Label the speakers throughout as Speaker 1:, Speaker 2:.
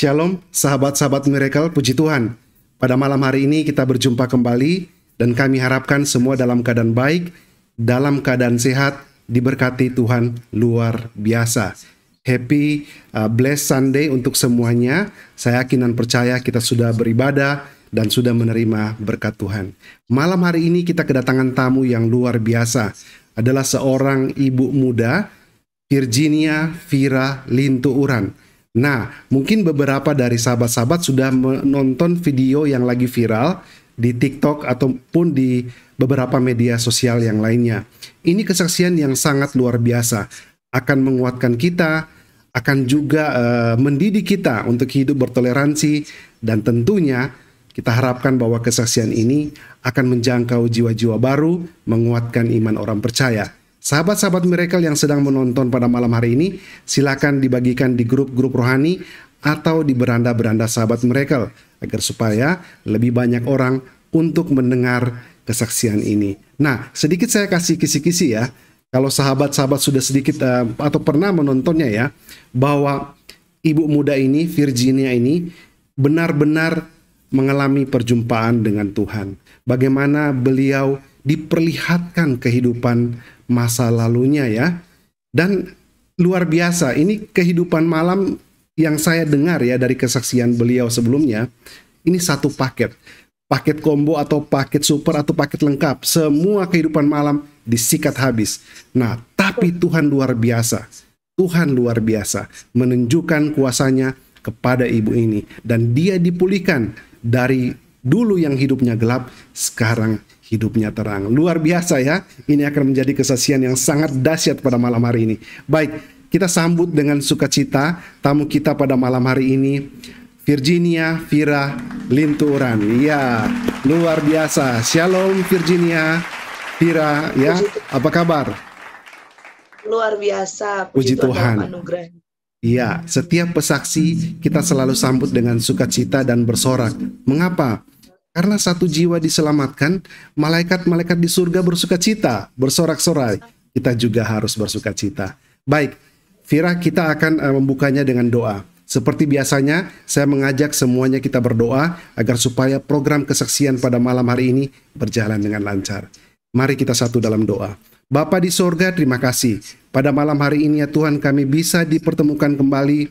Speaker 1: Shalom, sahabat-sahabat miracle, puji Tuhan. Pada malam hari ini kita berjumpa kembali dan kami harapkan semua dalam keadaan baik, dalam keadaan sehat, diberkati Tuhan luar biasa. Happy uh, blessed Sunday untuk semuanya. Saya yakin dan percaya kita sudah beribadah dan sudah menerima berkat Tuhan. Malam hari ini kita kedatangan tamu yang luar biasa. Adalah seorang ibu muda, Virginia Vira Lintu Uran Nah, mungkin beberapa dari sahabat-sahabat sudah menonton video yang lagi viral di TikTok ataupun di beberapa media sosial yang lainnya. Ini kesaksian yang sangat luar biasa, akan menguatkan kita, akan juga uh, mendidik kita untuk hidup bertoleransi dan tentunya kita harapkan bahwa kesaksian ini akan menjangkau jiwa-jiwa baru, menguatkan iman orang percaya. Sahabat-sahabat Miracle yang sedang menonton pada malam hari ini, silakan dibagikan di grup-grup rohani atau di beranda-beranda sahabat Miracle agar supaya lebih banyak orang untuk mendengar kesaksian ini. Nah, sedikit saya kasih kisi-kisi ya. Kalau sahabat-sahabat sudah sedikit uh, atau pernah menontonnya ya, bahwa ibu muda ini, Virginia ini, benar-benar mengalami perjumpaan dengan Tuhan. Bagaimana beliau diperlihatkan kehidupan masa lalunya ya. Dan luar biasa, ini kehidupan malam yang saya dengar ya dari kesaksian beliau sebelumnya, ini satu paket. Paket combo atau paket super atau paket lengkap. Semua kehidupan malam disikat habis. Nah, tapi Tuhan luar biasa. Tuhan luar biasa menunjukkan kuasanya kepada ibu ini. Dan dia dipulihkan dari dulu yang hidupnya gelap, sekarang hidupnya terang. Luar biasa ya. Ini akan menjadi kesaksian yang sangat dahsyat pada malam hari ini. Baik, kita sambut dengan sukacita tamu kita pada malam hari ini. Virginia Vira Linturan. Iya, luar biasa. Shalom Virginia Vira ya. Apa kabar?
Speaker 2: Luar biasa. Puji, Puji Tuhan.
Speaker 1: Iya, setiap pesaksi kita selalu sambut dengan sukacita dan bersorak. Mengapa? Karena satu jiwa diselamatkan, malaikat-malaikat di surga bersuka cita, bersorak-sorai. Kita juga harus bersuka cita. Baik, Fira kita akan eh, membukanya dengan doa. Seperti biasanya, saya mengajak semuanya kita berdoa agar supaya program kesaksian pada malam hari ini berjalan dengan lancar. Mari kita satu dalam doa. Bapa di sorga, terima kasih. Pada malam hari ini ya Tuhan kami bisa dipertemukan kembali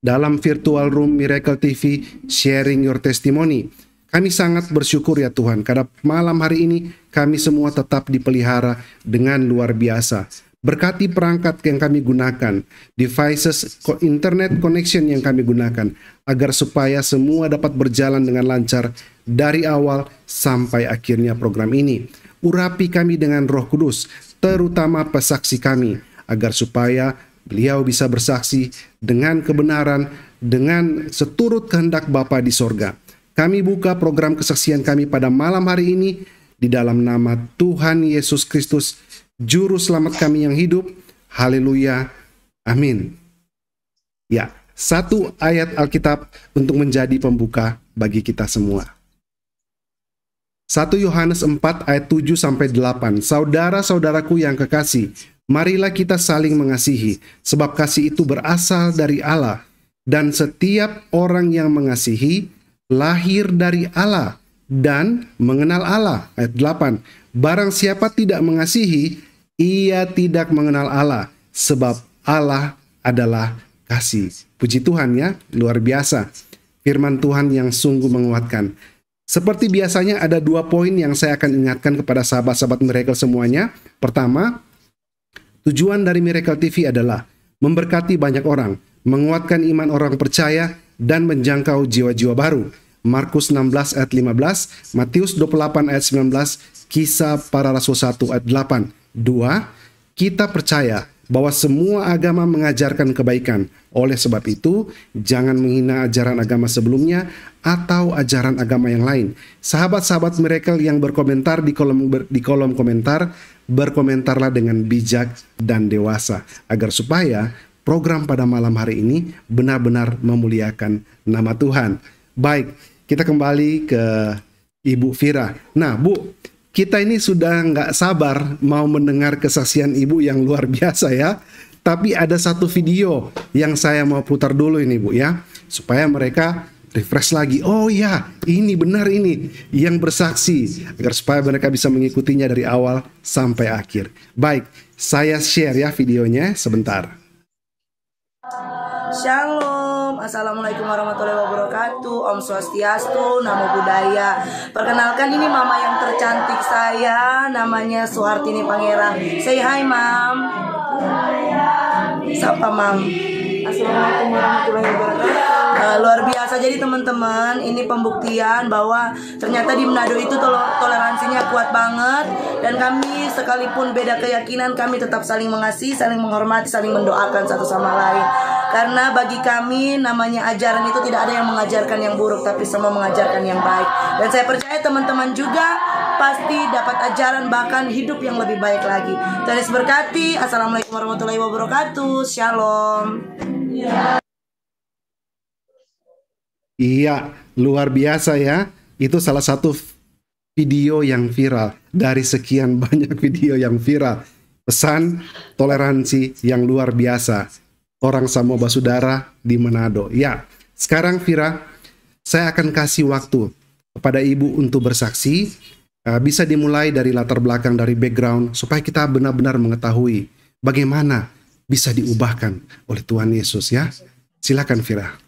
Speaker 1: dalam virtual room Miracle TV sharing your testimony. Kami sangat bersyukur ya Tuhan, karena malam hari ini kami semua tetap dipelihara dengan luar biasa. Berkati perangkat yang kami gunakan, devices internet connection yang kami gunakan, agar supaya semua dapat berjalan dengan lancar dari awal sampai akhirnya program ini. Urapi kami dengan roh kudus, terutama pesaksi kami, agar supaya beliau bisa bersaksi dengan kebenaran, dengan seturut kehendak Bapa di sorga. Kami buka program kesaksian kami pada malam hari ini di dalam nama Tuhan Yesus Kristus, Juru Selamat kami yang hidup. Haleluya. Amin. Ya, satu ayat Alkitab untuk menjadi pembuka bagi kita semua. 1 Yohanes 4 ayat 7 sampai 8. Saudara-saudaraku yang kekasih, marilah kita saling mengasihi, sebab kasih itu berasal dari Allah, dan setiap orang yang mengasihi lahir dari Allah dan mengenal Allah. Ayat 8. Barang siapa tidak mengasihi, ia tidak mengenal Allah sebab Allah adalah kasih. Puji Tuhan ya, luar biasa. Firman Tuhan yang sungguh menguatkan. Seperti biasanya ada dua poin yang saya akan ingatkan kepada sahabat-sahabat Miracle semuanya. Pertama, tujuan dari Miracle TV adalah memberkati banyak orang, menguatkan iman orang percaya, dan menjangkau jiwa-jiwa baru. Markus 16 ayat 15, Matius 28 ayat 19, Kisah Para Rasul 1 ayat 8. 2. Kita percaya bahwa semua agama mengajarkan kebaikan. Oleh sebab itu, jangan menghina ajaran agama sebelumnya atau ajaran agama yang lain. Sahabat-sahabat mereka yang berkomentar di kolom ber, di kolom komentar, berkomentarlah dengan bijak dan dewasa agar supaya program pada malam hari ini benar-benar memuliakan nama Tuhan. Baik, kita kembali ke Ibu Vira. Nah, Bu, kita ini sudah nggak sabar mau mendengar kesaksian Ibu yang luar biasa ya. Tapi ada satu video yang saya mau putar dulu ini Bu ya, supaya mereka refresh lagi. Oh ya, ini benar ini yang bersaksi agar supaya mereka bisa mengikutinya dari awal sampai akhir. Baik, saya share ya videonya sebentar.
Speaker 2: Shalom. Om Assalamualaikum warahmatullahi wabarakatuh Om Swastiastu, Namo Buddhaya Perkenalkan ini mama yang tercantik saya Namanya Suhartini Pangeran Say hi mam Sapa mam Assalamualaikum warahmatullahi wabarakatuh Nah, luar biasa. Jadi teman-teman, ini pembuktian bahwa ternyata di Manado itu tol toleransinya kuat banget dan kami sekalipun beda keyakinan kami tetap saling mengasihi, saling menghormati, saling mendoakan satu sama lain. Karena bagi kami namanya ajaran itu tidak ada yang mengajarkan yang buruk tapi semua mengajarkan yang baik. Dan saya percaya teman-teman juga pasti dapat ajaran bahkan hidup yang lebih baik lagi. terus berkati. Assalamualaikum warahmatullahi wabarakatuh. Shalom. Yeah.
Speaker 1: Iya, luar biasa ya. Itu salah satu video yang viral dari sekian banyak video yang viral. Pesan toleransi yang luar biasa. Orang Samoa Basudara di Manado. Ya, sekarang Vira, saya akan kasih waktu kepada Ibu untuk bersaksi. Eh, bisa dimulai dari latar belakang, dari background, supaya kita benar-benar mengetahui bagaimana bisa diubahkan oleh Tuhan Yesus ya. Silakan Vira.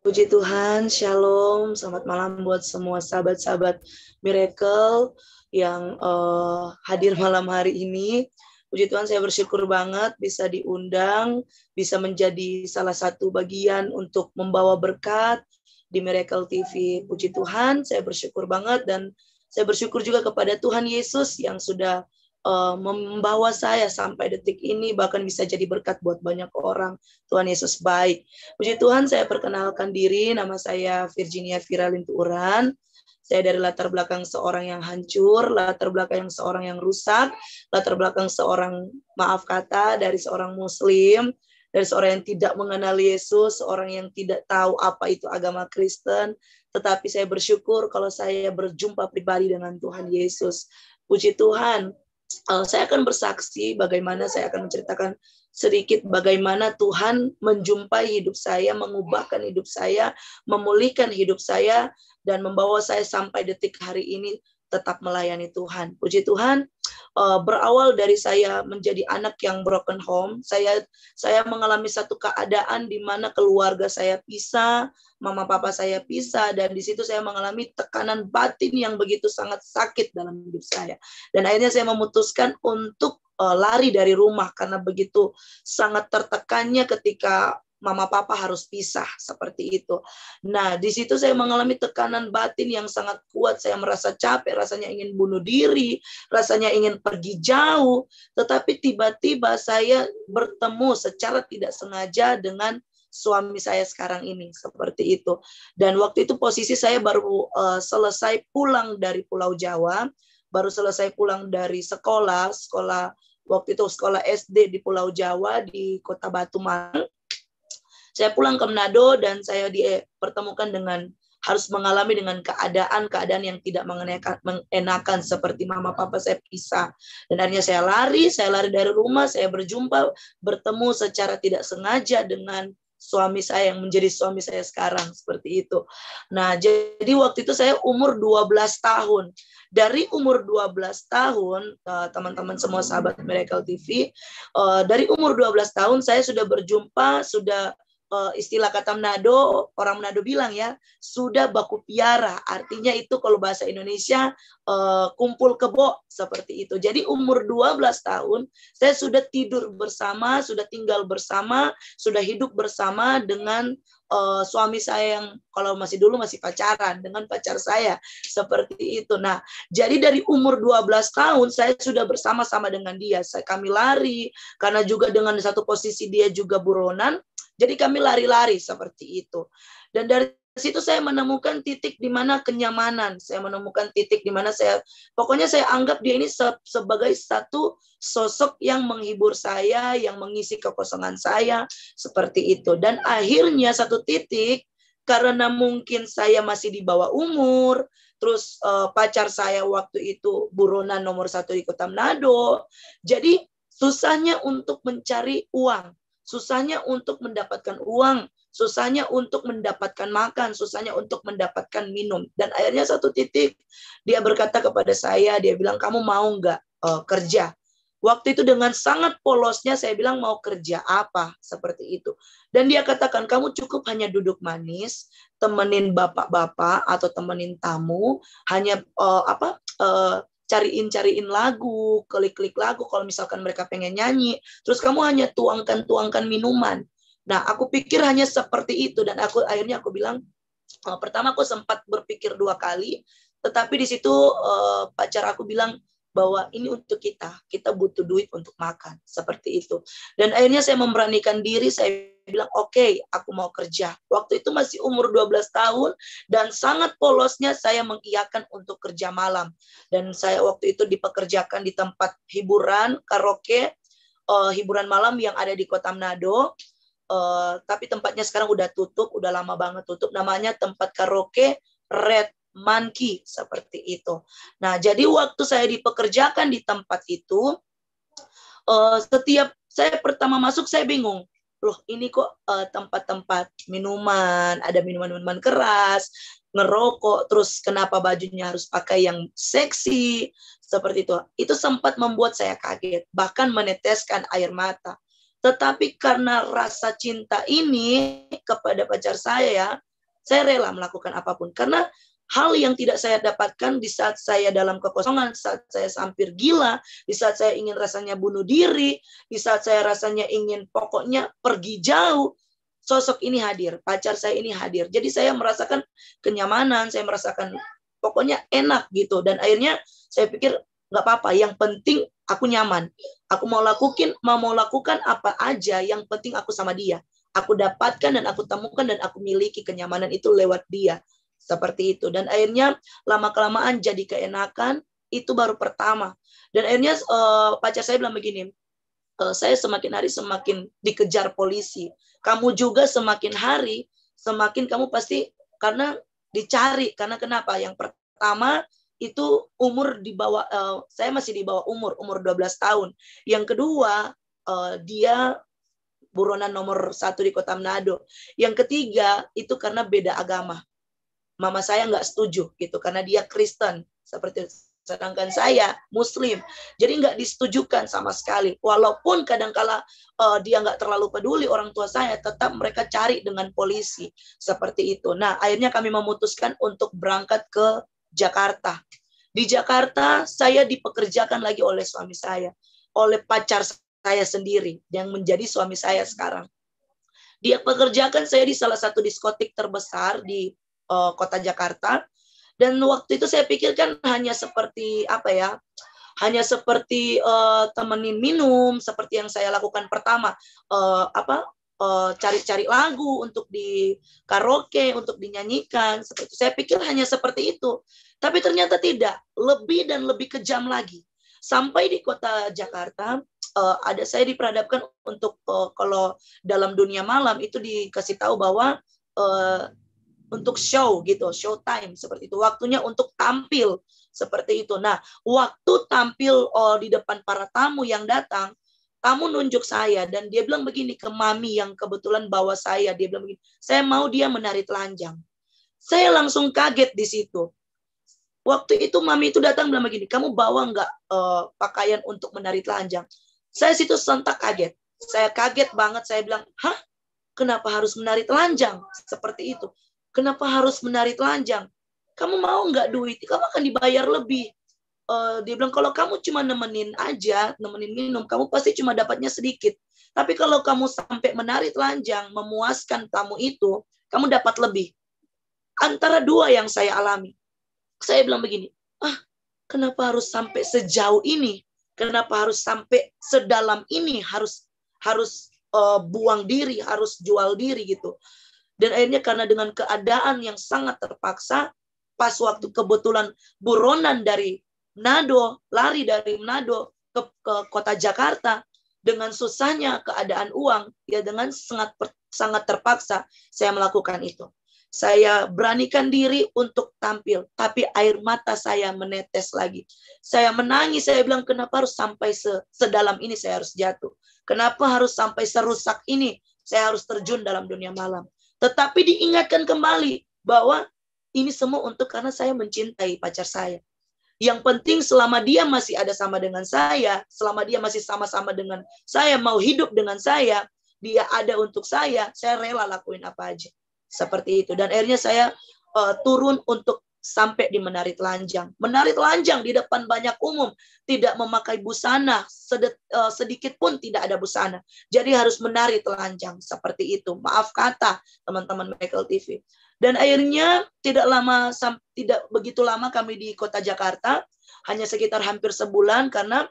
Speaker 2: Puji Tuhan, Shalom, selamat malam buat semua sahabat-sahabat Miracle yang uh, hadir malam hari ini. Puji Tuhan, saya bersyukur banget bisa diundang, bisa menjadi salah satu bagian untuk membawa berkat di Miracle TV. Puji Tuhan, saya bersyukur banget dan saya bersyukur juga kepada Tuhan Yesus yang sudah uh, membawa saya sampai detik ini bahkan bisa jadi berkat buat banyak orang. Tuhan Yesus baik. Puji Tuhan, saya perkenalkan diri, nama saya Virginia Vira Linturan. Saya dari latar belakang seorang yang hancur, latar belakang seorang yang rusak, latar belakang seorang maaf kata dari seorang muslim, dari seorang yang tidak mengenal Yesus, seorang yang tidak tahu apa itu agama Kristen, tetapi saya bersyukur kalau saya berjumpa pribadi dengan Tuhan Yesus. Puji Tuhan, uh, saya akan bersaksi bagaimana saya akan menceritakan sedikit bagaimana Tuhan menjumpai hidup saya, mengubahkan hidup saya, memulihkan hidup saya dan membawa saya sampai detik hari ini tetap melayani Tuhan. Puji Tuhan, uh, berawal dari saya menjadi anak yang broken home. Saya saya mengalami satu keadaan di mana keluarga saya pisah, mama papa saya pisah dan di situ saya mengalami tekanan batin yang begitu sangat sakit dalam hidup saya. Dan akhirnya saya memutuskan untuk eh, lari dari rumah karena begitu sangat tertekannya ketika mama papa harus pisah seperti itu. Nah, di situ saya mengalami tekanan batin yang sangat kuat. Saya merasa capek, rasanya ingin bunuh diri, rasanya ingin pergi jauh. Tetapi tiba-tiba saya bertemu secara tidak sengaja dengan suami saya sekarang ini seperti itu. Dan waktu itu posisi saya baru uh, selesai pulang dari Pulau Jawa, baru selesai pulang dari sekolah, sekolah waktu itu sekolah SD di Pulau Jawa di Kota Batu Malang saya pulang ke Manado dan saya dipertemukan eh, dengan harus mengalami dengan keadaan-keadaan yang tidak mengenakan, mengenakan seperti mama papa saya pisah. Dan akhirnya saya lari, saya lari dari rumah, saya berjumpa, bertemu secara tidak sengaja dengan suami saya yang menjadi suami saya sekarang seperti itu. Nah, jadi waktu itu saya umur 12 tahun. Dari umur 12 tahun, eh, teman-teman semua sahabat Miracle TV, eh, dari umur 12 tahun saya sudah berjumpa, sudah Eh, istilah kata Manado, orang Manado bilang ya, sudah baku piara. Artinya itu kalau bahasa Indonesia eh, kumpul kebo seperti itu. Jadi umur 12 tahun saya sudah tidur bersama, sudah tinggal bersama, sudah hidup bersama dengan eh, suami saya yang kalau masih dulu masih pacaran dengan pacar saya seperti itu. Nah, jadi dari umur 12 tahun saya sudah bersama-sama dengan dia. Saya kami lari karena juga dengan satu posisi dia juga buronan, jadi kami lari-lari seperti itu. Dan dari situ saya menemukan titik di mana kenyamanan, saya menemukan titik di mana saya pokoknya saya anggap dia ini se sebagai satu sosok yang menghibur saya, yang mengisi kekosongan saya seperti itu. Dan akhirnya satu titik karena mungkin saya masih di bawah umur, terus uh, pacar saya waktu itu buronan nomor satu di Kota Manado, jadi susahnya untuk mencari uang susahnya untuk mendapatkan uang, susahnya untuk mendapatkan makan, susahnya untuk mendapatkan minum. Dan akhirnya satu titik dia berkata kepada saya, dia bilang kamu mau nggak uh, kerja? Waktu itu dengan sangat polosnya saya bilang mau kerja apa seperti itu. Dan dia katakan kamu cukup hanya duduk manis, temenin bapak-bapak atau temenin tamu, hanya uh, apa uh, cariin-cariin lagu, klik-klik lagu kalau misalkan mereka pengen nyanyi. Terus kamu hanya tuangkan-tuangkan minuman. Nah, aku pikir hanya seperti itu dan aku akhirnya aku bilang oh, pertama aku sempat berpikir dua kali, tetapi di situ eh, pacar aku bilang bahwa ini untuk kita, kita butuh duit untuk makan, seperti itu. Dan akhirnya saya memberanikan diri, saya bilang, oke, okay, aku mau kerja. Waktu itu masih umur 12 tahun, dan sangat polosnya saya mengiyakan untuk kerja malam. Dan saya waktu itu dipekerjakan di tempat hiburan, karaoke, uh, hiburan malam yang ada di kota Manado. Uh, tapi tempatnya sekarang udah tutup, udah lama banget tutup. Namanya tempat karaoke Red Monkey, seperti itu. Nah, jadi waktu saya dipekerjakan di tempat itu, uh, setiap saya pertama masuk saya bingung loh ini kok eh, tempat-tempat uh, minuman, ada minuman-minuman keras, ngerokok, terus kenapa bajunya harus pakai yang seksi, seperti itu. Itu sempat membuat saya kaget, bahkan meneteskan air mata. Tetapi karena rasa cinta ini kepada pacar saya ya, saya rela melakukan apapun. Karena hal yang tidak saya dapatkan di saat saya dalam kekosongan, saat saya hampir gila, di saat saya ingin rasanya bunuh diri, di saat saya rasanya ingin pokoknya pergi jauh. Sosok ini hadir, pacar saya ini hadir. Jadi saya merasakan kenyamanan, saya merasakan pokoknya enak gitu. Dan akhirnya saya pikir nggak apa-apa, yang penting aku nyaman. Aku mau lakukan, mau mau lakukan apa aja, yang penting aku sama dia aku dapatkan dan aku temukan dan aku miliki kenyamanan itu lewat dia. Seperti itu. Dan akhirnya lama-kelamaan jadi keenakan, itu baru pertama. Dan akhirnya uh, pacar saya bilang begini, uh, saya semakin hari semakin dikejar polisi. Kamu juga semakin hari, semakin kamu pasti karena dicari. Karena kenapa? Yang pertama, itu umur di bawah uh, saya masih di bawah umur umur 12 tahun. Yang kedua uh, dia buronan nomor satu di kota Manado. Yang ketiga itu karena beda agama mama saya nggak setuju gitu karena dia Kristen seperti sedangkan saya Muslim jadi nggak disetujukan sama sekali walaupun kadangkala uh, dia nggak terlalu peduli orang tua saya tetap mereka cari dengan polisi seperti itu nah akhirnya kami memutuskan untuk berangkat ke Jakarta di Jakarta saya dipekerjakan lagi oleh suami saya oleh pacar saya sendiri yang menjadi suami saya sekarang dia pekerjakan saya di salah satu diskotik terbesar di uh, kota Jakarta dan waktu itu saya pikirkan hanya seperti apa ya hanya seperti uh, temenin minum seperti yang saya lakukan pertama uh, apa cari-cari uh, lagu untuk di karaoke untuk dinyanyikan seperti itu. saya pikir hanya seperti itu tapi ternyata tidak lebih dan lebih kejam lagi sampai di kota Jakarta uh, ada saya diperhadapkan untuk uh, kalau dalam dunia malam itu dikasih tahu bahwa uh, untuk show gitu, show time seperti itu. Waktunya untuk tampil seperti itu. Nah, waktu tampil oh, di depan para tamu yang datang, kamu nunjuk saya dan dia bilang begini ke mami yang kebetulan bawa saya, dia bilang begini, saya mau dia menari telanjang. Saya langsung kaget di situ. Waktu itu mami itu datang bilang begini, kamu bawa nggak uh, pakaian untuk menari telanjang? Saya situ sentak kaget. Saya kaget banget, saya bilang, hah? Kenapa harus menari telanjang? Seperti itu. Kenapa harus menari telanjang? Kamu mau nggak duit? Kamu akan dibayar lebih. Uh, dia bilang kalau kamu cuma nemenin aja, nemenin minum, kamu pasti cuma dapatnya sedikit. Tapi kalau kamu sampai menari telanjang, memuaskan tamu itu, kamu dapat lebih. Antara dua yang saya alami. Saya bilang begini, ah kenapa harus sampai sejauh ini? Kenapa harus sampai sedalam ini? Harus harus uh, buang diri, harus jual diri gitu. Dan akhirnya karena dengan keadaan yang sangat terpaksa, pas waktu kebetulan buronan dari Nado lari dari Nado ke, ke kota Jakarta, dengan susahnya keadaan uang, ya dengan sangat sangat terpaksa saya melakukan itu. Saya beranikan diri untuk tampil, tapi air mata saya menetes lagi. Saya menangis, saya bilang kenapa harus sampai sedalam ini saya harus jatuh? Kenapa harus sampai serusak ini? Saya harus terjun dalam dunia malam. Tetapi diingatkan kembali bahwa ini semua untuk karena saya mencintai pacar saya. Yang penting selama dia masih ada sama dengan saya, selama dia masih sama-sama dengan saya, mau hidup dengan saya, dia ada untuk saya, saya rela lakuin apa aja. Seperti itu. Dan akhirnya saya uh, turun untuk sampai di menari telanjang. Menari telanjang di depan banyak umum, tidak memakai busana, eh, sedikit pun tidak ada busana. Jadi harus menari telanjang seperti itu. Maaf kata teman-teman Michael TV. Dan akhirnya tidak lama tidak begitu lama kami di kota Jakarta, hanya sekitar hampir sebulan karena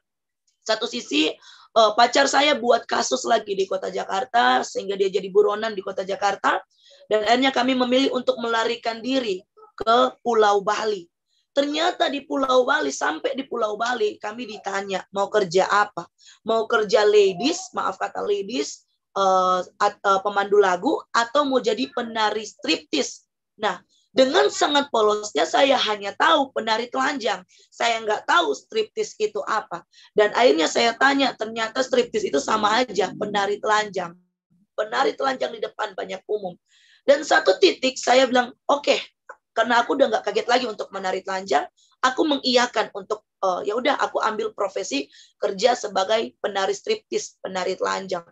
Speaker 2: satu sisi eh, pacar saya buat kasus lagi di kota Jakarta sehingga dia jadi buronan di kota Jakarta dan akhirnya kami memilih untuk melarikan diri ke Pulau Bali. Ternyata di Pulau Bali, sampai di Pulau Bali, kami ditanya, mau kerja apa? Mau kerja ladies, maaf kata ladies, uh, uh, pemandu lagu, atau mau jadi penari striptis. Nah, dengan sangat polosnya saya hanya tahu penari telanjang. Saya nggak tahu striptis itu apa. Dan akhirnya saya tanya, ternyata striptis itu sama aja, penari telanjang. Penari telanjang di depan banyak umum. Dan satu titik saya bilang, oke, okay, karena aku udah nggak kaget lagi untuk menarik telanjang aku mengiyakan untuk uh, ya udah aku ambil profesi kerja sebagai penari striptis penari telanjang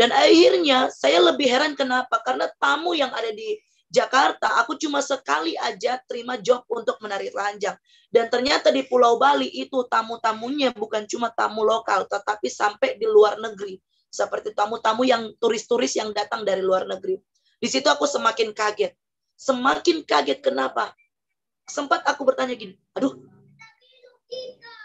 Speaker 2: dan akhirnya saya lebih heran kenapa karena tamu yang ada di Jakarta aku cuma sekali aja terima job untuk menari telanjang dan ternyata di Pulau Bali itu tamu-tamunya bukan cuma tamu lokal tetapi sampai di luar negeri seperti tamu-tamu yang turis-turis yang datang dari luar negeri di situ aku semakin kaget Semakin kaget kenapa? Sempat aku bertanya gini, aduh,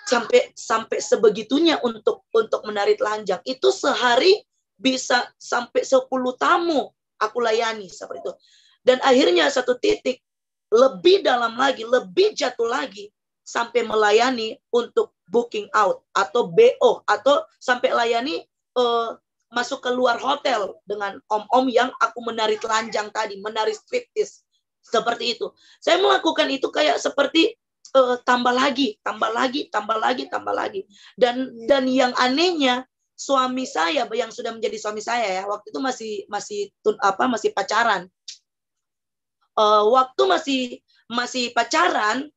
Speaker 2: sampai sampai sebegitunya untuk untuk menarik telanjang itu sehari bisa sampai 10 tamu aku layani seperti itu. Dan akhirnya satu titik lebih dalam lagi, lebih jatuh lagi sampai melayani untuk booking out atau BO atau sampai layani uh, masuk keluar hotel dengan om-om yang aku menarik telanjang tadi, menarik striptis seperti itu. Saya melakukan itu kayak seperti uh, tambah lagi, tambah lagi, tambah lagi, tambah lagi. Dan dan yang anehnya suami saya yang sudah menjadi suami saya ya waktu itu masih masih apa masih pacaran. Uh, waktu masih masih pacaran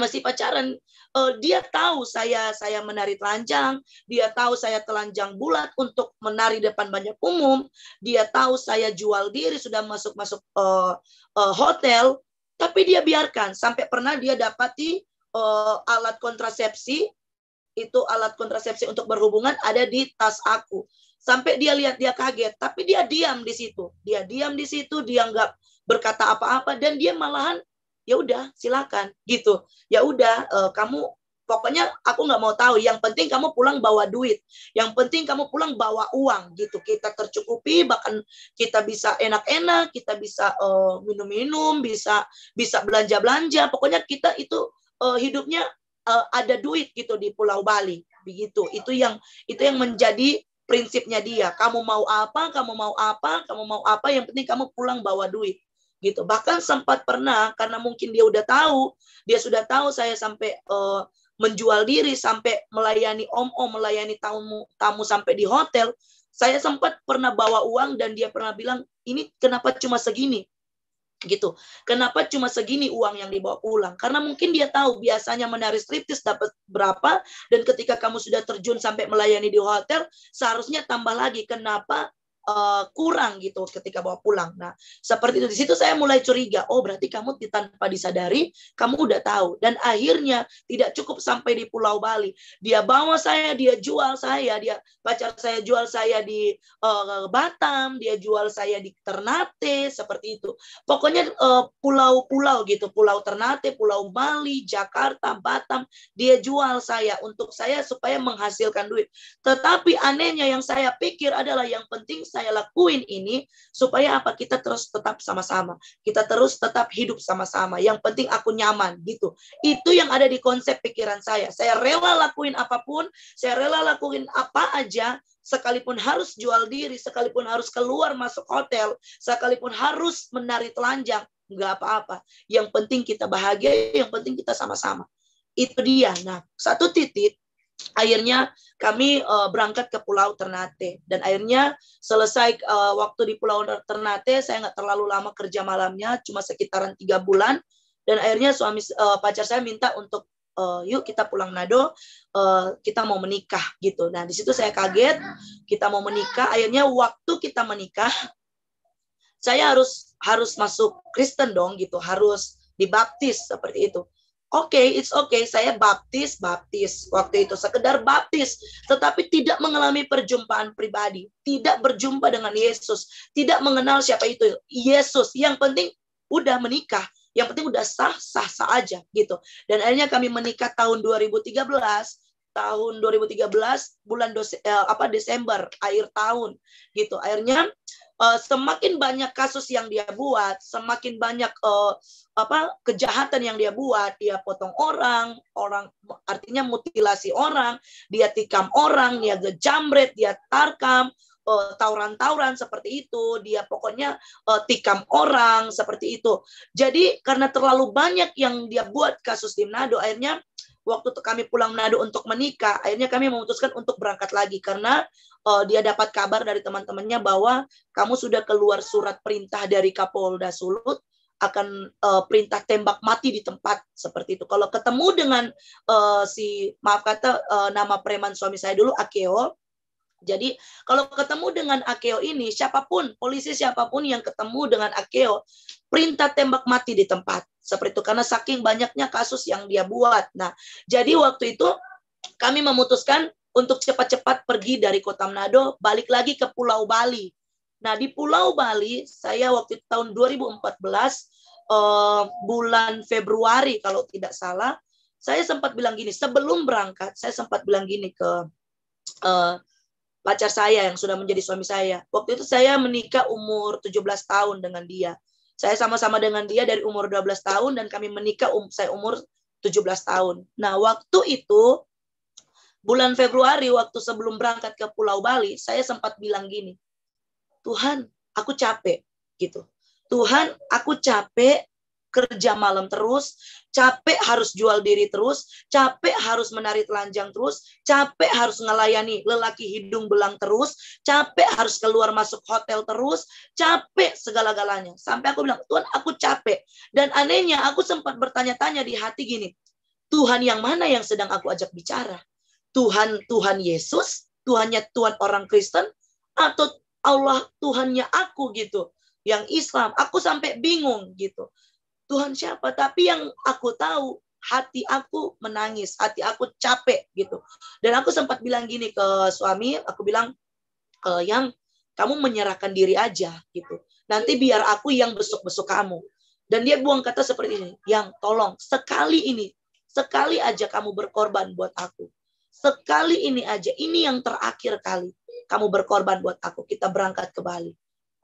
Speaker 2: masih pacaran uh, dia tahu saya saya menari telanjang dia tahu saya telanjang bulat untuk menari depan banyak umum dia tahu saya jual diri sudah masuk masuk uh, eh, uh, eh, hotel tapi dia biarkan sampai pernah dia dapati uh, alat kontrasepsi itu alat kontrasepsi untuk berhubungan ada di tas aku sampai dia lihat dia kaget tapi dia diam di situ dia diam di situ dia nggak berkata apa-apa dan dia malahan ya udah silakan gitu ya udah uh, kamu pokoknya aku nggak mau tahu yang penting kamu pulang bawa duit yang penting kamu pulang bawa uang gitu kita tercukupi bahkan kita bisa enak-enak kita bisa eh, minum-minum uh, bisa bisa belanja-belanja pokoknya kita itu uh, hidupnya uh, ada duit gitu di Pulau Bali begitu itu yang itu yang menjadi prinsipnya dia kamu mau apa kamu mau apa kamu mau apa yang penting kamu pulang bawa duit gitu bahkan sempat pernah karena mungkin dia udah tahu dia sudah tahu saya sampai uh, menjual diri sampai melayani om-om melayani tamu tamu sampai di hotel saya sempat pernah bawa uang dan dia pernah bilang ini kenapa cuma segini gitu kenapa cuma segini uang yang dibawa pulang karena mungkin dia tahu biasanya menari striptis dapat berapa dan ketika kamu sudah terjun sampai melayani di hotel seharusnya tambah lagi kenapa uh, kurang gitu ketika bawa pulang. Nah, seperti itu di situ saya mulai curiga. Oh, berarti kamu tanpa disadari kamu udah tahu. Dan akhirnya tidak cukup sampai di Pulau Bali. Dia bawa saya, dia jual saya, dia pacar saya jual saya di uh, Batam, dia jual saya di Ternate seperti itu. Pokoknya pulau eh, pulau-pulau gitu, Pulau Ternate, Pulau Bali, Jakarta, Batam, dia jual saya untuk saya supaya menghasilkan duit. Tetapi anehnya yang saya pikir adalah yang penting saya lakuin ini supaya apa kita terus tetap sama-sama, kita terus tetap hidup sama-sama. Yang penting aku nyaman gitu. Itu yang ada di konsep pikiran saya. Saya rela lakuin apapun, saya rela lakuin apa aja sekalipun harus jual diri, sekalipun harus keluar masuk hotel, sekalipun harus menari telanjang, nggak apa-apa. Yang penting kita bahagia, yang penting kita sama-sama. Itu dia. Nah, satu titik akhirnya kami uh, berangkat ke Pulau Ternate dan akhirnya selesai uh, waktu di Pulau Ternate saya nggak terlalu lama kerja malamnya cuma sekitaran tiga bulan dan akhirnya suami uh, pacar saya minta untuk uh, yuk kita pulang Nado uh, kita mau menikah gitu nah di situ saya kaget kita mau menikah akhirnya waktu kita menikah saya harus harus masuk Kristen dong gitu harus dibaptis seperti itu Oke, okay, it's okay. Saya baptis, baptis. Waktu itu sekedar baptis, tetapi tidak mengalami perjumpaan pribadi, tidak berjumpa dengan Yesus, tidak mengenal siapa itu Yesus. Yang penting udah menikah, yang penting udah sah-sah saja gitu. Dan akhirnya kami menikah tahun 2013 tahun 2013 bulan Dose, eh, apa Desember akhir tahun gitu. Akhirnya eh, semakin banyak kasus yang dia buat, semakin banyak eh, apa kejahatan yang dia buat, dia potong orang, orang artinya mutilasi orang, dia tikam orang, dia gejamret, dia tarkam, eh, tawuran-tawuran seperti itu, dia pokoknya uh, tikam orang seperti itu. Jadi karena terlalu banyak yang dia buat kasus di Manado, akhirnya waktu kami pulang Manado untuk menikah, akhirnya kami memutuskan untuk berangkat lagi karena uh, dia dapat kabar dari teman-temannya bahwa kamu sudah keluar surat perintah dari Kapolda Sulut akan uh, perintah tembak mati di tempat seperti itu. Kalau ketemu dengan uh, si maaf kata uh, nama preman suami saya dulu Akeo, jadi kalau ketemu dengan Akeo ini, siapapun, polisi siapapun yang ketemu dengan Akeo, perintah tembak mati di tempat. Seperti itu, karena saking banyaknya kasus yang dia buat. Nah, jadi waktu itu kami memutuskan untuk cepat-cepat pergi dari kota Manado, balik lagi ke Pulau Bali. Nah, di Pulau Bali, saya waktu itu tahun 2014, eh, bulan Februari kalau tidak salah, saya sempat bilang gini, sebelum berangkat, saya sempat bilang gini ke eh, pacar saya yang sudah menjadi suami saya. Waktu itu saya menikah umur 17 tahun dengan dia. Saya sama-sama dengan dia dari umur 12 tahun dan kami menikah um, saya umur 17 tahun. Nah, waktu itu bulan Februari waktu sebelum berangkat ke Pulau Bali, saya sempat bilang gini. Tuhan, aku capek gitu. Tuhan, aku capek kerja malam terus, capek harus jual diri terus, capek harus menarik telanjang terus, capek harus ngelayani lelaki hidung belang terus, capek harus keluar masuk hotel terus, capek segala-galanya. Sampai aku bilang, Tuhan aku capek. Dan anehnya aku sempat bertanya-tanya di hati gini, Tuhan yang mana yang sedang aku ajak bicara? Tuhan Tuhan Yesus, Tuhannya Tuhan orang Kristen, atau Allah Tuhannya aku gitu, yang Islam. Aku sampai bingung gitu. Tuhan siapa, tapi yang aku tahu hati aku menangis, hati aku capek gitu. Dan aku sempat bilang gini ke suami, aku bilang e, yang kamu menyerahkan diri aja gitu. Nanti biar aku yang besok-besok kamu. Dan dia buang kata seperti ini, yang tolong sekali ini, sekali aja kamu berkorban buat aku. Sekali ini aja, ini yang terakhir kali kamu berkorban buat aku. Kita berangkat ke Bali.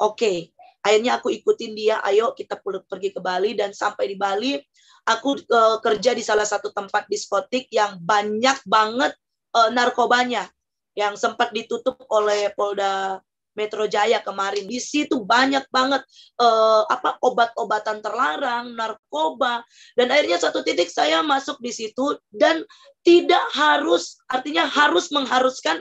Speaker 2: Oke, okay akhirnya aku ikutin dia ayo kita pergi ke Bali dan sampai di Bali aku uh, kerja di salah satu tempat diskotik yang banyak banget uh, narkobanya yang sempat ditutup oleh Polda Metro Jaya kemarin di situ banyak banget uh, apa obat-obatan terlarang, narkoba dan akhirnya satu titik saya masuk di situ dan tidak harus artinya harus mengharuskan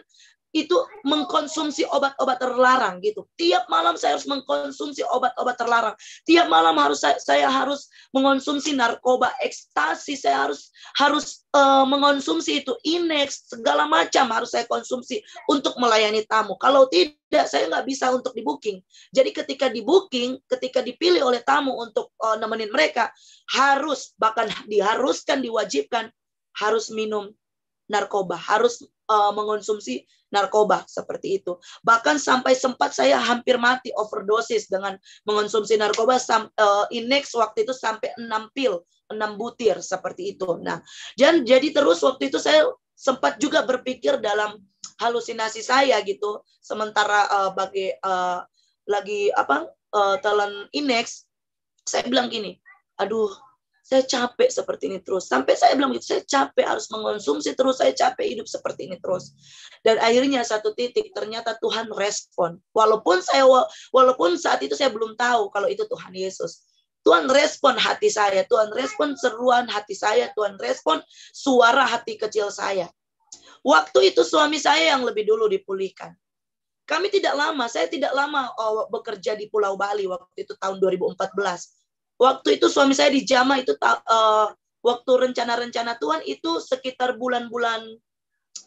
Speaker 2: itu mengkonsumsi obat-obat terlarang gitu. Tiap malam saya harus mengkonsumsi obat-obat terlarang. Tiap malam harus saya, saya harus mengonsumsi narkoba, ekstasi, saya harus harus uh, mengonsumsi itu inex segala macam harus saya konsumsi untuk melayani tamu. Kalau tidak saya nggak bisa untuk di booking. Jadi ketika di booking, ketika dipilih oleh tamu untuk uh, nemenin mereka harus bahkan diharuskan diwajibkan harus minum narkoba, harus uh, mengonsumsi narkoba seperti itu. Bahkan sampai sempat saya hampir mati overdosis dengan mengonsumsi narkoba sam, uh, inex waktu itu sampai 6 pil, 6 butir seperti itu. Nah, dan jadi terus waktu itu saya sempat juga berpikir dalam halusinasi saya gitu. Sementara uh, bagi uh, lagi apa uh, telan inex saya bilang gini, aduh saya capek seperti ini terus. Sampai saya bilang saya capek harus mengonsumsi terus, saya capek hidup seperti ini terus. Dan akhirnya satu titik ternyata Tuhan respon. Walaupun saya walaupun saat itu saya belum tahu kalau itu Tuhan Yesus. Tuhan respon hati saya, Tuhan respon seruan hati saya, Tuhan respon suara hati kecil saya. Waktu itu suami saya yang lebih dulu dipulihkan. Kami tidak lama, saya tidak lama oh, bekerja di Pulau Bali waktu itu tahun 2014 Waktu itu suami saya di Jama itu uh, waktu rencana-rencana Tuhan itu sekitar bulan-bulan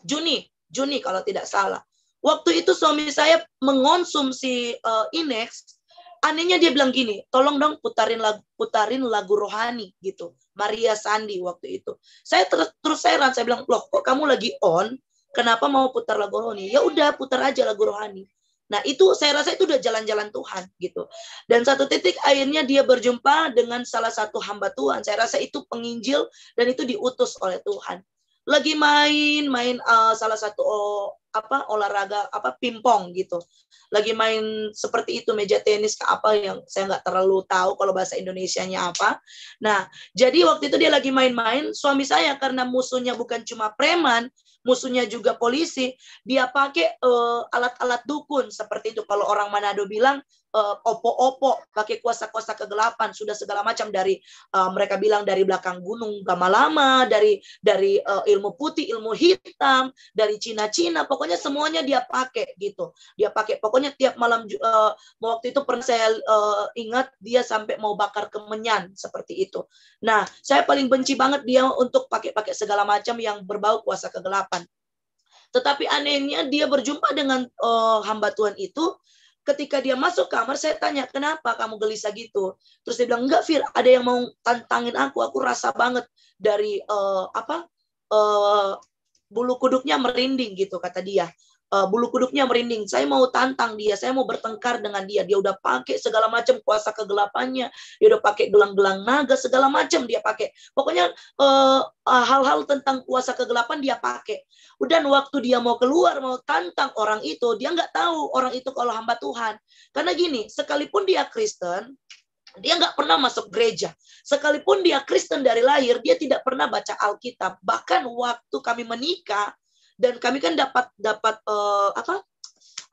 Speaker 2: Juni, Juni kalau tidak salah. Waktu itu suami saya mengonsumsi uh, Inex, anehnya dia bilang gini, tolong dong putarin lagu, putarin lagu rohani gitu, Maria Sandi waktu itu. Saya ter terus saya saya bilang, loh kok kamu lagi on? Kenapa mau putar lagu rohani? Ya udah putar aja lagu rohani. Nah, itu saya rasa itu udah jalan-jalan Tuhan gitu. Dan satu titik akhirnya dia berjumpa dengan salah satu hamba Tuhan. Saya rasa itu penginjil dan itu diutus oleh Tuhan. Lagi main-main uh, eh, salah satu oh, apa olahraga apa pingpong gitu lagi main seperti itu meja tenis ke apa yang saya nggak terlalu tahu kalau bahasa Indonesia-nya apa nah jadi waktu itu dia lagi main-main suami saya karena musuhnya bukan cuma preman musuhnya juga polisi dia pakai alat eh, alat-alat dukun seperti itu kalau orang Manado bilang opo eh, opo-opo pakai kuasa-kuasa kegelapan sudah segala macam dari uh, mereka bilang dari belakang gunung lama lama dari dari uh, ilmu putih ilmu hitam dari Cina-Cina pokoknya semuanya dia pakai gitu dia pakai pokoknya tiap malam uh, waktu itu pernah saya uh, ingat dia sampai mau bakar kemenyan seperti itu nah saya paling benci banget dia untuk pakai-pakai segala macam yang berbau kuasa kegelapan tetapi anehnya dia berjumpa dengan uh, hamba Tuhan itu ketika dia masuk kamar saya tanya kenapa kamu gelisah gitu terus dia bilang enggak Fir ada yang mau tantangin aku aku rasa banget dari uh, apa uh, bulu kuduknya merinding gitu kata dia uh, bulu kuduknya merinding. Saya mau tantang dia, saya mau bertengkar dengan dia. Dia udah pakai segala macam kuasa kegelapannya, dia udah pakai gelang-gelang naga segala macam dia pakai. Pokoknya uh, hal-hal tentang kuasa kegelapan dia pakai. udah waktu dia mau keluar mau tantang orang itu, dia nggak tahu orang itu kalau hamba Tuhan. Karena gini, sekalipun dia Kristen, dia nggak pernah masuk gereja. Sekalipun dia Kristen dari lahir, dia tidak pernah baca Alkitab. Bahkan waktu kami menikah dan kami kan dapat dapat uh, apa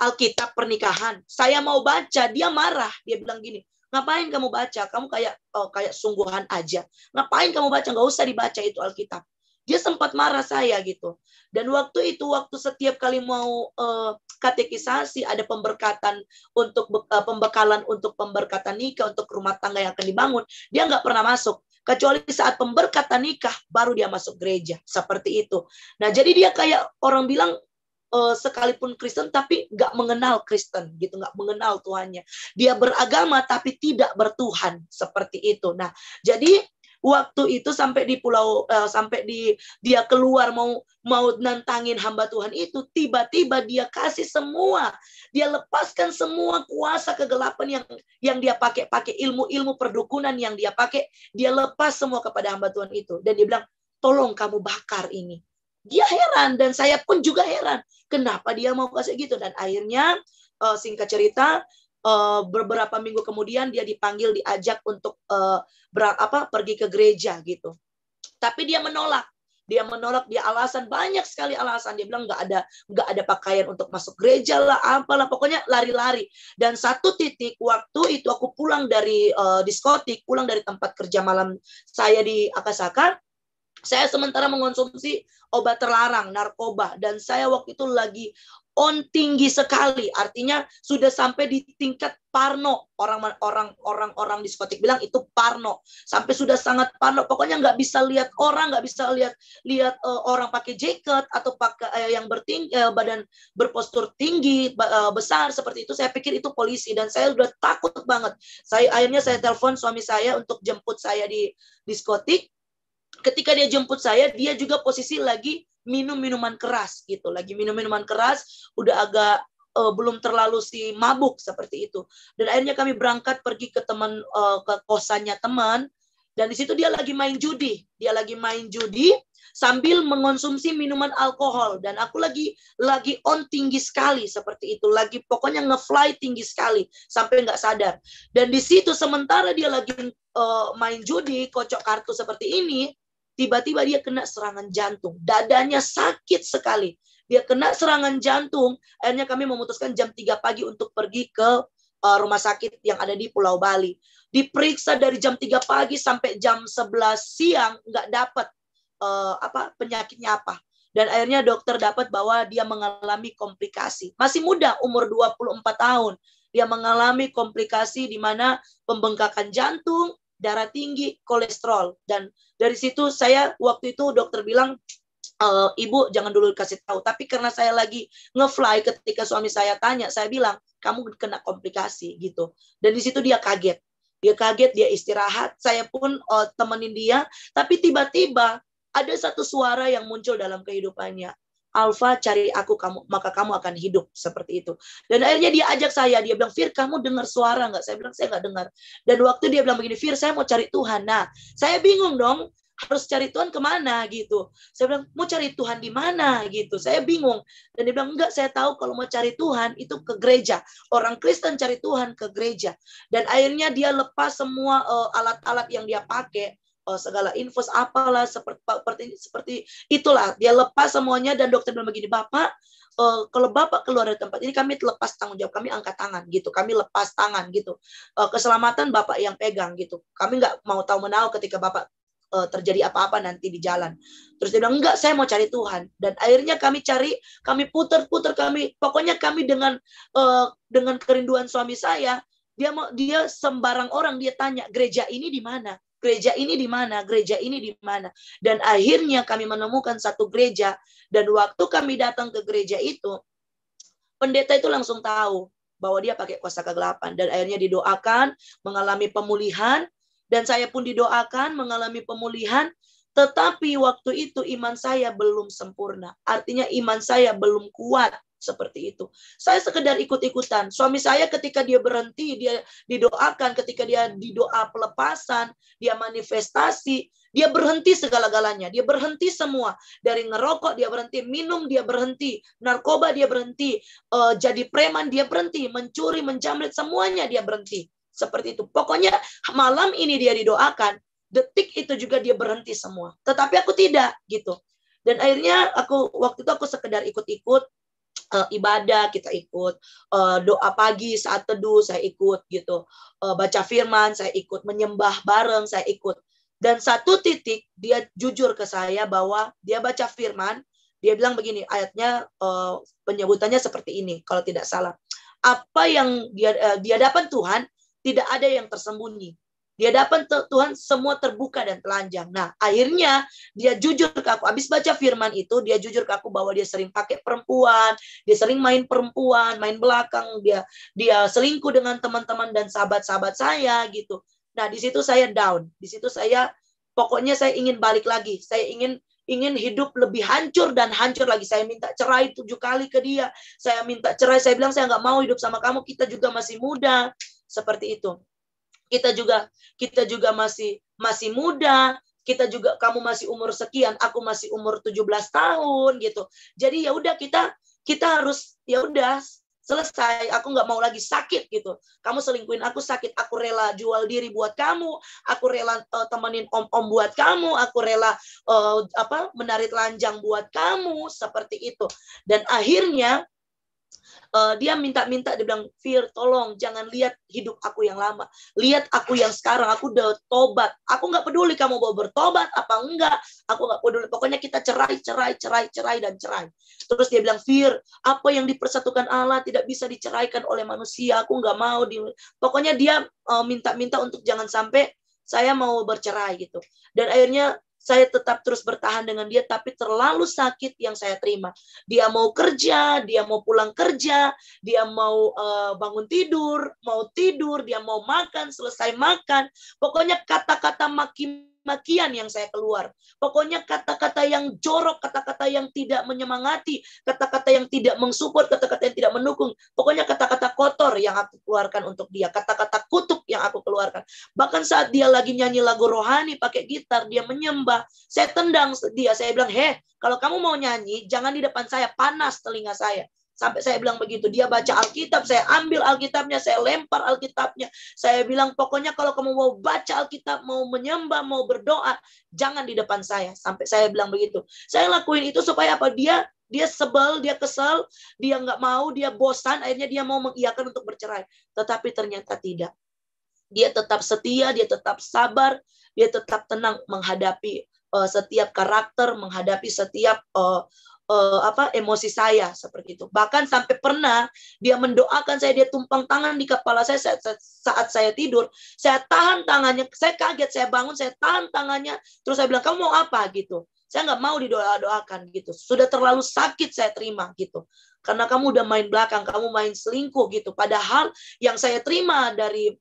Speaker 2: Alkitab pernikahan. Saya mau baca, dia marah. Dia bilang gini, ngapain kamu baca? Kamu kayak oh, kayak sungguhan aja. Ngapain kamu baca? Gak usah dibaca itu Alkitab dia sempat marah saya gitu. Dan waktu itu waktu setiap kali mau uh, katekisasi ada pemberkatan untuk uh, pembekalan untuk pemberkatan nikah untuk rumah tangga yang akan dibangun, dia nggak pernah masuk kecuali saat pemberkatan nikah baru dia masuk gereja seperti itu. Nah jadi dia kayak orang bilang uh, sekalipun Kristen tapi nggak mengenal Kristen gitu nggak mengenal Tuhannya dia beragama tapi tidak bertuhan seperti itu nah jadi waktu itu sampai di pulau uh, sampai di dia keluar mau mau nantangin hamba Tuhan itu tiba-tiba dia kasih semua dia lepaskan semua kuasa kegelapan yang yang dia pakai pakai ilmu-ilmu perdukunan yang dia pakai dia lepas semua kepada hamba Tuhan itu dan dia bilang tolong kamu bakar ini dia heran dan saya pun juga heran kenapa dia mau kasih gitu dan akhirnya uh, singkat cerita uh, beberapa minggu kemudian dia dipanggil diajak untuk uh, ber, apa pergi ke gereja gitu tapi dia menolak dia menolak dia alasan banyak sekali alasan dia bilang nggak ada nggak ada pakaian untuk masuk gereja lah apalah pokoknya lari-lari dan satu titik waktu itu aku pulang dari uh, diskotik pulang dari tempat kerja malam saya di Akasaka saya sementara mengonsumsi obat terlarang narkoba dan saya waktu itu lagi on tinggi sekali. Artinya sudah sampai di tingkat parno. Orang orang orang orang diskotik bilang itu parno. Sampai sudah sangat parno. Pokoknya nggak bisa lihat orang, nggak bisa lihat lihat uh, orang pakai jaket atau pakai uh, yang berting uh, badan berpostur tinggi uh, besar seperti itu. Saya pikir itu polisi dan saya sudah takut banget. Saya akhirnya saya telepon suami saya untuk jemput saya di diskotik ketika dia jemput saya, dia juga posisi lagi minum minuman keras gitu lagi minum minuman keras udah agak uh, belum terlalu si mabuk seperti itu dan akhirnya kami berangkat pergi ke teman uh, ke kosannya teman dan di situ dia lagi main judi dia lagi main judi sambil mengonsumsi minuman alkohol dan aku lagi lagi on tinggi sekali seperti itu lagi pokoknya ngefly tinggi sekali sampai nggak sadar dan di situ sementara dia lagi uh, main judi kocok kartu seperti ini Tiba-tiba dia kena serangan jantung. Dadanya sakit sekali. Dia kena serangan jantung. Akhirnya kami memutuskan jam 3 pagi untuk pergi ke eh, rumah sakit yang ada di Pulau Bali. Diperiksa dari jam 3 pagi sampai jam 11 siang nggak dapat uh, eh, apa penyakitnya apa. Dan akhirnya dokter dapat bahwa dia mengalami komplikasi. Masih muda, umur 24 tahun. Dia mengalami komplikasi di mana pembengkakan jantung, darah tinggi, kolesterol. Dan dari situ saya waktu itu dokter bilang e, ibu jangan dulu kasih tahu. Tapi karena saya lagi ngefly ketika suami saya tanya, saya bilang kamu kena komplikasi gitu. Dan di situ dia kaget. Dia kaget, dia istirahat. Saya pun uh, temenin dia. Tapi tiba-tiba ada satu suara yang muncul dalam kehidupannya. Alfa cari aku kamu maka kamu akan hidup seperti itu. Dan akhirnya dia ajak saya, dia bilang, "Fir, kamu dengar suara nggak?" Saya bilang, "Saya nggak dengar." Dan waktu dia bilang begini, "Fir, saya mau cari Tuhan." Nah, saya bingung dong, harus cari Tuhan kemana gitu. Saya bilang, mau cari Tuhan di mana gitu. Saya bingung. Dan dia bilang, enggak, saya tahu kalau mau cari Tuhan itu ke gereja. Orang Kristen cari Tuhan ke gereja. Dan akhirnya dia lepas semua eh, alat-alat uh, alat -alat yang dia pakai uh, segala infus apalah seperti seperti seperti itulah dia lepas semuanya dan dokter bilang begini bapak uh, kalau bapak keluar dari tempat ini kami lepas tanggung jawab kami angkat tangan gitu kami lepas tangan gitu uh, keselamatan bapak yang pegang gitu kami nggak mau tahu menahu ketika bapak terjadi apa-apa nanti di jalan. Terus dia bilang, enggak, saya mau cari Tuhan. Dan akhirnya kami cari, kami putar-putar, kami pokoknya kami dengan uh, dengan kerinduan suami saya, dia mau dia sembarang orang dia tanya gereja ini di mana gereja ini di mana, gereja ini di mana. Dan akhirnya kami menemukan satu gereja dan waktu kami datang ke gereja itu pendeta itu langsung tahu bahwa dia pakai kuasa kegelapan dan akhirnya didoakan mengalami pemulihan dan saya pun didoakan mengalami pemulihan tetapi waktu itu iman saya belum sempurna. Artinya iman saya belum kuat seperti itu. Saya sekedar ikut-ikutan. Suami saya ketika dia berhenti, dia didoakan, ketika dia didoa pelepasan, dia manifestasi, dia berhenti segala-galanya, dia berhenti semua. Dari ngerokok dia berhenti, minum dia berhenti, narkoba dia berhenti, uh, jadi preman dia berhenti, mencuri, menjamret semuanya dia berhenti. Seperti itu. Pokoknya malam ini dia didoakan, detik itu juga dia berhenti semua. Tetapi aku tidak gitu. Dan akhirnya aku waktu itu aku sekedar ikut-ikut uh, ibadah kita ikut uh, doa pagi saat teduh saya ikut gitu uh, baca firman saya ikut menyembah bareng saya ikut dan satu titik dia jujur ke saya bahwa dia baca firman dia bilang begini ayatnya uh, penyebutannya seperti ini kalau tidak salah apa yang dia uh, dia dapat Tuhan tidak ada yang tersembunyi di hadapan Tuhan semua terbuka dan telanjang. Nah, akhirnya dia jujur ke aku. Habis baca firman itu, dia jujur ke aku bahwa dia sering pakai perempuan, dia sering main perempuan, main belakang, dia dia selingkuh dengan teman-teman dan sahabat-sahabat saya gitu. Nah, di situ saya down. Di situ saya pokoknya saya ingin balik lagi. Saya ingin ingin hidup lebih hancur dan hancur lagi. Saya minta cerai tujuh kali ke dia. Saya minta cerai. Saya bilang saya nggak mau hidup sama kamu. Kita juga masih muda. Seperti itu. Kita juga kita juga masih masih muda, kita juga kamu masih umur sekian, aku masih umur 17 tahun gitu. Jadi ya udah kita kita harus ya udah selesai aku nggak mau lagi sakit gitu kamu selingkuhin aku sakit aku rela jual diri buat kamu aku rela uh, temenin om-om buat kamu aku rela uh, apa menarik lanjang buat kamu seperti itu dan akhirnya Eh, dia minta-minta, dia bilang, Fir, tolong jangan lihat hidup aku yang lama. Lihat aku yang sekarang, aku udah tobat. Aku nggak peduli kamu mau bertobat apa enggak. Aku nggak peduli. Pokoknya kita cerai, cerai, cerai, cerai, dan cerai. Terus dia bilang, Fir, apa yang dipersatukan Allah tidak bisa diceraikan oleh manusia. Aku nggak mau. Di... Pokoknya dia eh, minta -minta untuk jangan sampai saya mau bercerai gitu. Dan akhirnya saya tetap terus bertahan dengan dia, tapi terlalu sakit yang saya terima. Dia mau kerja, dia mau pulang kerja, dia mau uh, bangun tidur, mau tidur, dia mau makan, selesai makan. Pokoknya kata-kata makin makian yang saya keluar. Pokoknya kata-kata yang jorok, kata-kata yang tidak menyemangati, kata-kata yang tidak mensupport, kata-kata yang tidak mendukung. Pokoknya kata-kata kotor yang aku keluarkan untuk dia, kata-kata kutuk yang aku keluarkan. Bahkan saat dia lagi nyanyi lagu rohani pakai gitar, dia menyembah. Saya tendang dia, saya bilang, "Heh, kalau kamu mau nyanyi, jangan di depan saya, panas telinga saya." Sampai saya bilang begitu, dia baca Alkitab, saya ambil Alkitabnya, saya lempar Alkitabnya. Saya bilang, pokoknya kalau kamu mau baca Alkitab, mau menyembah, mau berdoa, jangan di depan saya. Sampai saya bilang begitu. Saya lakuin itu supaya apa? Dia dia sebel, dia kesel, dia nggak mau, dia bosan, akhirnya dia mau mengiyakan untuk bercerai. Tetapi ternyata tidak. Dia tetap setia, dia tetap sabar, dia tetap tenang menghadapi eh, setiap karakter, menghadapi setiap uh, uh, apa emosi saya seperti itu. Bahkan sampai pernah dia mendoakan saya, dia tumpang tangan di kepala saya saat, saat saya tidur. Saya tahan tangannya, saya kaget, saya bangun, saya tahan tangannya. Terus saya bilang, kamu mau apa gitu? Saya nggak mau didoakan gitu. Sudah terlalu sakit saya terima gitu. Karena kamu udah main belakang, kamu main selingkuh gitu. Padahal yang saya terima dari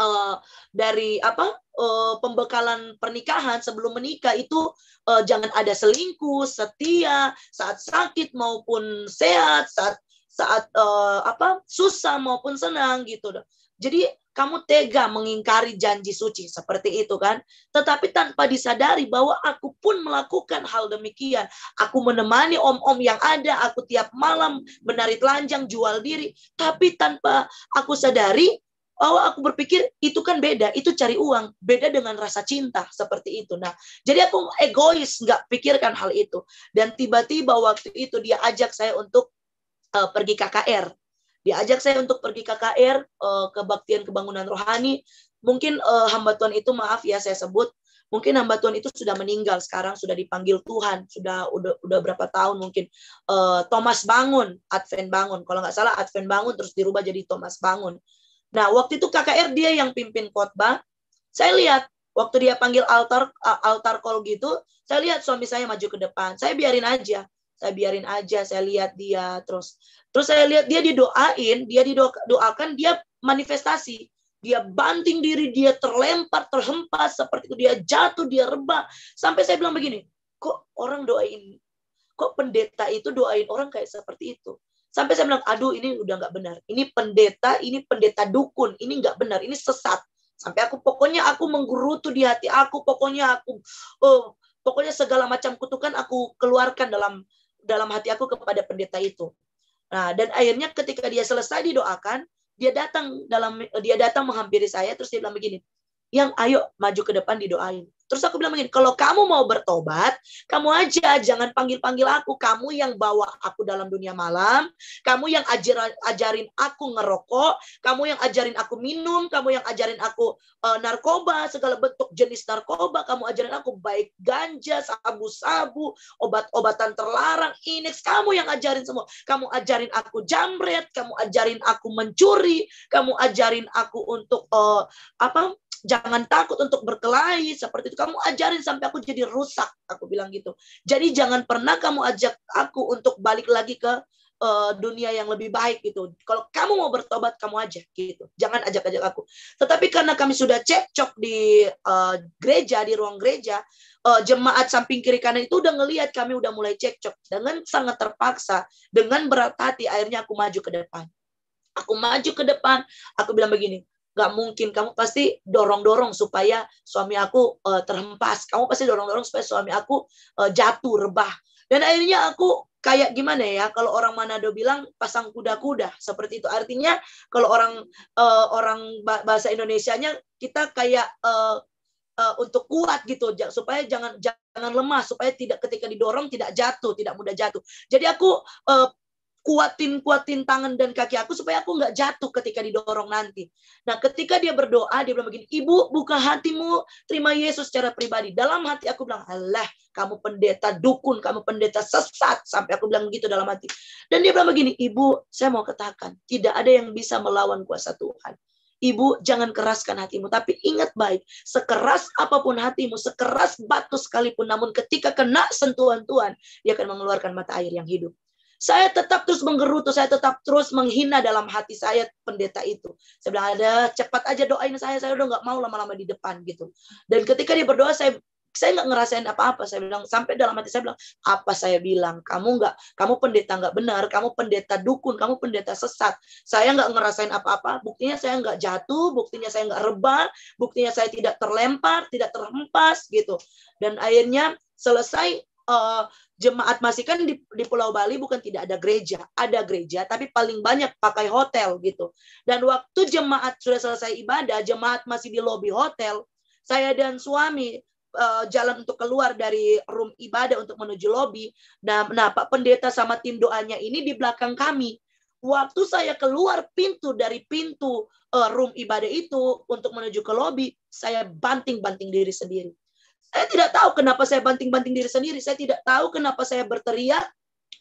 Speaker 2: uh, dari apa uh, pembekalan pernikahan sebelum menikah itu uh, jangan ada selingkuh, setia saat sakit maupun sehat, saat saat uh, apa susah maupun senang gitu. Jadi kamu tega mengingkari janji suci seperti itu kan tetapi tanpa disadari bahwa aku pun melakukan hal demikian aku menemani om-om yang ada aku tiap malam menari telanjang jual diri tapi tanpa aku sadari Oh, aku berpikir itu kan beda, itu cari uang, beda dengan rasa cinta seperti itu. Nah, jadi aku egois nggak pikirkan hal itu. Dan tiba-tiba waktu itu dia ajak saya untuk uh, pergi KKR. Dia ajak saya untuk pergi KKR uh, eh, kebaktian kebangunan rohani. Mungkin uh, hamba Tuhan itu maaf ya saya sebut, mungkin hamba Tuhan itu sudah meninggal sekarang sudah dipanggil Tuhan sudah udah udah berapa tahun mungkin uh, Thomas bangun Advent bangun kalau nggak salah Advent bangun terus dirubah jadi Thomas bangun Nah, waktu itu KKR dia yang pimpin khotbah. Saya lihat waktu dia panggil altar altar call gitu, saya lihat suami saya maju ke depan. Saya biarin aja. Saya biarin aja, saya lihat dia terus. Terus saya lihat dia didoain, dia didoakan, dia manifestasi. Dia banting diri, dia terlempar, terhempas seperti itu. Dia jatuh, dia rebah. Sampai saya bilang begini, kok orang doain kok pendeta itu doain orang kayak seperti itu Sampai saya bilang, aduh ini udah nggak benar. Ini pendeta, ini pendeta dukun, ini nggak benar, ini sesat. Sampai aku pokoknya aku menggerutu di hati aku, pokoknya aku oh, pokoknya segala macam kutukan aku keluarkan dalam dalam hati aku kepada pendeta itu. Nah, dan akhirnya ketika dia selesai didoakan, dia datang dalam dia datang menghampiri saya terus dia bilang begini, yang ayo maju ke depan didoain. Terus aku bilang begini, kalau kamu mau bertobat, kamu aja jangan panggil-panggil aku. Kamu yang bawa aku dalam dunia malam, kamu yang ajarin, ajarin aku ngerokok, kamu yang ajarin aku minum, kamu yang ajarin aku uh, narkoba, segala bentuk jenis narkoba, kamu ajarin aku baik ganja, sabu-sabu, obat-obatan terlarang, inex, kamu yang ajarin semua. Kamu ajarin aku jamret kamu ajarin aku mencuri, kamu ajarin aku untuk uh, apa Jangan takut untuk berkelahi seperti itu. Kamu ajarin sampai aku jadi rusak, aku bilang gitu. Jadi jangan pernah kamu ajak aku untuk balik lagi ke uh, dunia yang lebih baik gitu. Kalau kamu mau bertobat kamu aja gitu. Jangan ajak-ajak aku. Tetapi karena kami sudah cekcok di uh, gereja di ruang gereja, uh, jemaat samping kiri kanan itu udah ngelihat kami udah mulai cekcok dengan sangat terpaksa, dengan berat hati akhirnya aku maju ke depan. Aku maju ke depan, aku bilang begini, nggak mungkin kamu pasti dorong dorong supaya suami aku uh, terhempas kamu pasti dorong dorong supaya suami aku uh, jatuh rebah dan akhirnya aku kayak gimana ya kalau orang Manado bilang pasang kuda-kuda seperti itu artinya kalau orang uh, orang bahasa Indonesia nya kita kayak uh, uh, untuk kuat gitu supaya jangan jangan lemah supaya tidak ketika didorong tidak jatuh tidak mudah jatuh jadi aku uh, kuatin kuatin tangan dan kaki aku supaya aku nggak jatuh ketika didorong nanti. Nah, ketika dia berdoa, dia bilang begini, "Ibu, buka hatimu, terima Yesus secara pribadi." Dalam hati aku bilang, "Allah, kamu pendeta dukun, kamu pendeta sesat." Sampai aku bilang begitu dalam hati. Dan dia bilang begini, "Ibu, saya mau katakan, tidak ada yang bisa melawan kuasa Tuhan." Ibu, jangan keraskan hatimu, tapi ingat baik, sekeras apapun hatimu, sekeras batu sekalipun, namun ketika kena sentuhan Tuhan, dia akan mengeluarkan mata air yang hidup. Saya tetap terus menggerutu, saya tetap terus menghina dalam hati saya pendeta itu. Saya bilang, ada cepat aja doain saya, saya udah nggak mau lama-lama di depan gitu. Dan ketika dia berdoa, saya saya nggak ngerasain apa-apa. Saya bilang sampai dalam hati saya bilang apa saya bilang kamu nggak kamu pendeta nggak benar, kamu pendeta dukun, kamu pendeta sesat. Saya nggak ngerasain apa-apa. Buktinya saya nggak jatuh, buktinya saya nggak rebah, buktinya saya tidak terlempar, tidak terhempas gitu. Dan akhirnya selesai uh, jemaat masih kan di, di Pulau Bali bukan tidak ada gereja, ada gereja tapi paling banyak pakai hotel gitu. Dan waktu jemaat sudah selesai ibadah, jemaat masih di lobi hotel, saya dan suami uh, jalan untuk keluar dari room ibadah untuk menuju lobi. Nah, nah Pak Pendeta sama tim doanya ini di belakang kami. Waktu saya keluar pintu dari pintu uh, room ibadah itu untuk menuju ke lobi, saya banting-banting diri sendiri saya tidak tahu kenapa saya banting-banting diri sendiri. Saya tidak tahu kenapa saya berteriak,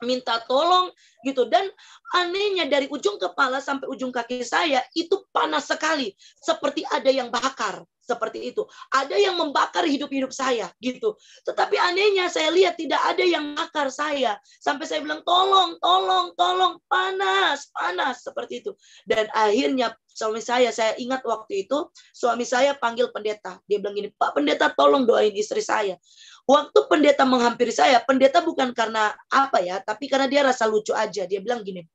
Speaker 2: minta tolong gitu dan anehnya dari ujung kepala sampai ujung kaki saya itu panas sekali seperti ada yang bakar seperti itu. Ada yang membakar hidup-hidup saya gitu. Tetapi anehnya saya lihat tidak ada yang bakar saya. Sampai saya bilang tolong, tolong, tolong, panas, panas seperti itu. Dan akhirnya suami saya, saya ingat waktu itu suami saya panggil pendeta. Dia bilang gini, Pak pendeta tolong doain istri saya. Waktu pendeta menghampiri saya, pendeta bukan karena apa ya, tapi karena dia rasa lucu aja. Dia bilang gini,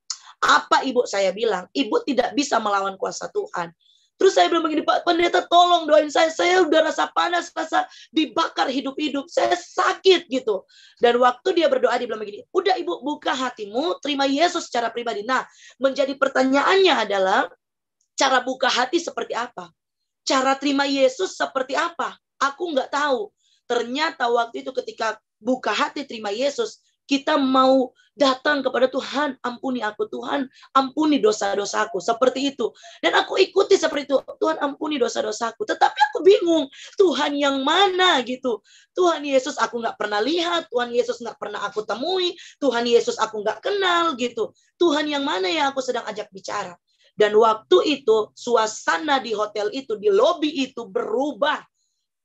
Speaker 2: apa ibu saya bilang? Ibu tidak bisa melawan kuasa Tuhan Terus saya bilang begini, Pak Pendeta tolong doain saya. Saya udah rasa panas, rasa dibakar hidup-hidup. Saya sakit gitu. Dan waktu dia berdoa, dia bilang begini, udah ibu buka hatimu, terima Yesus secara pribadi. Nah, menjadi pertanyaannya adalah, cara buka hati seperti apa? Cara terima Yesus seperti apa? Aku nggak tahu. Ternyata waktu itu ketika buka hati terima Yesus, kita mau datang kepada Tuhan, ampuni aku Tuhan, ampuni dosa-dosaku. Seperti itu. Dan aku ikuti seperti itu. Tuhan ampuni dosa-dosaku. Tetapi aku bingung, Tuhan yang mana gitu. Tuhan Yesus aku nggak pernah lihat, Tuhan Yesus nggak pernah aku temui, Tuhan Yesus aku nggak kenal gitu. Tuhan yang mana yang aku sedang ajak bicara. Dan waktu itu suasana di hotel itu, di lobi itu berubah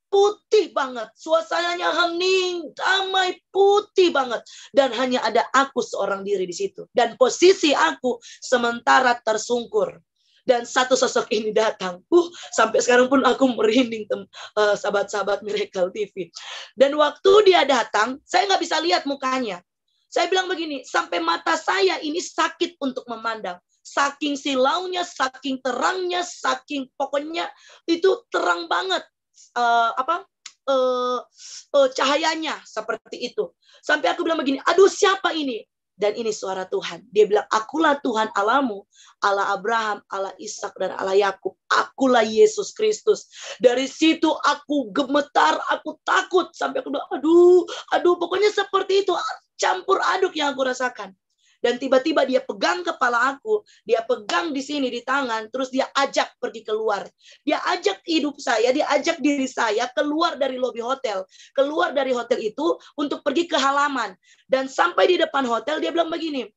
Speaker 2: putih banget. Suasananya hening, damai, putih banget. Dan hanya ada aku seorang diri di situ. Dan posisi aku sementara tersungkur. Dan satu sosok ini datang. Uh, sampai sekarang pun aku merinding uh, sahabat-sahabat Miracle TV. Dan waktu dia datang, saya nggak bisa lihat mukanya. Saya bilang begini, sampai mata saya ini sakit untuk memandang saking silaunya, saking terangnya, saking pokoknya itu terang banget uh, apa uh, uh, cahayanya seperti itu. Sampai aku bilang begini, aduh siapa ini? Dan ini suara Tuhan. Dia bilang, akulah Tuhan alamu, Allah Abraham, Allah Ishak dan Allah Yakub. Akulah Yesus Kristus. Dari situ aku gemetar, aku takut. Sampai aku bilang, aduh, aduh, pokoknya seperti itu. Campur aduk yang aku rasakan. Dan tiba-tiba dia pegang kepala aku, dia pegang di sini di tangan, terus dia ajak pergi keluar. Dia ajak hidup saya, dia ajak diri saya keluar dari lobi hotel, keluar dari hotel itu untuk pergi ke halaman. Dan sampai di depan hotel dia bilang begini,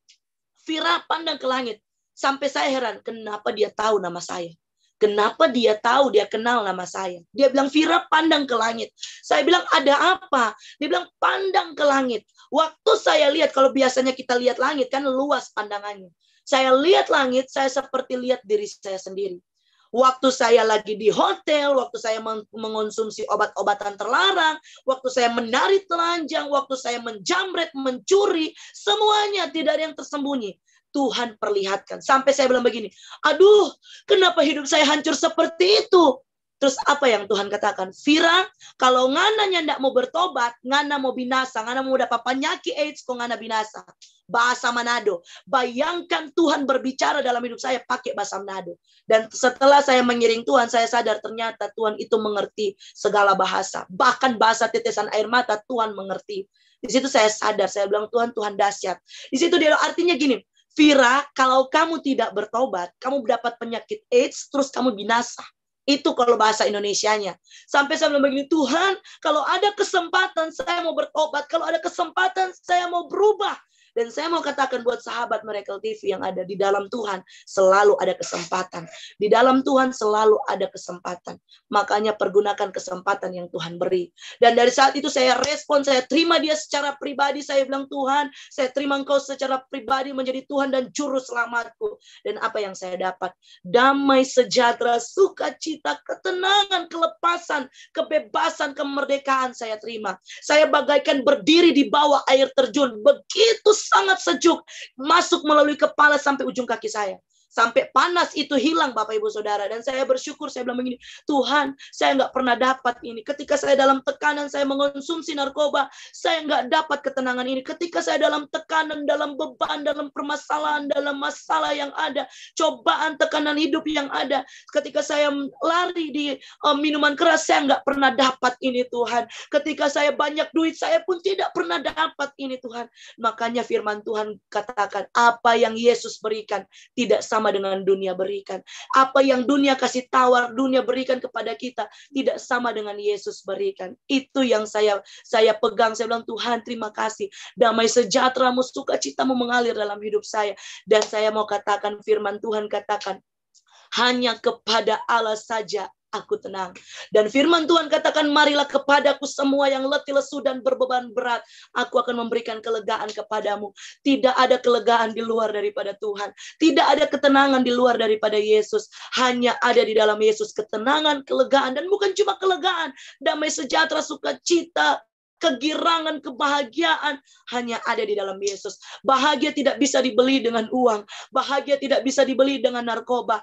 Speaker 2: "Fira pandang ke langit. Sampai saya heran, kenapa dia tahu nama saya? Kenapa dia tahu, dia kenal nama saya. Dia bilang, Fira pandang ke langit. Saya bilang, ada apa? Dia bilang, pandang ke langit. Waktu saya lihat, kalau biasanya kita lihat langit, kan luas pandangannya. Saya lihat langit, saya seperti lihat diri saya sendiri. Waktu saya lagi di hotel, waktu saya mengonsumsi obat-obatan terlarang, waktu saya menari telanjang, waktu saya menjamret, mencuri, semuanya tidak ada yang tersembunyi Tuhan perlihatkan. Sampai saya bilang begini, aduh kenapa hidup saya hancur seperti itu? Terus apa yang Tuhan katakan? Fira, kalau ngananya ndak mau bertobat, ngana mau binasa, ngana mau dapat penyakit AIDS, kok ngana binasa. Bahasa Manado. Bayangkan Tuhan berbicara dalam hidup saya pakai bahasa Manado. Dan setelah saya mengiring Tuhan, saya sadar ternyata Tuhan itu mengerti segala bahasa. Bahkan bahasa tetesan air mata, Tuhan mengerti. Di situ saya sadar, saya bilang Tuhan, Tuhan dahsyat. Di situ dia artinya gini, Vira, kalau kamu tidak bertobat, kamu dapat penyakit AIDS, terus kamu binasa. Itu kalau bahasa Indonesianya. Sampai saya bilang begini, Tuhan, kalau ada kesempatan saya mau bertobat, kalau ada kesempatan saya mau berubah, dan saya mau katakan buat sahabat Miracle TV yang ada di dalam Tuhan, selalu ada kesempatan. Di dalam Tuhan selalu ada kesempatan. Makanya pergunakan kesempatan yang Tuhan beri. Dan dari saat itu saya respon, saya terima dia secara pribadi. Saya bilang, Tuhan, saya terima engkau secara pribadi menjadi Tuhan dan juru selamatku. Dan apa yang saya dapat? Damai, sejahtera, sukacita, ketenangan, kelepasan, kebebasan, kemerdekaan saya terima. Saya bagaikan berdiri di bawah air terjun. Begitu sangat sejuk masuk melalui kepala sampai ujung kaki saya. Sampai panas itu hilang Bapak Ibu Saudara. Dan saya bersyukur, saya bilang begini, Tuhan saya nggak pernah dapat ini. Ketika saya dalam tekanan, saya mengonsumsi narkoba, saya nggak dapat ketenangan ini. Ketika saya dalam tekanan, dalam beban, dalam permasalahan, dalam masalah yang ada, cobaan tekanan hidup yang ada. Ketika saya lari di um, minuman keras, saya nggak pernah dapat ini Tuhan. Ketika saya banyak duit, saya pun tidak pernah dapat ini Tuhan. Makanya firman Tuhan katakan, apa yang Yesus berikan tidak sama sama dengan dunia berikan. Apa yang dunia kasih tawar, dunia berikan kepada kita tidak sama dengan Yesus berikan. Itu yang saya saya pegang. Saya bilang Tuhan terima kasih. Damai sejahtera sukacita mu mengalir dalam hidup saya. Dan saya mau katakan firman Tuhan katakan hanya kepada Allah saja aku tenang. Dan firman Tuhan katakan, marilah kepadaku semua yang letih lesu dan berbeban berat. Aku akan memberikan kelegaan kepadamu. Tidak ada kelegaan di luar daripada Tuhan. Tidak ada ketenangan di luar daripada Yesus. Hanya ada di dalam Yesus ketenangan, kelegaan. Dan bukan cuma kelegaan. Damai sejahtera, sukacita, kegirangan, kebahagiaan hanya ada di dalam Yesus. Bahagia tidak bisa dibeli dengan uang, bahagia tidak bisa dibeli dengan narkoba,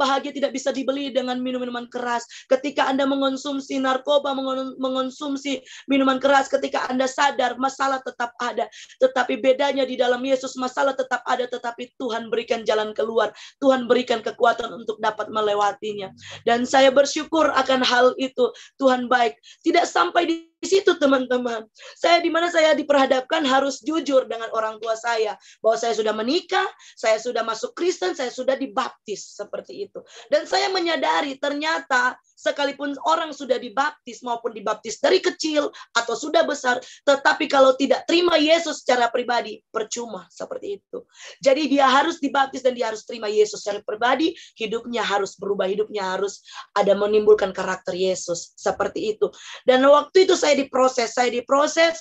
Speaker 2: bahagia tidak bisa dibeli dengan minum-minuman keras. Ketika Anda mengonsumsi narkoba, mengonsumsi minuman keras, ketika Anda sadar masalah tetap ada, tetapi bedanya di dalam Yesus masalah tetap ada, tetapi Tuhan berikan jalan keluar, Tuhan berikan kekuatan untuk dapat melewatinya. Dan saya bersyukur akan hal itu. Tuhan baik. Tidak sampai di di situ teman-teman. Saya di mana saya diperhadapkan harus jujur dengan orang tua saya bahwa saya sudah menikah, saya sudah masuk Kristen, saya sudah dibaptis seperti itu. Dan saya menyadari ternyata sekalipun orang sudah dibaptis maupun dibaptis dari kecil atau sudah besar, tetapi kalau tidak terima Yesus secara pribadi, percuma seperti itu. Jadi dia harus dibaptis dan dia harus terima Yesus secara pribadi, hidupnya harus berubah, hidupnya harus ada menimbulkan karakter Yesus seperti itu. Dan waktu itu saya diproses, saya diproses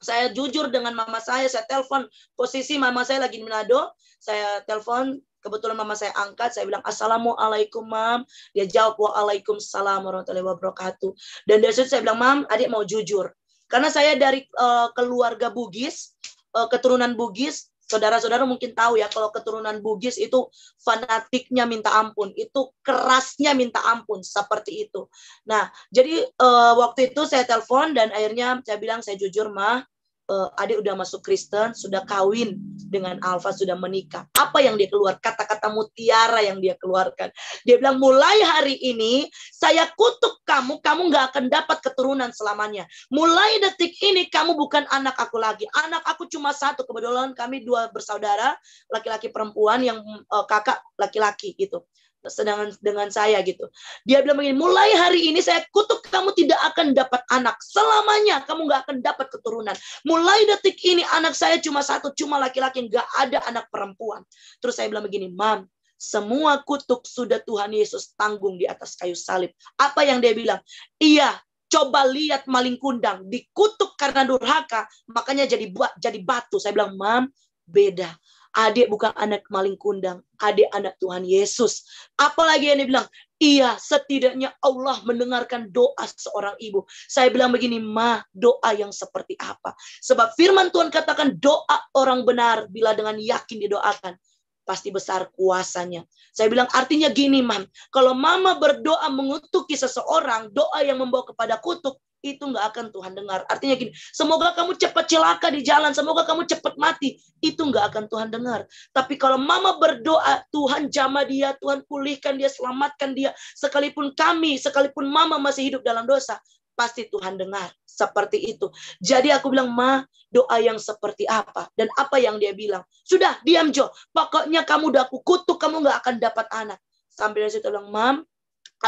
Speaker 2: saya jujur dengan mama saya, saya telepon posisi mama saya lagi di Manado, saya telepon Kebetulan mama saya angkat, saya bilang, Assalamualaikum, mam. Dia jawab, Waalaikumsalam warahmatullahi wabarakatuh. Dan dari situ saya bilang, mam, adik mau jujur. Karena saya dari uh, keluarga Bugis, uh, keturunan Bugis, saudara-saudara mungkin tahu ya, kalau keturunan Bugis itu fanatiknya minta ampun, itu kerasnya minta ampun, seperti itu. Nah, jadi uh, waktu itu saya telepon dan akhirnya saya bilang, saya jujur, mah, uh, adik udah masuk Kristen, sudah kawin dengan Alfa, sudah menikah. Apa yang dia keluar? Kata-kata mutiara yang dia keluarkan. Dia bilang, mulai hari ini saya kutuk kamu, kamu nggak akan dapat keturunan selamanya. Mulai detik ini kamu bukan anak aku lagi. Anak aku cuma satu. Kebetulan kami dua bersaudara, laki-laki perempuan yang uh, kakak laki-laki gitu sedangkan dengan saya gitu. Dia bilang begini, mulai hari ini saya kutuk kamu tidak akan dapat anak. Selamanya kamu nggak akan dapat keturunan. Mulai detik ini anak saya cuma satu, cuma laki-laki, nggak ada anak perempuan. Terus saya bilang begini, Mam, semua kutuk sudah Tuhan Yesus tanggung di atas kayu salib. Apa yang dia bilang? Iya, coba lihat maling kundang dikutuk karena durhaka, makanya jadi buat jadi batu. Saya bilang, "Mam, beda. Adik bukan anak maling kundang, adik anak Tuhan Yesus. Apalagi yang dia bilang, iya setidaknya Allah mendengarkan doa seorang ibu. Saya bilang begini, ma doa yang seperti apa? Sebab firman Tuhan katakan doa orang benar bila dengan yakin didoakan pasti besar kuasanya. Saya bilang artinya gini, Mam. Kalau mama berdoa mengutuki seseorang, doa yang membawa kepada kutuk, itu nggak akan Tuhan dengar. Artinya gini, semoga kamu cepat celaka di jalan, semoga kamu cepat mati, itu nggak akan Tuhan dengar. Tapi kalau mama berdoa, Tuhan jamah dia, Tuhan pulihkan dia, selamatkan dia. Sekalipun kami, sekalipun mama masih hidup dalam dosa, pasti Tuhan dengar. Seperti itu. Jadi aku bilang, Ma, doa yang seperti apa? Dan apa yang dia bilang? Sudah, diam Jo. Pokoknya kamu udah aku kutuk, kamu nggak akan dapat anak. Sambil dari situ bilang, Mam,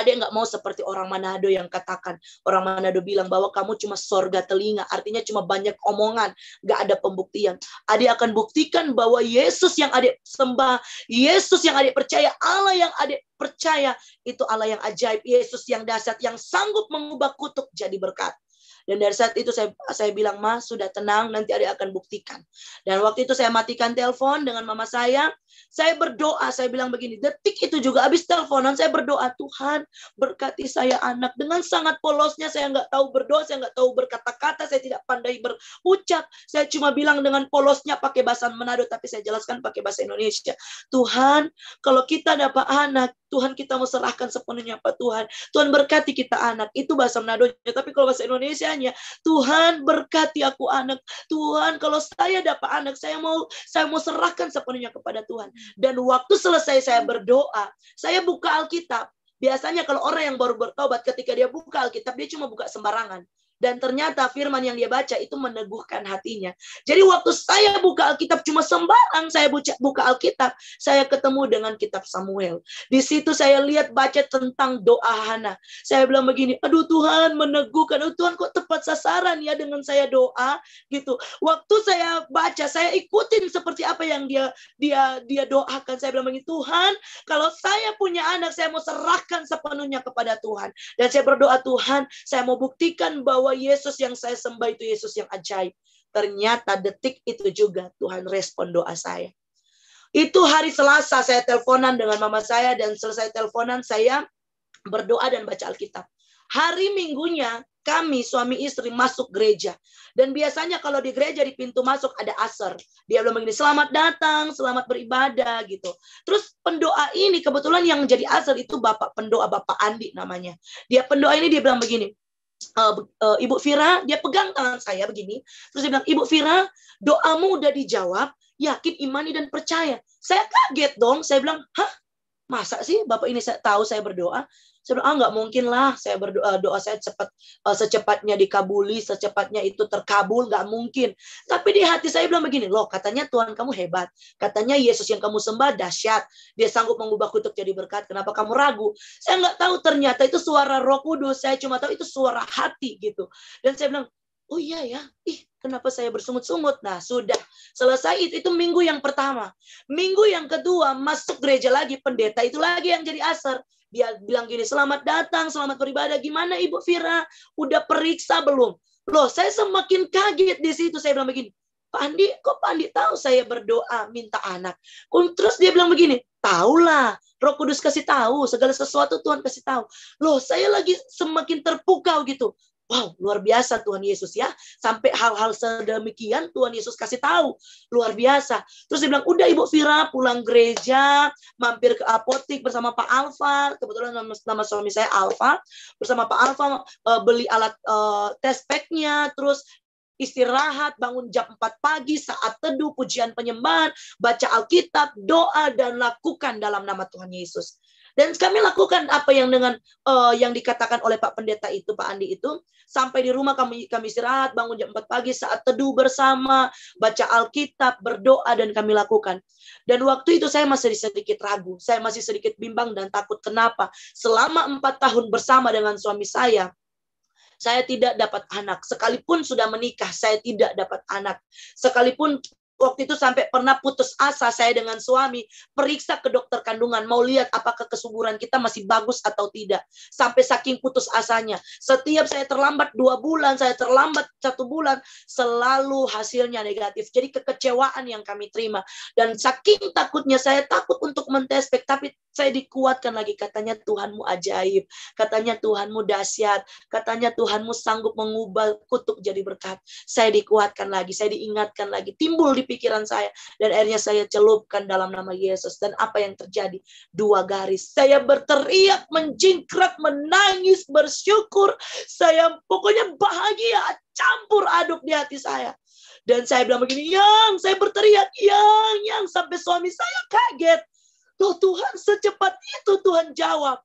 Speaker 2: yang nggak mau seperti orang Manado yang katakan, orang Manado bilang bahwa kamu cuma sorga telinga, artinya cuma banyak omongan, nggak ada pembuktian. Adik akan buktikan bahwa Yesus yang adik sembah, Yesus yang adik percaya, Allah yang adik percaya, itu Allah yang ajaib, Yesus yang dahsyat, yang sanggup mengubah kutuk jadi berkat. Dan dari saat itu saya saya bilang, "Ma, sudah tenang, nanti Ari akan buktikan." Dan waktu itu saya matikan telepon dengan mama saya. Saya berdoa, saya bilang begini, detik itu juga habis teleponan saya berdoa, "Tuhan, berkati saya anak." Dengan sangat polosnya saya nggak tahu berdoa, saya nggak tahu berkata-kata, saya tidak pandai berucap. Saya cuma bilang dengan polosnya pakai bahasa Manado tapi saya jelaskan pakai bahasa Indonesia. Tuhan, kalau kita dapat anak, Tuhan kita mau serahkan sepenuhnya pada Tuhan. Tuhan berkati kita anak. Itu bahasa Manado. Tapi kalau bahasa Indonesia kepadanya, Tuhan berkati aku anak. Tuhan, kalau saya dapat anak, saya mau saya mau serahkan sepenuhnya kepada Tuhan. Dan waktu selesai saya berdoa, saya buka Alkitab. Biasanya kalau orang yang baru bertobat ketika dia buka Alkitab, dia cuma buka sembarangan. Dan ternyata firman yang dia baca itu meneguhkan hatinya. Jadi waktu saya buka Alkitab cuma sembarang saya buka, Alkitab, saya ketemu dengan kitab Samuel. Di situ saya lihat baca tentang doa Hana. Saya bilang begini, aduh Tuhan meneguhkan, aduh Tuhan kok tepat sasaran ya dengan saya doa gitu. Waktu saya baca, saya ikutin seperti apa yang dia dia dia doakan. Saya bilang begini, Tuhan, kalau saya punya anak, saya mau serahkan sepenuhnya kepada Tuhan. Dan saya berdoa, Tuhan, saya mau buktikan bahwa bahwa Yesus yang saya sembah itu Yesus yang ajaib. Ternyata detik itu juga Tuhan respon doa saya. Itu hari Selasa saya teleponan dengan mama saya dan selesai teleponan saya berdoa dan baca Alkitab. Hari Minggunya kami suami istri masuk gereja. Dan biasanya kalau di gereja di pintu masuk ada aser. Dia belum begini, selamat datang, selamat beribadah gitu. Terus pendoa ini kebetulan yang jadi aser itu bapak pendoa Bapak Andi namanya. Dia pendoa ini dia bilang begini, uh, uh, Ibu Vira, dia pegang tangan saya begini. Terus dia bilang, Ibu Vira, doamu udah dijawab, yakin, imani, dan percaya. Saya kaget dong. Saya bilang, hah? Masa sih Bapak ini saya tahu saya berdoa? sudah ah nggak mungkin lah saya berdoa eh, doa saya cepat eh, secepatnya dikabuli secepatnya itu terkabul nggak mungkin tapi di hati saya bilang begini loh katanya Tuhan kamu hebat katanya Yesus yang kamu sembah dahsyat dia sanggup mengubah kutuk jadi berkat kenapa kamu ragu saya nggak tahu ternyata itu suara Roh Kudus saya cuma tahu itu suara hati gitu dan saya bilang oh iya ya ih kenapa saya bersungut-sungut? Nah, sudah selesai itu, itu minggu yang pertama. Minggu yang kedua masuk gereja lagi pendeta itu lagi yang jadi asar biar bilang gini, selamat datang, selamat beribadah. Gimana Ibu Fira? Udah periksa belum? Loh, saya semakin kaget di situ. Saya bilang begini, Pak Andi, kok Pak Andi tahu saya berdoa minta anak? Terus dia bilang begini, tahulah, Roh Kudus kasih tahu, segala sesuatu Tuhan kasih tahu. Loh, saya lagi semakin terpukau gitu. Wow, luar biasa Tuhan Yesus ya. Sampai hal-hal sedemikian Tuhan Yesus kasih tahu. Luar biasa. Terus dia bilang, udah Ibu Vira pulang gereja, mampir ke apotik bersama Pak Alfa. Kebetulan nama, nama suami saya Alfa. Bersama Pak Alfa uh, beli alat uh, test packnya, terus istirahat, bangun jam 4 pagi, saat teduh, pujian penyembahan, baca Alkitab, doa, dan lakukan dalam nama Tuhan Yesus. Dan kami lakukan apa yang dengan uh, yang dikatakan oleh Pak Pendeta itu, Pak Andi itu, sampai di rumah kami kami istirahat, bangun jam 4 pagi saat teduh bersama, baca Alkitab, berdoa dan kami lakukan. Dan waktu itu saya masih sedikit ragu, saya masih sedikit bimbang dan takut kenapa selama empat tahun bersama dengan suami saya saya tidak dapat anak. Sekalipun sudah menikah, saya tidak dapat anak. Sekalipun Waktu itu sampai pernah putus asa saya dengan suami, periksa ke dokter kandungan, mau lihat apakah kesuburan kita masih bagus atau tidak. Sampai saking putus asanya. Setiap saya terlambat dua bulan, saya terlambat satu bulan, selalu hasilnya negatif. Jadi kekecewaan yang kami terima. Dan saking takutnya, saya takut untuk mentespek, tapi saya dikuatkan lagi. Katanya Tuhanmu ajaib, katanya Tuhanmu dahsyat, katanya Tuhanmu sanggup mengubah kutuk jadi berkat. Saya dikuatkan lagi, saya diingatkan lagi. Timbul di pikiran saya dan akhirnya saya celupkan dalam nama Yesus dan apa yang terjadi dua garis saya berteriak menjingkrak menangis bersyukur saya pokoknya bahagia campur aduk di hati saya dan saya bilang begini yang saya berteriak yang yang sampai suami saya kaget Tuh Tuhan secepat itu Tuhan jawab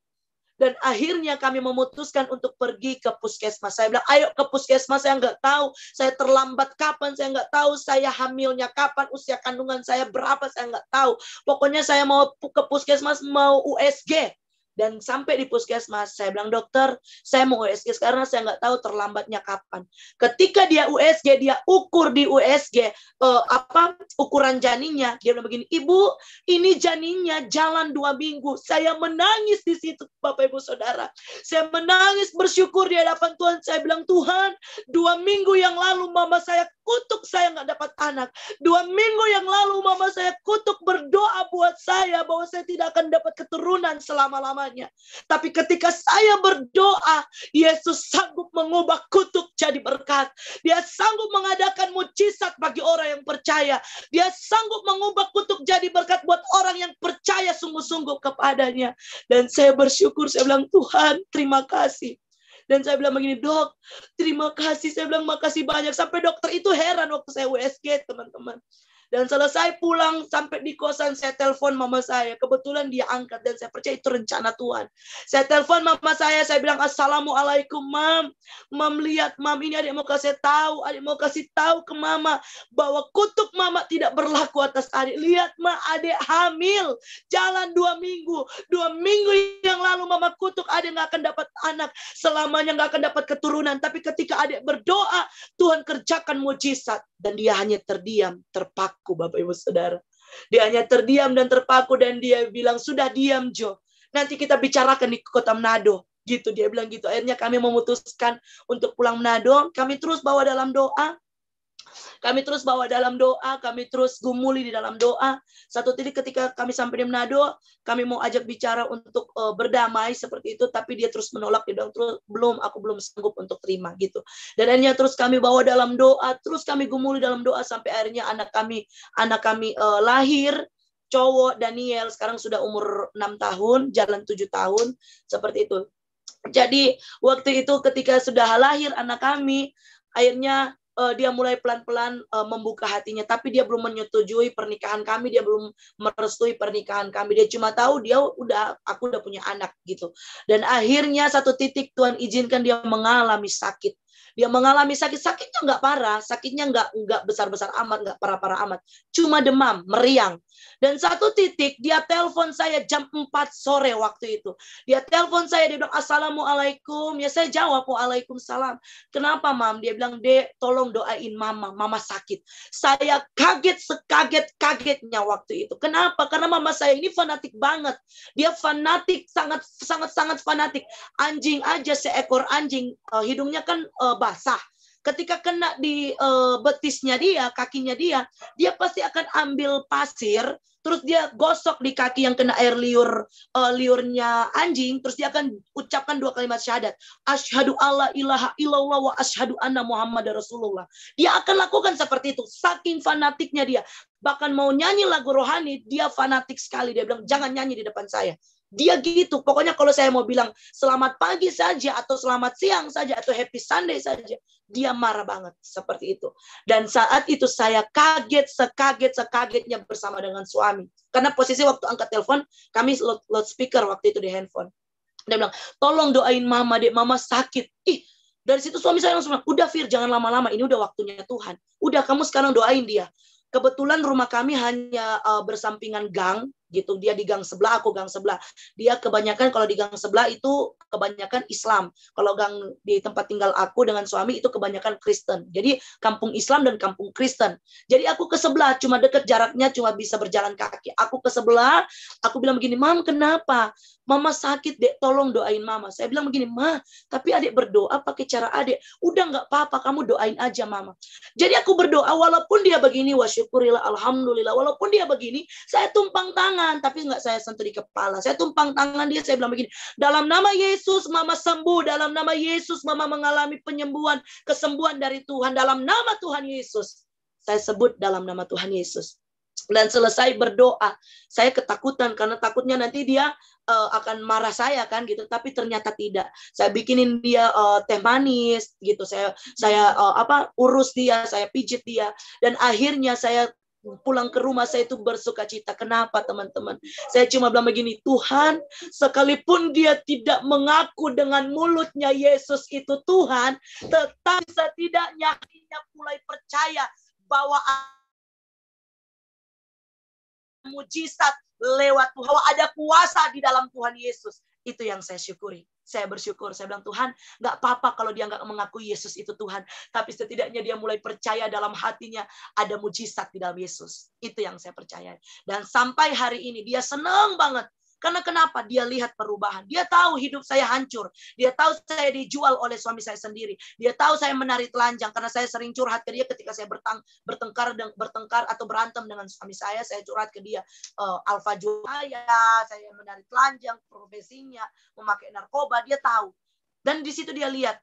Speaker 2: dan akhirnya kami memutuskan untuk pergi ke puskesmas. Saya bilang, ayo ke puskesmas, saya nggak tahu. Saya terlambat kapan, saya nggak tahu. Saya hamilnya kapan, usia kandungan saya berapa, saya nggak tahu. Pokoknya saya mau ke puskesmas, mau USG. Dan sampai di puskesmas, saya bilang, dokter, saya mau USG karena saya nggak tahu terlambatnya kapan. Ketika dia USG, dia ukur di USG, uh, eh, apa ukuran janinnya. Dia bilang begini, ibu, ini janinnya jalan dua minggu. Saya menangis di situ, Bapak Ibu Saudara. Saya menangis bersyukur di hadapan Tuhan. Saya bilang, Tuhan, dua minggu yang lalu mama saya kutuk saya nggak dapat anak. Dua minggu yang lalu mama saya kutuk berdoa buat saya bahwa saya tidak akan dapat keturunan selama-lamanya. Tapi ketika saya berdoa, Yesus sanggup mengubah kutuk jadi berkat. Dia sanggup mengadakan mujizat bagi orang yang percaya. Dia sanggup mengubah kutuk jadi berkat buat orang yang percaya sungguh-sungguh kepadanya. Dan saya bersyukur, saya bilang Tuhan terima kasih. Dan saya bilang begini, dok, terima kasih. Saya bilang makasih banyak. Sampai dokter itu heran waktu saya USG, teman-teman. Dan selesai pulang sampai di kosan, saya telepon mama saya. Kebetulan dia angkat dan saya percaya itu rencana Tuhan. Saya telepon mama saya, saya bilang, Assalamualaikum, mam. Mam lihat, mam ini adik mau kasih tahu, adik mau kasih tahu ke mama bahwa kutuk mama tidak berlaku atas adik. Lihat, ma, adik hamil. Jalan dua minggu. Dua minggu yang lalu mama kutuk, adik nggak akan dapat anak. Selamanya nggak akan dapat keturunan. Tapi ketika adik berdoa, Tuhan kerjakan mujizat. Dan dia hanya terdiam, terpaku Bapak Ibu Saudara. Dia hanya terdiam dan terpaku dan dia bilang, sudah diam Jo. Nanti kita bicarakan di kota Manado. Gitu, dia bilang gitu. Akhirnya kami memutuskan untuk pulang Manado. Kami terus bawa dalam doa. Kami terus bawa dalam doa, kami terus gumuli di dalam doa. Satu titik ketika kami sampai di Manado, kami mau ajak bicara untuk uh, berdamai seperti itu, tapi dia terus menolak, dia bilang terus belum, aku belum sanggup untuk terima gitu. Dan akhirnya terus kami bawa dalam doa, terus kami gumuli dalam doa sampai akhirnya anak kami, anak kami uh, lahir cowok Daniel sekarang sudah umur 6 tahun, jalan 7 tahun, seperti itu. Jadi waktu itu ketika sudah lahir anak kami, akhirnya uh, dia mulai pelan-pelan uh, membuka hatinya, tapi dia belum menyetujui pernikahan kami, dia belum merestui pernikahan kami. Dia cuma tahu dia udah aku udah punya anak gitu. Dan akhirnya satu titik Tuhan izinkan dia mengalami sakit. Dia mengalami sakit, sakitnya nggak parah, sakitnya nggak nggak besar-besar amat, nggak parah-parah amat. Cuma demam, meriang. Dan satu titik dia telepon saya jam 4 sore waktu itu. Dia telepon saya, dia bilang, Assalamualaikum. Ya saya jawab, Waalaikumsalam. Kenapa mam? Dia bilang, Dek, tolong doain mama. Mama sakit. Saya kaget sekaget-kagetnya waktu itu. Kenapa? Karena mama saya ini fanatik banget. Dia fanatik, sangat sangat sangat fanatik. Anjing aja seekor anjing, eh, hidungnya kan eh, basah ketika kena di e, betisnya dia, kakinya dia, dia pasti akan ambil pasir, terus dia gosok di kaki yang kena air liur e, liurnya anjing, terus dia akan ucapkan dua kalimat syahadat, ashadu alla ilaha illallah wa asyhadu anna muhammad rasulullah. Dia akan lakukan seperti itu, saking fanatiknya dia. Bahkan mau nyanyi lagu rohani, dia fanatik sekali. Dia bilang, jangan nyanyi di depan saya. Dia gitu. Pokoknya kalau saya mau bilang selamat pagi saja atau selamat siang saja atau happy Sunday saja, dia marah banget seperti itu. Dan saat itu saya kaget, sekaget, sekagetnya bersama dengan suami. Karena posisi waktu angkat telepon, kami loudspeaker waktu itu di handphone. Dia bilang, tolong doain mama deh, mama sakit. Ih, dari situ suami saya langsung bilang, udah Fir, jangan lama-lama, ini udah waktunya Tuhan. Udah kamu sekarang doain dia. Kebetulan rumah kami hanya uh, bersampingan gang, gitu dia di gang sebelah aku gang sebelah dia kebanyakan kalau di gang sebelah itu kebanyakan Islam kalau gang di tempat tinggal aku dengan suami itu kebanyakan Kristen jadi kampung Islam dan kampung Kristen jadi aku ke sebelah cuma deket jaraknya cuma bisa berjalan kaki aku ke sebelah aku bilang begini mam kenapa mama sakit dek tolong doain mama saya bilang begini mah tapi adik berdoa pakai cara adik udah nggak apa-apa kamu doain aja mama jadi aku berdoa walaupun dia begini wasyukurillah alhamdulillah walaupun dia begini saya tumpang tangan tangan, tapi nggak saya sentuh di kepala. Saya tumpang tangan dia, saya bilang begini, dalam nama Yesus mama sembuh, dalam nama Yesus mama mengalami penyembuhan, kesembuhan dari Tuhan, dalam nama Tuhan Yesus. Saya sebut dalam nama Tuhan Yesus. Dan selesai berdoa, saya ketakutan karena takutnya nanti dia uh, akan marah saya kan gitu tapi ternyata tidak saya bikinin dia uh, teh manis gitu saya saya uh, apa urus dia saya pijit dia dan akhirnya saya pulang ke rumah saya itu bersuka cita. Kenapa teman-teman? Saya cuma bilang begini, Tuhan, sekalipun dia tidak mengaku dengan mulutnya Yesus itu Tuhan, tetapi setidaknya hatinya mulai percaya bahwa mujizat lewat Tuhan, bahwa ada kuasa di dalam Tuhan Yesus. Itu yang saya syukuri saya bersyukur. Saya bilang, Tuhan, nggak apa-apa kalau dia nggak mengakui Yesus itu Tuhan. Tapi setidaknya dia mulai percaya dalam hatinya ada mujizat di dalam Yesus. Itu yang saya percaya. Dan sampai hari ini, dia senang banget karena kenapa? Dia lihat perubahan. Dia tahu hidup saya hancur. Dia tahu saya dijual oleh suami saya sendiri. Dia tahu saya menarik telanjang karena saya sering curhat ke dia ketika saya bertang, bertengkar dan bertengkar atau berantem dengan suami saya. Saya curhat ke dia uh, eh, alfa saya menarik telanjang, profesinya memakai narkoba. Dia tahu. Dan di situ dia lihat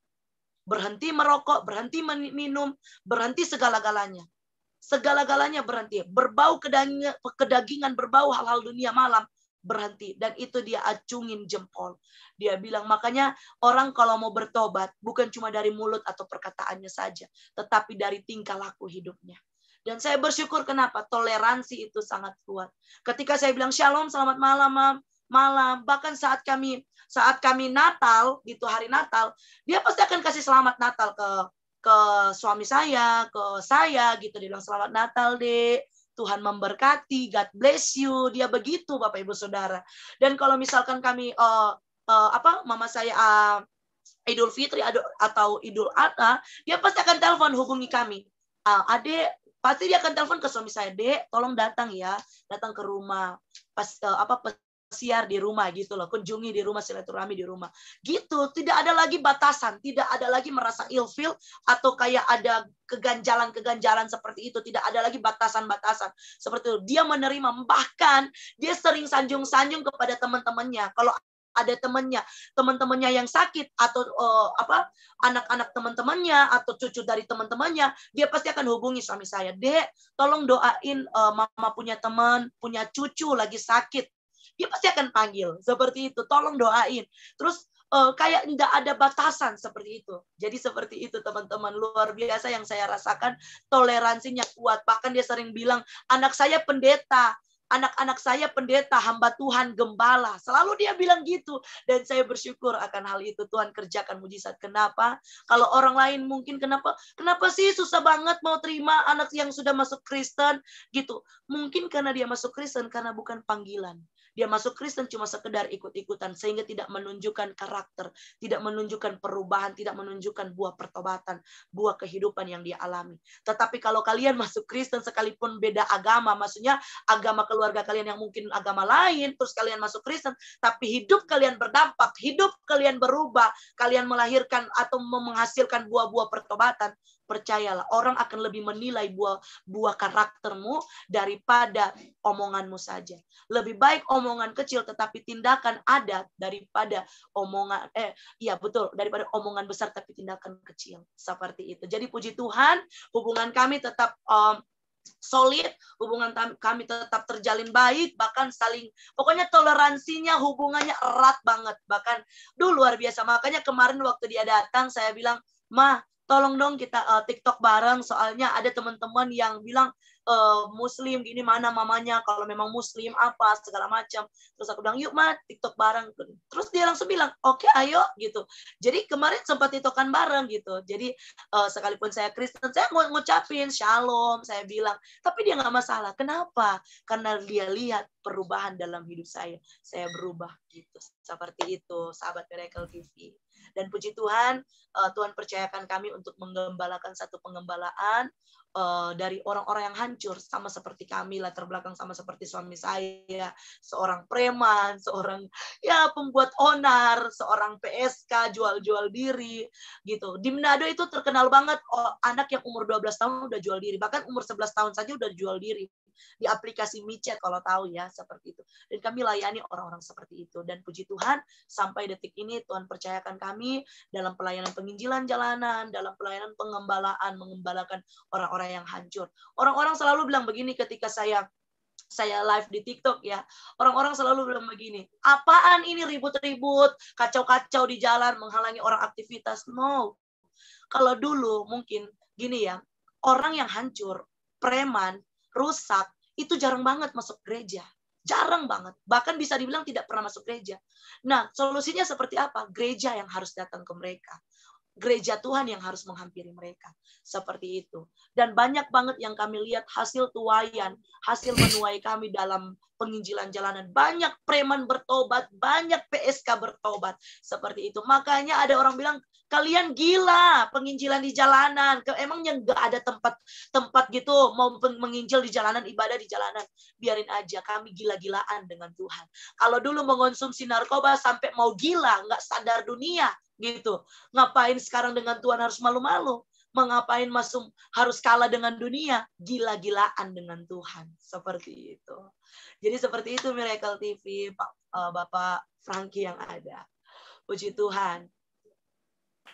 Speaker 2: berhenti merokok, berhenti minum, berhenti segala-galanya segala-galanya berhenti. Berbau kedagingan berbau hal-hal dunia malam berhenti dan itu dia acungin jempol. Dia bilang makanya orang kalau mau bertobat bukan cuma dari mulut atau perkataannya saja, tetapi dari tingkah laku hidupnya. Dan saya bersyukur kenapa toleransi itu sangat kuat. Ketika saya bilang shalom, selamat malam, mam, malam, bahkan saat kami saat kami Natal gitu hari Natal, dia pasti akan kasih selamat Natal ke ke suami saya, ke saya gitu dia bilang selamat Natal, Dek. Tuhan memberkati, God bless you. Dia begitu Bapak Ibu Saudara. Dan kalau misalkan kami uh, uh, apa mama saya uh, Idul Fitri atau Idul Adha, dia pasti akan telepon hubungi kami. Uh, ade pasti dia akan telepon ke suami saya, "Dek, tolong datang ya, datang ke rumah." Pas uh, apa siar di rumah gitu loh, kunjungi di rumah silaturahmi di rumah. Gitu, tidak ada lagi batasan, tidak ada lagi merasa ilfil atau kayak ada keganjalan-keganjalan seperti itu, tidak ada lagi batasan-batasan seperti itu. Dia menerima bahkan dia sering sanjung-sanjung kepada teman-temannya. Kalau ada temannya teman-temannya yang sakit atau uh, apa anak-anak teman-temannya atau cucu dari teman-temannya, dia pasti akan hubungi suami saya, dek, tolong doain uh, mama punya teman, punya cucu lagi sakit, dia pasti akan panggil seperti itu. Tolong doain. Terus uh, kayak tidak ada batasan seperti itu. Jadi seperti itu teman-teman luar biasa yang saya rasakan toleransinya kuat. Bahkan dia sering bilang anak saya pendeta, anak-anak saya pendeta, hamba Tuhan, gembala. Selalu dia bilang gitu. Dan saya bersyukur akan hal itu. Tuhan kerjakan mujizat. Kenapa? Kalau orang lain mungkin kenapa? Kenapa sih susah banget mau terima anak yang sudah masuk Kristen? Gitu. Mungkin karena dia masuk Kristen karena bukan panggilan. Dia masuk Kristen cuma sekedar ikut-ikutan sehingga tidak menunjukkan karakter, tidak menunjukkan perubahan, tidak menunjukkan buah pertobatan, buah kehidupan yang dia alami. Tetapi kalau kalian masuk Kristen sekalipun beda agama, maksudnya agama keluarga kalian yang mungkin agama lain, terus kalian masuk Kristen, tapi hidup kalian berdampak, hidup kalian berubah, kalian melahirkan atau menghasilkan buah-buah pertobatan, percayalah orang akan lebih menilai buah buah karaktermu daripada omonganmu saja. Lebih baik omongan kecil tetapi tindakan ada daripada omongan eh iya betul daripada omongan besar tapi tindakan kecil seperti itu. Jadi puji Tuhan hubungan kami tetap um, solid, hubungan kami tetap terjalin baik, bahkan saling pokoknya toleransinya hubungannya erat banget, bahkan duh luar biasa. Makanya kemarin waktu dia datang saya bilang, "Mah, tolong dong kita uh, TikTok bareng soalnya ada teman-teman yang bilang uh, muslim gini mana mamanya kalau memang muslim apa segala macam terus aku bilang yuk mah TikTok bareng terus dia langsung bilang oke okay, ayo gitu jadi kemarin sempat TikTokan bareng gitu jadi uh, sekalipun saya Kristen saya mau ngucapin shalom saya bilang tapi dia nggak masalah kenapa karena dia lihat perubahan dalam hidup saya saya berubah gitu seperti itu sahabat Miracle TV dan puji Tuhan, uh, Tuhan percayakan kami untuk menggembalakan satu pengembalaan uh, eh, dari orang-orang yang hancur, sama seperti kami, latar belakang sama seperti suami saya, seorang preman, seorang ya pembuat onar, seorang PSK, jual-jual diri, gitu. Di Manado itu terkenal banget oh, anak yang umur 12 tahun udah jual diri, bahkan umur 11 tahun saja udah jual diri di aplikasi micet kalau tahu ya seperti itu. Dan kami layani orang-orang seperti itu dan puji Tuhan sampai detik ini Tuhan percayakan kami dalam pelayanan penginjilan jalanan, dalam pelayanan pengembalaan mengembalakan orang-orang yang hancur. Orang-orang selalu bilang begini ketika saya saya live di TikTok ya. Orang-orang selalu bilang begini, apaan ini ribut-ribut, kacau-kacau di jalan, menghalangi orang aktivitas. No. Kalau dulu mungkin gini ya, orang yang hancur, preman, rusak, itu jarang banget masuk gereja. Jarang banget. Bahkan bisa dibilang tidak pernah masuk gereja. Nah, solusinya seperti apa? Gereja yang harus datang ke mereka gereja Tuhan yang harus menghampiri mereka. Seperti itu. Dan banyak banget yang kami lihat hasil tuayan, hasil menuai kami dalam penginjilan jalanan. Banyak preman bertobat, banyak PSK bertobat. Seperti itu. Makanya ada orang bilang, kalian gila penginjilan di jalanan. Emang yang nggak ada tempat tempat gitu mau menginjil di jalanan, ibadah di jalanan. Biarin aja, kami gila-gilaan dengan Tuhan. Kalau dulu mengonsumsi narkoba sampai mau gila, nggak sadar dunia gitu. Ngapain sekarang dengan Tuhan harus malu-malu? Mengapain masuk harus kalah dengan dunia? Gila-gilaan dengan Tuhan. Seperti itu. Jadi seperti itu Miracle TV, Pak eh, Bapak Franky yang ada. Puji Tuhan.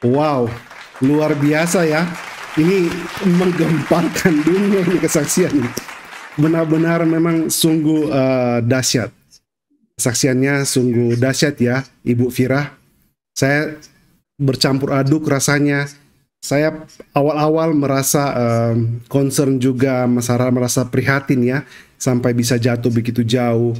Speaker 1: Wow, luar biasa ya. Ini menggemparkan dunia ini kesaksian. Benar-benar memang sungguh uh, dahsyat. Saksiannya sungguh dahsyat ya, Ibu Fira saya bercampur aduk rasanya. Saya awal-awal merasa um, concern juga, Sarah merasa prihatin ya, sampai bisa jatuh begitu jauh.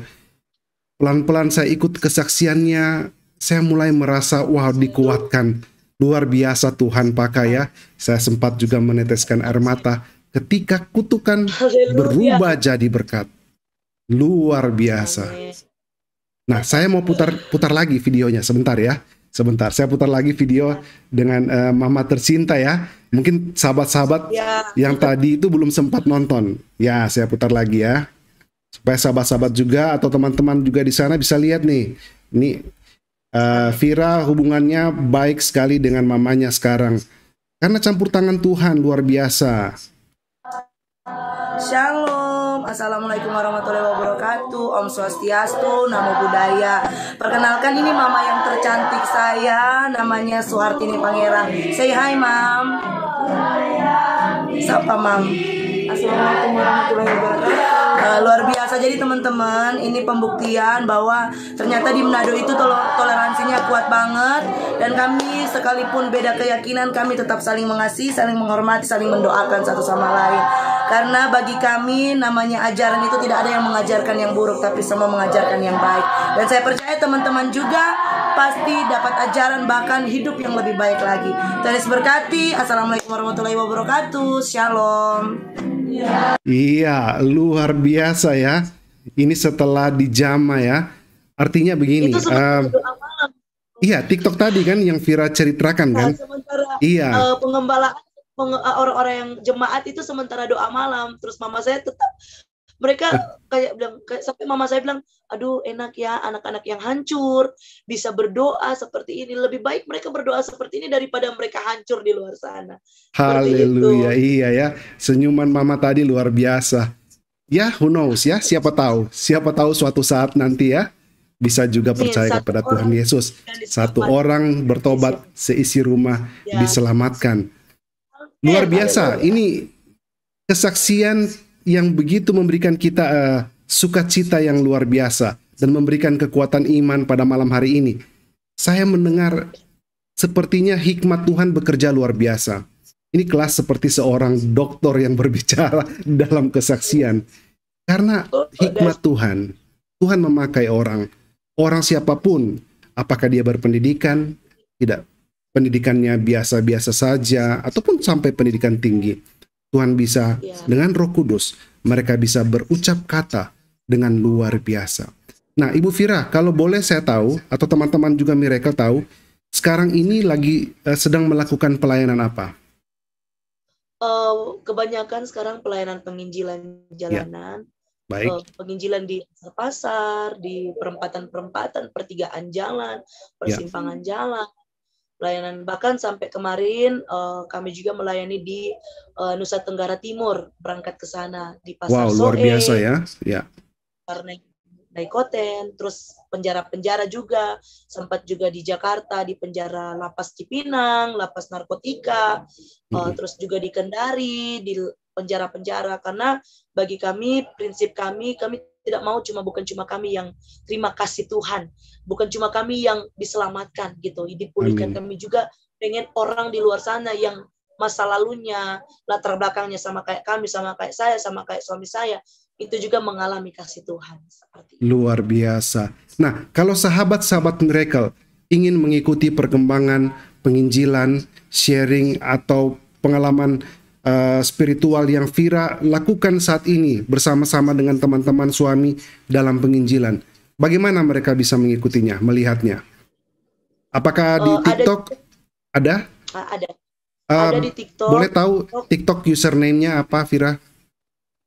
Speaker 1: Pelan-pelan saya ikut kesaksiannya, saya mulai merasa wah dikuatkan. Luar biasa Tuhan pakai ya. Saya sempat juga meneteskan air mata ketika kutukan Haleluya. berubah jadi berkat. Luar biasa. Nah, saya mau putar putar lagi videonya sebentar ya. Sebentar, saya putar lagi video dengan uh, Mama tercinta ya. Mungkin sahabat-sahabat ya. yang tadi itu belum sempat nonton. Ya, saya putar lagi ya. Supaya sahabat-sahabat juga atau teman-teman juga di sana bisa lihat nih. Ini uh, Vira hubungannya baik sekali dengan mamanya sekarang. Karena campur tangan Tuhan luar biasa.
Speaker 2: Shalom. Om Assalamualaikum warahmatullahi wabarakatuh Om Swastiastu, Namo Buddhaya Perkenalkan ini mama yang tercantik saya Namanya Suhartini Pangeran Say hi mam Sapa mam Assalamualaikum warahmatullahi wabarakatuh Uh, luar biasa jadi teman-teman ini pembuktian bahwa ternyata di Manado itu tol toleransinya kuat banget dan kami sekalipun beda keyakinan kami tetap saling mengasihi, saling menghormati, saling mendoakan satu sama lain. Karena bagi kami namanya ajaran itu tidak ada yang mengajarkan yang buruk tapi semua mengajarkan yang baik. Dan saya percaya teman-teman juga pasti dapat ajaran bahkan hidup yang lebih baik lagi. terus berkati. Assalamualaikum warahmatullahi wabarakatuh. Shalom.
Speaker 1: Iya, luar biasa ya. Ini setelah dijama ya. Artinya begini. Itu Iya, TikTok tadi kan yang Vira ceritakan nah, kan. Sementara
Speaker 2: iya. Uh, eh, pengembalaan eh, orang-orang yang jemaat itu sementara doa malam, terus mama saya tetap mereka eh. kayak bilang kayak, sampai mama saya bilang, "Aduh, enak ya anak-anak yang hancur bisa berdoa seperti ini. Lebih baik mereka berdoa seperti ini daripada mereka hancur di luar sana."
Speaker 1: Haleluya. Iya ya. Senyuman mama tadi luar biasa. Ya, who knows ya, siapa tahu. Siapa tahu suatu saat nanti ya bisa juga iya, percaya kepada Tuhan Yesus. Satu orang bertobat, iya, seisi rumah iya. diselamatkan. Luar biasa. Ini kesaksian yang begitu memberikan kita uh, sukacita yang luar biasa dan memberikan kekuatan iman pada malam hari ini. Saya mendengar sepertinya hikmat Tuhan bekerja luar biasa. Ini kelas seperti seorang dokter yang berbicara dalam kesaksian. Karena oh, oh, hikmat Tuhan, Tuhan memakai orang orang siapapun, apakah dia berpendidikan, tidak pendidikannya biasa-biasa saja ataupun sampai pendidikan tinggi. Tuhan bisa iya. dengan Roh Kudus mereka bisa berucap kata dengan luar biasa. Nah, Ibu Fira, kalau boleh saya tahu atau teman-teman juga mereka tahu, sekarang ini lagi uh, sedang melakukan pelayanan apa?
Speaker 2: Uh, kebanyakan sekarang pelayanan penginjilan ya. jalanan. yeah. Baik. Eh, penginjilan di pasar, di perempatan-perempatan, pertigaan jalan,
Speaker 3: persimpangan
Speaker 2: ya. jalan, pelayanan bahkan sampai kemarin uh, kami juga melayani di uh, Nusa Tenggara Timur, berangkat ke sana di pasar Wow, luar Soe, biasa ya. Ya. Karena Naikoten, terus penjara-penjara juga, sempat juga di Jakarta, di penjara Lapas Cipinang, Lapas Narkotika, -hmm. uh, terus juga di Kendari, di penjara-penjara, karena bagi kami prinsip kami kami tidak mau cuma bukan cuma kami yang terima kasih Tuhan, bukan cuma kami yang diselamatkan gitu, dipulihkan Amin. kami juga pengen orang di luar sana yang masa lalunya, latar belakangnya sama kayak kami, sama kayak saya, sama kayak suami saya, itu juga mengalami kasih Tuhan
Speaker 1: seperti Luar biasa. Nah, kalau sahabat-sahabat miracle ingin mengikuti perkembangan penginjilan, sharing atau pengalaman uh, spiritual yang Fira lakukan saat ini bersama-sama dengan teman-teman suami dalam penginjilan? Bagaimana mereka bisa mengikutinya, melihatnya? Apakah eh, di uh, TikTok ada?
Speaker 2: Ah, ada. Ada, eh, um, ada di TikTok. Boleh tahu TikTok
Speaker 1: username-nya apa, Fira?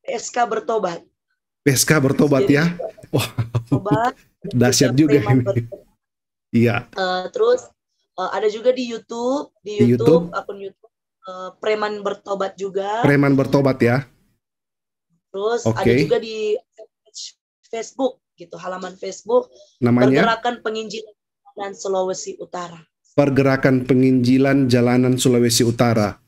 Speaker 2: PSK bertobat.
Speaker 1: PSK bertobat Jadi, ya? Wah, Bertobat. dahsyat juga ini. Iya.
Speaker 2: Uh, terus uh, ada juga di YouTube, di, di YouTube, YouTube akun YouTube Eh, preman bertobat juga. Preman bertobat ya. Terus okay. ada juga di Facebook gitu, halaman Facebook Namanya? Pergerakan Penginjilan Jalanan Sulawesi Utara.
Speaker 1: Pergerakan Penginjilan Jalanan Sulawesi Utara.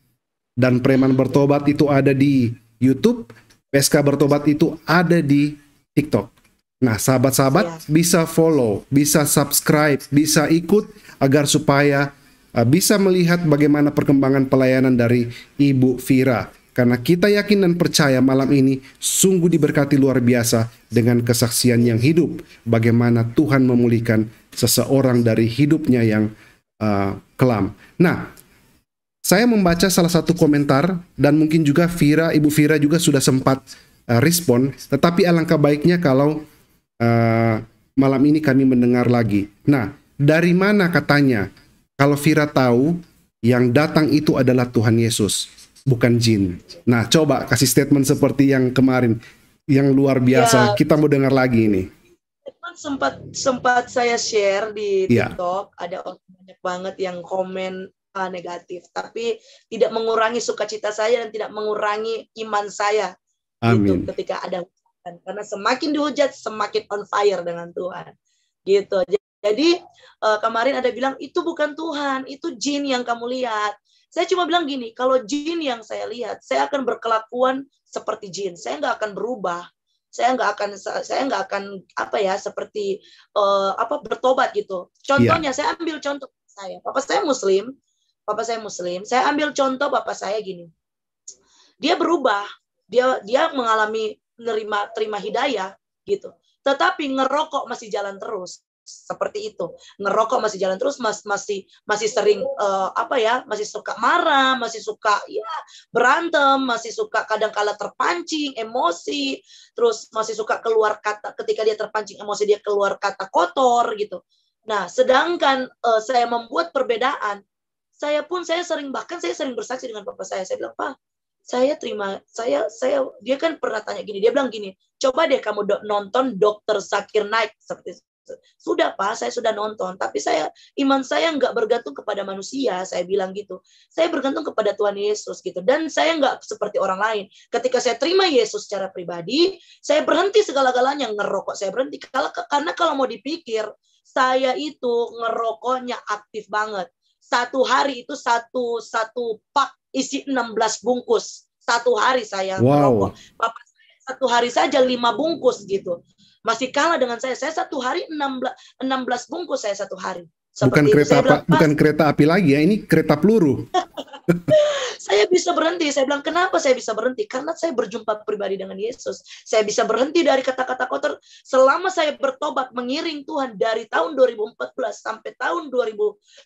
Speaker 1: Dan Preman Bertobat itu ada di YouTube, PSK Bertobat itu ada di TikTok. Nah, sahabat-sahabat ya. bisa follow, bisa subscribe, bisa ikut agar supaya Ah, bisa melihat bagaimana perkembangan pelayanan dari Ibu Vira. Karena kita yakin dan percaya malam ini sungguh diberkati luar biasa dengan kesaksian yang hidup. Bagaimana Tuhan memulihkan seseorang dari hidupnya yang uh, kelam. Nah, saya membaca salah satu komentar dan mungkin juga Vira, Ibu Vira juga sudah sempat uh, respon. Tetapi alangkah baiknya kalau uh, malam ini kami mendengar lagi. Nah, dari mana katanya kalau Vira tahu yang datang itu adalah Tuhan Yesus, bukan jin. Nah, coba kasih statement seperti yang kemarin, yang luar biasa. Ya, Kita mau dengar lagi ini.
Speaker 2: Statement sempat sempat saya share di ya. TikTok, ada orang banyak banget yang komen uh, negatif, tapi tidak mengurangi sukacita saya dan tidak mengurangi iman saya. Gitu, Amin. Gitu, ketika ada karena semakin dihujat, semakin on fire dengan Tuhan. Gitu. Jadi uh, kemarin ada bilang itu bukan Tuhan, itu jin yang kamu lihat. Saya cuma bilang gini, kalau jin yang saya lihat, saya akan berkelakuan seperti jin. Saya nggak akan berubah. Saya nggak akan, saya nggak akan apa ya seperti uh, apa bertobat gitu. Contohnya, yeah. saya ambil contoh saya. Papa saya Muslim, papa saya Muslim. Saya ambil contoh papa saya gini. Dia berubah, dia dia mengalami menerima terima hidayah gitu. Tetapi ngerokok masih jalan terus seperti itu ngerokok masih jalan terus mas, masih masih sering uh, apa ya masih suka marah masih suka ya berantem masih suka kadang kala terpancing emosi terus masih suka keluar kata ketika dia terpancing emosi dia keluar kata kotor gitu nah sedangkan uh, saya membuat perbedaan saya pun saya sering bahkan saya sering bersaksi dengan papa saya saya bilang pak saya terima saya saya dia kan pernah tanya gini dia bilang gini coba deh kamu do, nonton dokter Sakir Naik seperti sudah pak saya sudah nonton tapi saya iman saya nggak bergantung kepada manusia saya bilang gitu saya bergantung kepada Tuhan Yesus gitu dan saya nggak seperti orang lain ketika saya terima Yesus secara pribadi saya berhenti segala-galanya ngerokok saya berhenti karena kalau mau dipikir saya itu ngerokoknya aktif banget satu hari itu satu satu pak isi 16 bungkus satu hari saya wow. ngerokok satu hari saja lima bungkus gitu. Masih kalah dengan saya. Saya satu hari 16, 16 bungkus saya satu hari. Seperti bukan kereta apa, bilang, bukan
Speaker 1: kereta api lagi ya, ini kereta peluru.
Speaker 2: saya bisa berhenti. Saya bilang, kenapa saya bisa berhenti? Karena saya berjumpa pribadi dengan Yesus. Saya bisa berhenti dari kata-kata kotor. Selama saya bertobat mengiring Tuhan dari tahun 2014 sampai tahun 2000,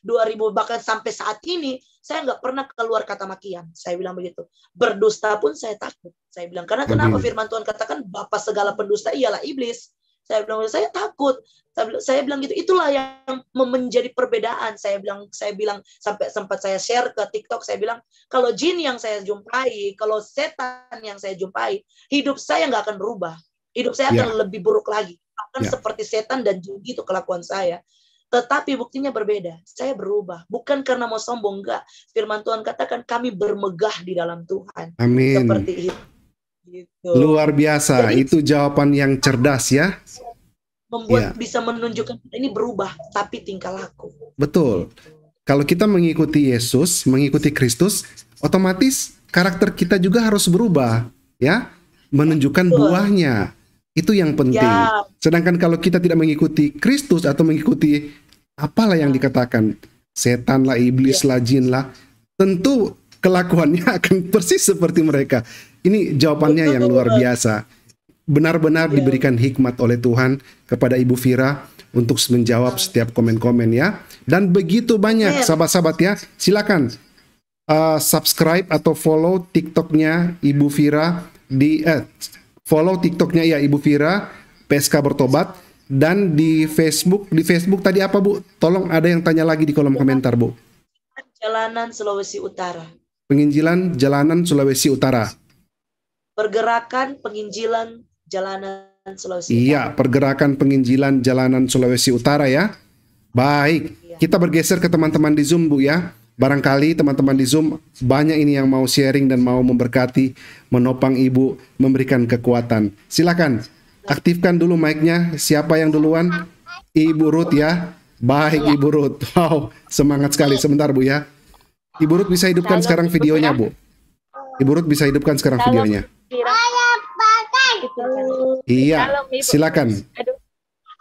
Speaker 2: 2000 bahkan sampai saat ini, saya nggak pernah keluar kata makian. Saya bilang begitu. Berdusta pun saya takut. Saya bilang karena kenapa firman Tuhan katakan bapa segala pendusta ialah iblis. Saya bilang saya takut. Saya, saya bilang gitu. Itulah yang menjadi perbedaan. Saya bilang saya bilang sampai sempat saya share ke TikTok saya bilang kalau jin yang saya jumpai, kalau setan yang saya jumpai, hidup saya nggak akan berubah. Hidup saya ya. akan yeah. lebih buruk lagi akan yeah. seperti setan dan jin itu kelakuan saya. Tetapi buktinya berbeda. Saya berubah. Bukan karena mau sombong, enggak. Firman Tuhan katakan kami bermegah di dalam Tuhan. Amin. Seperti itu. Gitu. Luar biasa. Jadi, itu
Speaker 1: jawaban yang cerdas ya.
Speaker 2: Membuat ya. bisa menunjukkan ini berubah, tapi tingkah laku.
Speaker 1: Betul. Kalau kita mengikuti Yesus, mengikuti Kristus, otomatis karakter kita juga harus berubah, ya, menunjukkan Betul. buahnya. Itu yang penting. Ya. Sedangkan kalau kita tidak mengikuti Kristus atau mengikuti apalah yang dikatakan setan lah, iblis ya. lah, jin lah, tentu kelakuannya akan persis seperti mereka. Ini jawabannya yang luar biasa. Benar-benar ya. diberikan hikmat oleh Tuhan kepada Ibu Vira untuk menjawab ya. setiap komen-komen ya. Dan begitu banyak sahabat-sahabat ya. Silakan uh, subscribe atau follow TikToknya Ibu Vira di eh, Follow TikToknya ya Ibu Vira, PSK Bertobat. Dan di Facebook, di Facebook tadi apa Bu? Tolong ada yang tanya lagi di kolom komentar Bu.
Speaker 2: Jalanan Sulawesi Utara.
Speaker 1: Penginjilan Jalanan Sulawesi Utara.
Speaker 2: Pergerakan Penginjilan Jalanan Sulawesi iya,
Speaker 1: Utara. Iya, pergerakan penginjilan Jalanan Sulawesi Utara ya. Baik, iya. kita bergeser ke teman-teman di Zoom Bu ya. Barangkali teman-teman di Zoom banyak ini yang mau sharing dan mau memberkati, menopang ibu, memberikan kekuatan. Silakan aktifkan dulu mic-nya. Siapa yang duluan? Ibu Ruth ya. Baik Ibu Ruth. Wow, semangat sekali. Sebentar Bu ya. Ibu Ruth bisa hidupkan sekarang videonya Bu. Ibu Ruth bisa hidupkan sekarang videonya.
Speaker 4: Iya, silakan.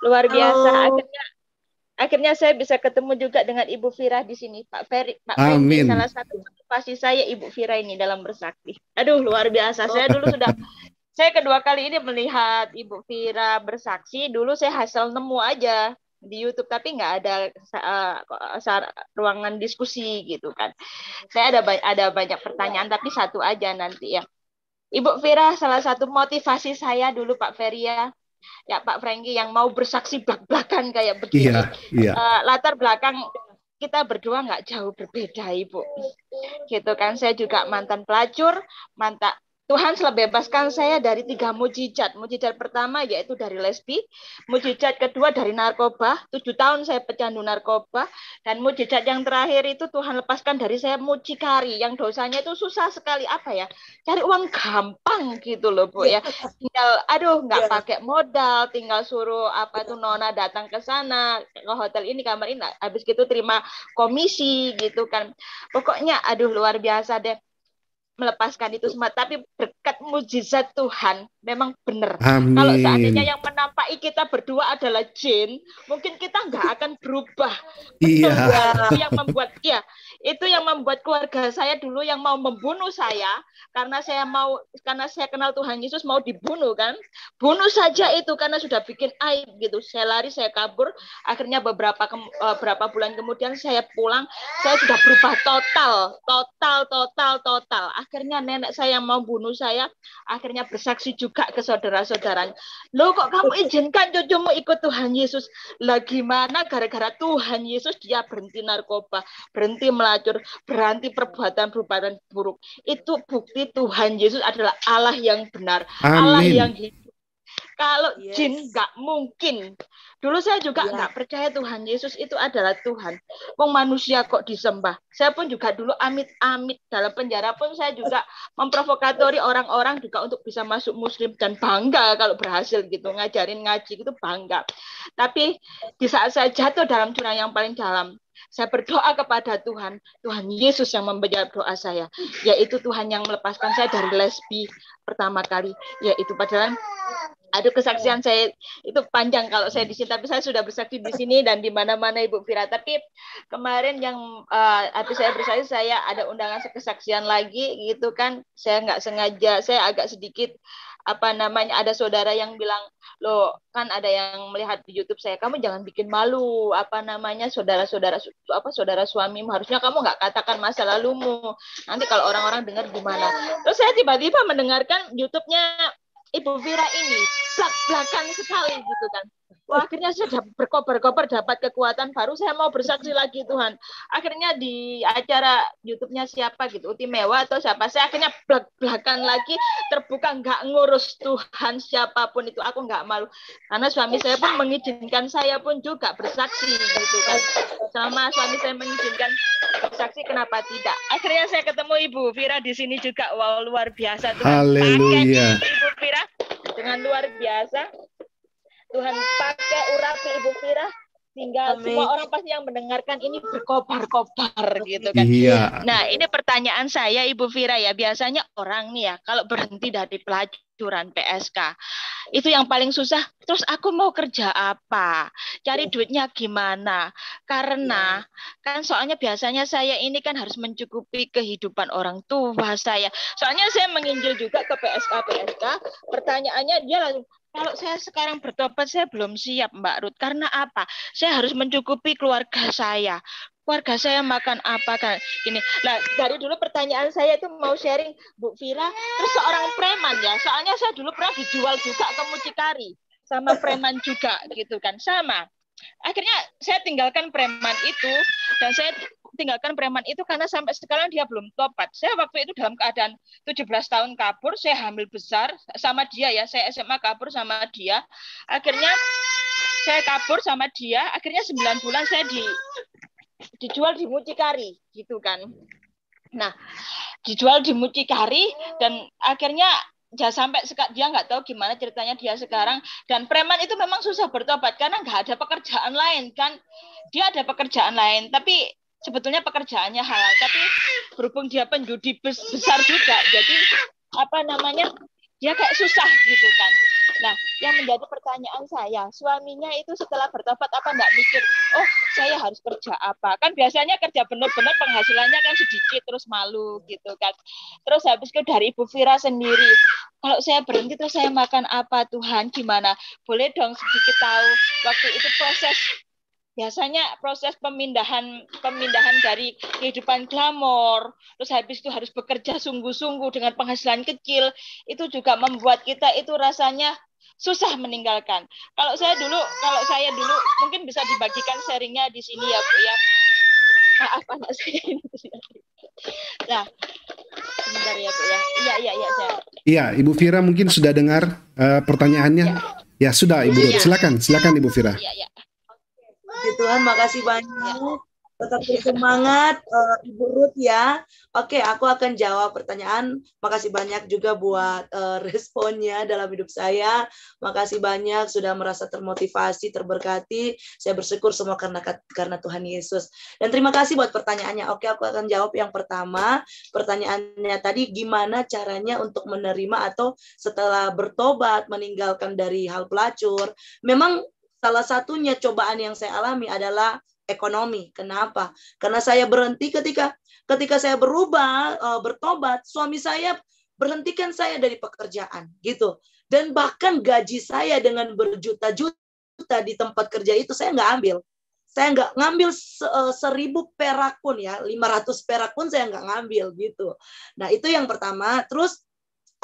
Speaker 4: luar biasa. Akhirnya akhirnya saya bisa ketemu juga dengan Ibu Fira di sini, Pak Ferry, Pak Amin. Fendi, salah satu motivasi saya Ibu Fira ini dalam bersakti. Aduh, luar biasa. Saya dulu oh. sudah saya kedua kali ini melihat Ibu Fira bersaksi, dulu saya hasil nemu aja di YouTube tapi nggak ada uh, ruangan diskusi gitu kan. Saya ada ba ada banyak pertanyaan tapi satu aja nanti ya. Ibu Fira salah satu motivasi saya dulu Pak Feria ya, ya Pak Franky yang mau bersaksi belak-belakan kayak
Speaker 3: begini. Iya, iya. Uh,
Speaker 4: latar belakang kita berdua nggak jauh berbeda, Ibu. Gitu kan, saya juga mantan pelacur, mantan Tuhan telah bebaskan saya dari tiga mujizat. Mujizat pertama yaitu dari lesbi, mujizat kedua dari narkoba, tujuh tahun saya pecandu narkoba, dan mujizat yang terakhir itu Tuhan lepaskan dari saya mujikari, yang dosanya itu susah sekali apa ya, cari uang gampang gitu loh bu ya, tinggal aduh nggak yeah. pakai modal, tinggal suruh apa tuh nona datang ke sana ke hotel ini kamar ini, habis gitu terima komisi gitu kan, pokoknya aduh luar biasa deh melepaskan itu semua tapi berkat mujizat Tuhan memang benar kalau seandainya yang menampaki kita berdua adalah jin mungkin kita nggak akan berubah
Speaker 2: iya. yang membuat
Speaker 4: iya itu yang membuat keluarga saya dulu yang mau membunuh saya karena saya mau karena saya kenal Tuhan Yesus mau dibunuh kan bunuh saja itu karena sudah bikin aib gitu saya lari saya kabur akhirnya beberapa ke, eh, beberapa bulan kemudian saya pulang saya sudah berubah total total total total akhirnya nenek saya yang mau bunuh saya akhirnya bersaksi juga ke saudara-saudaranya lo kok kamu izinkan cucumu ikut Tuhan Yesus lah gimana gara-gara Tuhan Yesus dia berhenti narkoba berhenti pelacur, berhenti perbuatan-perbuatan buruk. Itu bukti Tuhan Yesus adalah Allah yang benar, Amin. Allah yang hidup kalau yes. jin nggak mungkin. Dulu saya juga yeah. percaya Tuhan Yesus itu adalah Tuhan. Wong manusia kok disembah. Saya pun juga dulu amit-amit dalam penjara pun saya juga memprovokatori orang-orang juga untuk bisa masuk Muslim dan bangga kalau berhasil gitu ngajarin ngaji gitu bangga. Tapi di saat saya jatuh dalam jurang yang paling dalam, saya berdoa kepada Tuhan, Tuhan Yesus yang menjawab doa saya, yaitu Tuhan yang melepaskan saya dari lesbi pertama kali, yaitu padahal Aduh kesaksian oh. saya itu panjang kalau saya di sini, tapi saya sudah bersaksi di sini dan di mana-mana Ibu Fira. Tapi kemarin yang uh, saya bersaksi saya ada undangan kesaksian lagi gitu kan, saya nggak sengaja, saya agak sedikit apa namanya ada saudara yang bilang lo kan ada yang melihat di YouTube saya kamu jangan bikin malu apa namanya saudara-saudara apa saudara suamimu harusnya kamu nggak katakan masa lalumu nanti kalau orang-orang dengar gimana terus saya tiba-tiba mendengarkan YouTube-nya Ibu Vira ini belak-belakan sekali gitu kan. Wah, akhirnya saya berkobar-kobar dapat kekuatan baru saya mau bersaksi lagi Tuhan. Akhirnya di acara YouTube-nya siapa gitu, Uti Mewa atau siapa, saya akhirnya belak-belakan lagi terbuka nggak ngurus Tuhan siapapun itu aku nggak malu karena suami saya pun mengizinkan saya pun juga bersaksi gitu kan. Sama suami saya mengizinkan bersaksi kenapa tidak. Akhirnya saya ketemu Ibu Vira di sini juga. Wow, luar biasa Tuhan. Haleluya. Ibu Vira dengan luar biasa Tuhan pakai urapi Ibu Fira sehingga Amin. semua orang pasti yang mendengarkan ini berkobar-kobar gitu kan. Iya. Nah, ini pertanyaan saya Ibu Fira ya. Biasanya orang nih ya kalau berhenti dari pelacuran PSK itu yang paling susah. Terus aku mau kerja apa? Cari iya. duitnya gimana? Karena iya. kan soalnya biasanya saya ini kan harus mencukupi kehidupan orang tua saya. Soalnya saya menginjil juga ke PSK PSK. Pertanyaannya dia langsung kalau saya sekarang bertobat, saya belum siap, Mbak Rut. Karena apa? Saya harus mencukupi keluarga saya. Keluarga saya makan apa kan? Gini. Nah, dari dulu pertanyaan saya itu mau sharing Bu Vira, terus seorang preman ya. Soalnya saya dulu pernah dijual juga ke mucikari sama preman juga gitu kan. Sama akhirnya saya tinggalkan preman itu dan saya tinggalkan preman itu karena sampai sekarang dia belum tobat. Saya waktu itu dalam keadaan 17 tahun kabur, saya hamil besar sama dia ya, saya SMA kabur sama dia. Akhirnya saya kabur sama dia, akhirnya 9 bulan saya di dijual di mucikari gitu kan. Nah, dijual di mucikari dan akhirnya ya sampai sekarang dia nggak tahu gimana ceritanya dia sekarang dan preman itu memang susah bertobat karena nggak ada pekerjaan lain kan dia ada pekerjaan lain tapi sebetulnya pekerjaannya halal tapi berhubung dia penjudi besar juga jadi apa namanya dia kayak susah gitu kan nah yang menjadi pertanyaan saya suaminya itu setelah bertobat apa enggak mikir oh saya harus kerja apa kan biasanya kerja benar-benar penghasilannya kan sedikit terus malu gitu kan terus habis itu dari Ibu Fira sendiri kalau saya berhenti terus saya makan apa Tuhan gimana boleh dong sedikit tahu waktu itu proses biasanya proses pemindahan pemindahan dari kehidupan glamor terus habis itu harus bekerja sungguh-sungguh dengan penghasilan kecil itu juga membuat kita itu rasanya susah meninggalkan. Kalau saya dulu kalau saya dulu mungkin bisa dibagikan sharingnya di sini ya Bu ya. Maaf anak saya ini. Nah, sebentar ya Bu ya. Iya iya iya saya.
Speaker 1: Iya, Ibu Fira mungkin sudah dengar uh, pertanyaannya. Ya. ya sudah Ibu, iya. silakan silakan Ibu Fira. Iya iya.
Speaker 2: Puji Tuhan, makasih banyak. Tetap bersemangat, uh, Ibu Ruth ya. Oke, aku akan jawab pertanyaan. Makasih banyak juga buat uh, responnya dalam hidup saya. Makasih banyak sudah merasa termotivasi, terberkati. Saya bersyukur semua karena karena Tuhan Yesus. Dan terima kasih buat pertanyaannya. Oke, aku akan jawab yang pertama. Pertanyaannya tadi, gimana caranya untuk menerima atau setelah bertobat, meninggalkan dari hal pelacur. Memang Salah satunya cobaan yang saya alami adalah ekonomi. Kenapa? Karena saya berhenti ketika ketika saya berubah, e, bertobat, suami saya berhentikan saya dari pekerjaan, gitu. Dan bahkan gaji saya dengan berjuta-juta di tempat kerja itu saya nggak ambil. Saya nggak ngambil eh, seribu perak pun ya, 500 perak pun saya nggak ngambil gitu. Nah itu yang pertama. Terus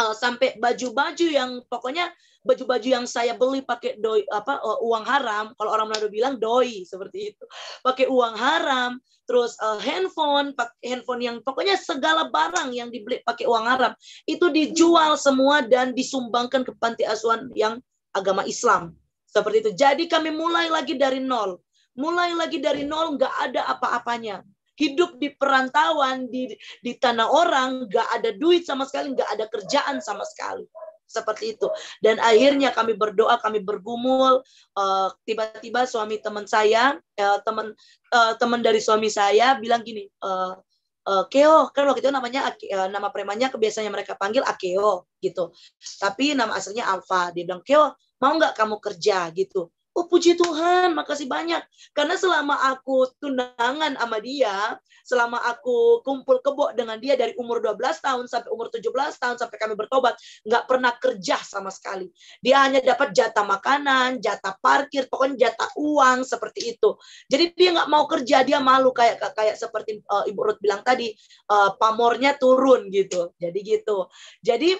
Speaker 2: eh, sampai baju-baju yang pokoknya baju-baju yang saya beli pakai doi apa e, uang haram kalau orang Manado bilang doi seperti itu pakai uang haram terus uh, handphone pakai handphone yang pokoknya segala barang yang dibeli pakai uang haram itu dijual semua dan disumbangkan ke panti asuhan yang agama Islam seperti itu jadi kami mulai lagi dari nol mulai lagi dari nol nggak ada apa-apanya hidup di perantauan di di tanah orang nggak ada duit sama sekali nggak ada kerjaan sama sekali seperti itu. Dan akhirnya kami berdoa, kami bergumul. Eh, tiba-tiba uh, suami teman saya, uh, teman uh, teman dari suami saya bilang gini, uh, uh, Keo, kan waktu itu namanya uh, nama premannya kebiasaannya mereka panggil Akeo gitu. Tapi nama aslinya Alfa. Dia bilang Keo, mau nggak kamu kerja gitu? Oh puji Tuhan, makasih banyak. Karena selama aku tunangan sama dia, selama aku kumpul kebo dengan dia dari umur 12 tahun sampai umur 17 tahun sampai kami bertobat, nggak pernah kerja sama sekali. Dia hanya dapat jatah makanan, jatah parkir, pokoknya jatah uang seperti itu. Jadi dia nggak mau kerja, dia malu kayak kayak seperti uh, Ibu Ruth bilang tadi, uh, pamornya turun gitu. Jadi gitu. Jadi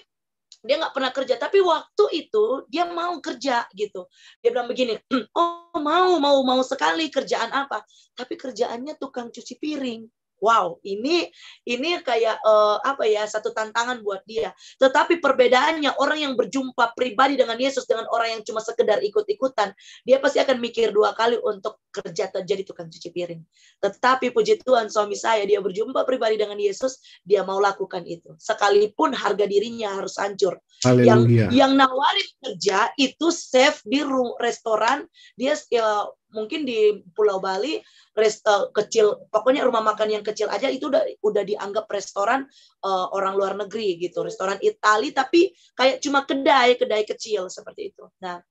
Speaker 2: dia nggak pernah kerja tapi waktu itu dia mau kerja gitu dia bilang begini oh mau mau mau sekali kerjaan apa tapi kerjaannya tukang cuci piring wow ini ini kayak uh, apa ya satu tantangan buat dia tetapi perbedaannya orang yang berjumpa pribadi dengan Yesus dengan orang yang cuma sekedar ikut-ikutan dia pasti akan mikir dua kali untuk kerja terjadi tukang cuci piring tetapi puji Tuhan suami saya dia berjumpa pribadi dengan Yesus dia mau lakukan itu sekalipun harga dirinya harus hancur
Speaker 5: Haleluya. yang
Speaker 2: yang nawarin kerja itu chef di restoran dia uh, mungkin di Pulau Bali eh, kecil pokoknya rumah makan yang kecil aja itu udah udah dianggap restoran uh, orang luar negeri gitu restoran Itali tapi kayak cuma kedai kedai kecil seperti itu nah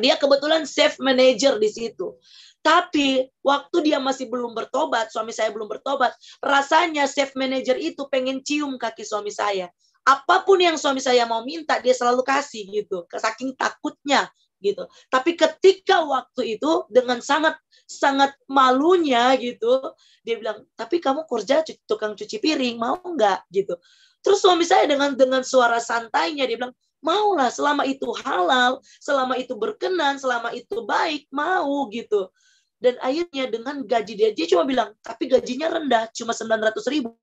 Speaker 2: dia kebetulan chef manager di situ tapi waktu dia masih belum bertobat, suami saya belum bertobat, rasanya chef manager itu pengen cium kaki suami saya apapun yang suami saya mau minta dia selalu kasih gitu saking takutnya gitu. Tapi ketika waktu itu dengan sangat sangat malunya gitu, dia bilang, "Tapi kamu kerja tukang cuci piring, mau nggak?" gitu. Terus suami saya dengan dengan suara santainya dia bilang, mau lah, selama itu halal, selama itu berkenan, selama itu baik, mau." gitu. Dan akhirnya dengan gaji dia, dia cuma bilang, tapi gajinya rendah, cuma 900 ribu.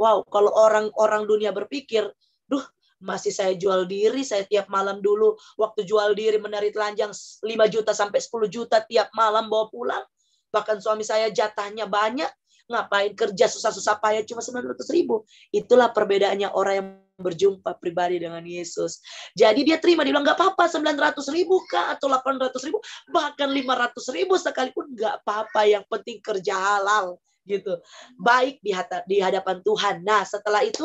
Speaker 2: Wow, kalau orang-orang dunia berpikir, duh masih saya jual diri, saya tiap malam dulu waktu jual diri menari telanjang 5 juta sampai 10 juta tiap malam bawa pulang. Bahkan suami saya jatahnya banyak, ngapain kerja susah-susah payah cuma 900 ribu. Itulah perbedaannya orang yang berjumpa pribadi dengan Yesus. Jadi dia terima, dia bilang, gak apa-apa 900 ribu kah, atau 800 ribu, bahkan 500 ribu sekalipun gak apa-apa, yang penting kerja halal gitu baik di, hadapan Tuhan. Nah setelah itu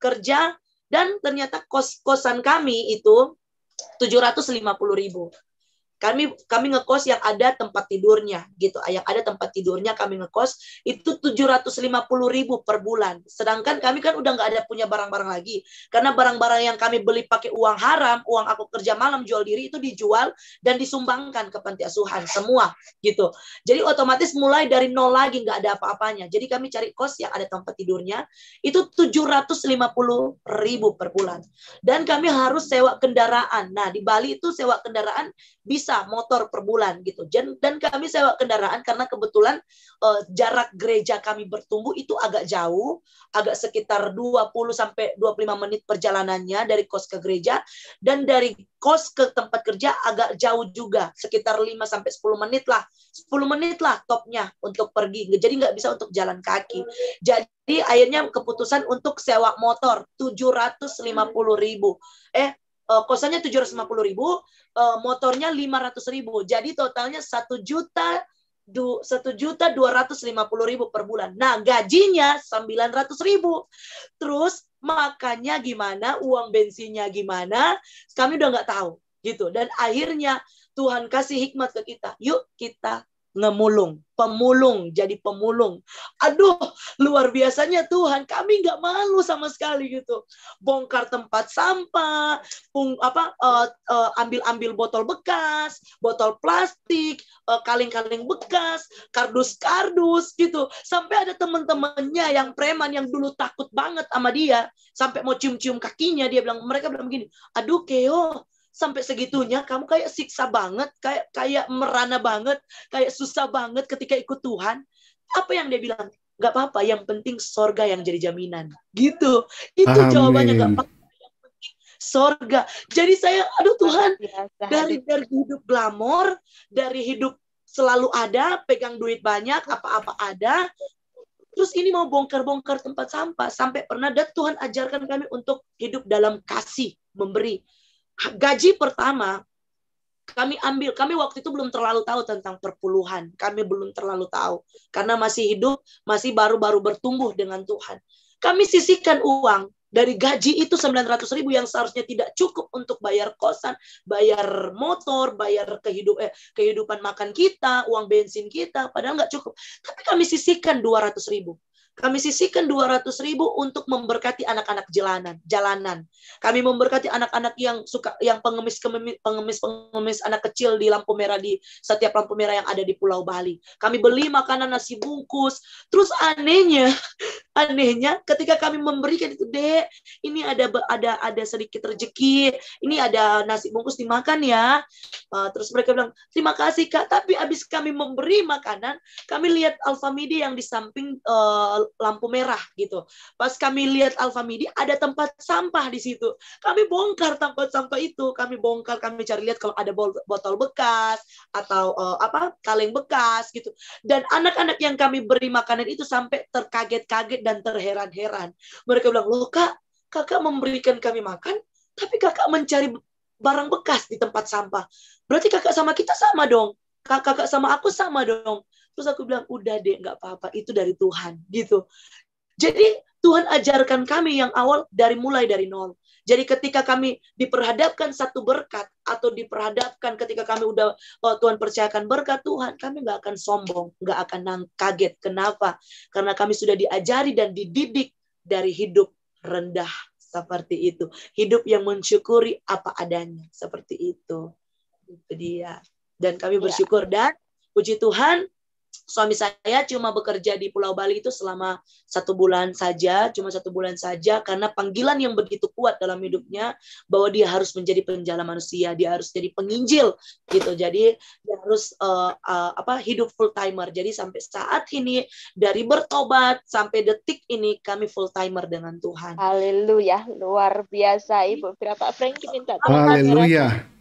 Speaker 2: kerja dan ternyata kos-kosan kami itu 750 ribu kami kami ngekos yang ada tempat tidurnya gitu yang ada tempat tidurnya kami ngekos itu 750 ribu per bulan sedangkan kami kan udah nggak ada punya barang-barang lagi karena barang-barang yang kami beli pakai uang haram uang aku kerja malam jual diri itu dijual dan disumbangkan ke panti asuhan semua gitu jadi otomatis mulai dari nol lagi nggak ada apa-apanya jadi kami cari kos yang ada tempat tidurnya itu 750 ribu per bulan dan kami harus sewa kendaraan nah di Bali itu sewa kendaraan bisa bisa motor per bulan gitu. Dan, kami sewa kendaraan karena kebetulan uh, jarak gereja kami bertumbuh itu agak jauh, agak sekitar 20 sampai 25 menit perjalanannya dari kos ke gereja dan dari kos ke tempat kerja agak jauh juga, sekitar 5 sampai 10 menit lah. 10 menit lah topnya untuk pergi. Jadi nggak bisa untuk jalan kaki. Jadi akhirnya keputusan untuk sewa motor 750 ribu. Eh uh, kosannya 750 ribu, uh, motornya 500 ribu. Jadi totalnya 1 juta satu juta dua ratus lima puluh ribu per bulan. Nah gajinya sembilan ratus ribu. Terus makannya gimana, uang bensinnya gimana, kami udah nggak tahu gitu. Dan akhirnya Tuhan kasih hikmat ke kita. Yuk kita ngemulung, pemulung, jadi pemulung. Aduh, luar biasanya Tuhan, kami nggak malu sama sekali gitu. Bongkar tempat sampah, pung, apa eh, eh, ambil-ambil uh, uh, botol bekas, botol plastik, eh, kaleng-kaleng uh, bekas, kardus-kardus gitu. Sampai ada teman-temannya yang preman yang dulu takut banget sama dia, sampai mau cium-cium kakinya dia bilang mereka bilang begini, "Aduh, Keo, sampai segitunya kamu kayak siksa banget, kayak kayak merana banget, kayak susah banget ketika ikut Tuhan. Apa yang dia bilang? nggak apa-apa, yang penting sorga yang jadi jaminan. Gitu. Itu Amin.
Speaker 3: jawabannya gak apa-apa
Speaker 2: sorga. Jadi saya, aduh Tuhan, dari dari hidup glamor, dari hidup selalu ada, pegang duit banyak, apa-apa ada. Terus ini mau bongkar-bongkar tempat sampah sampai pernah dan Tuhan ajarkan kami untuk hidup dalam kasih, memberi gaji pertama kami ambil kami waktu itu belum terlalu tahu tentang perpuluhan kami belum terlalu tahu karena masih hidup masih baru-baru bertumbuh dengan Tuhan kami sisihkan uang dari gaji itu 900 ribu yang seharusnya tidak cukup untuk bayar kosan, bayar motor, bayar kehidup, eh, kehidupan makan kita, uang bensin kita, padahal nggak cukup. Tapi kami sisihkan 200 ribu. Kami sisihkan 200 ribu untuk memberkati anak-anak jalanan. Jalanan. Kami memberkati anak-anak yang suka, yang pengemis, pengemis, pengemis anak kecil di lampu merah di setiap lampu merah yang ada di Pulau Bali. Kami beli makanan nasi bungkus. Terus anehnya, Anehnya ketika kami memberikan itu, Dek, ini ada ada ada sedikit rezeki, ini ada nasi bungkus dimakan ya. Uh, terus mereka bilang, "Terima kasih, Kak." Tapi habis kami memberi makanan, kami lihat Alfamidi yang di samping uh, lampu merah gitu. Pas kami lihat Alfamidi ada tempat sampah di situ. Kami bongkar tempat sampah itu, kami bongkar, kami cari lihat kalau ada botol bekas atau uh, apa kaleng bekas gitu. Dan anak-anak yang kami beri makanan itu sampai terkaget-kaget dan terheran-heran. Mereka bilang, loh kak, kakak memberikan kami makan, tapi kakak mencari barang bekas di tempat sampah. Berarti kakak sama kita sama dong. Kakak sama aku sama dong. Terus aku bilang, udah deh, nggak apa-apa. Itu dari Tuhan, gitu. Jadi Tuhan ajarkan kami yang awal dari mulai dari nol. Jadi ketika kami diperhadapkan satu berkat atau diperhadapkan ketika kami udah oh, Tuhan percayakan berkat Tuhan, kami nggak akan sombong, nggak akan nang kaget. Kenapa? Karena kami sudah diajari dan dididik dari hidup rendah seperti itu. Hidup yang mensyukuri apa adanya seperti itu. Itu dia. Dan kami iya. bersyukur dan puji Tuhan suami saya cuma bekerja di Pulau Bali itu selama satu bulan saja, cuma satu bulan saja, karena panggilan yang begitu kuat dalam hidupnya bahwa dia harus menjadi penjala manusia, dia harus jadi penginjil gitu. Jadi dia harus uh, uh, apa hidup full timer. Jadi sampai saat ini dari bertobat sampai detik ini kami full timer
Speaker 4: dengan Tuhan. Haleluya, luar biasa Ibu. Berapa Frank minta tolong Haleluya.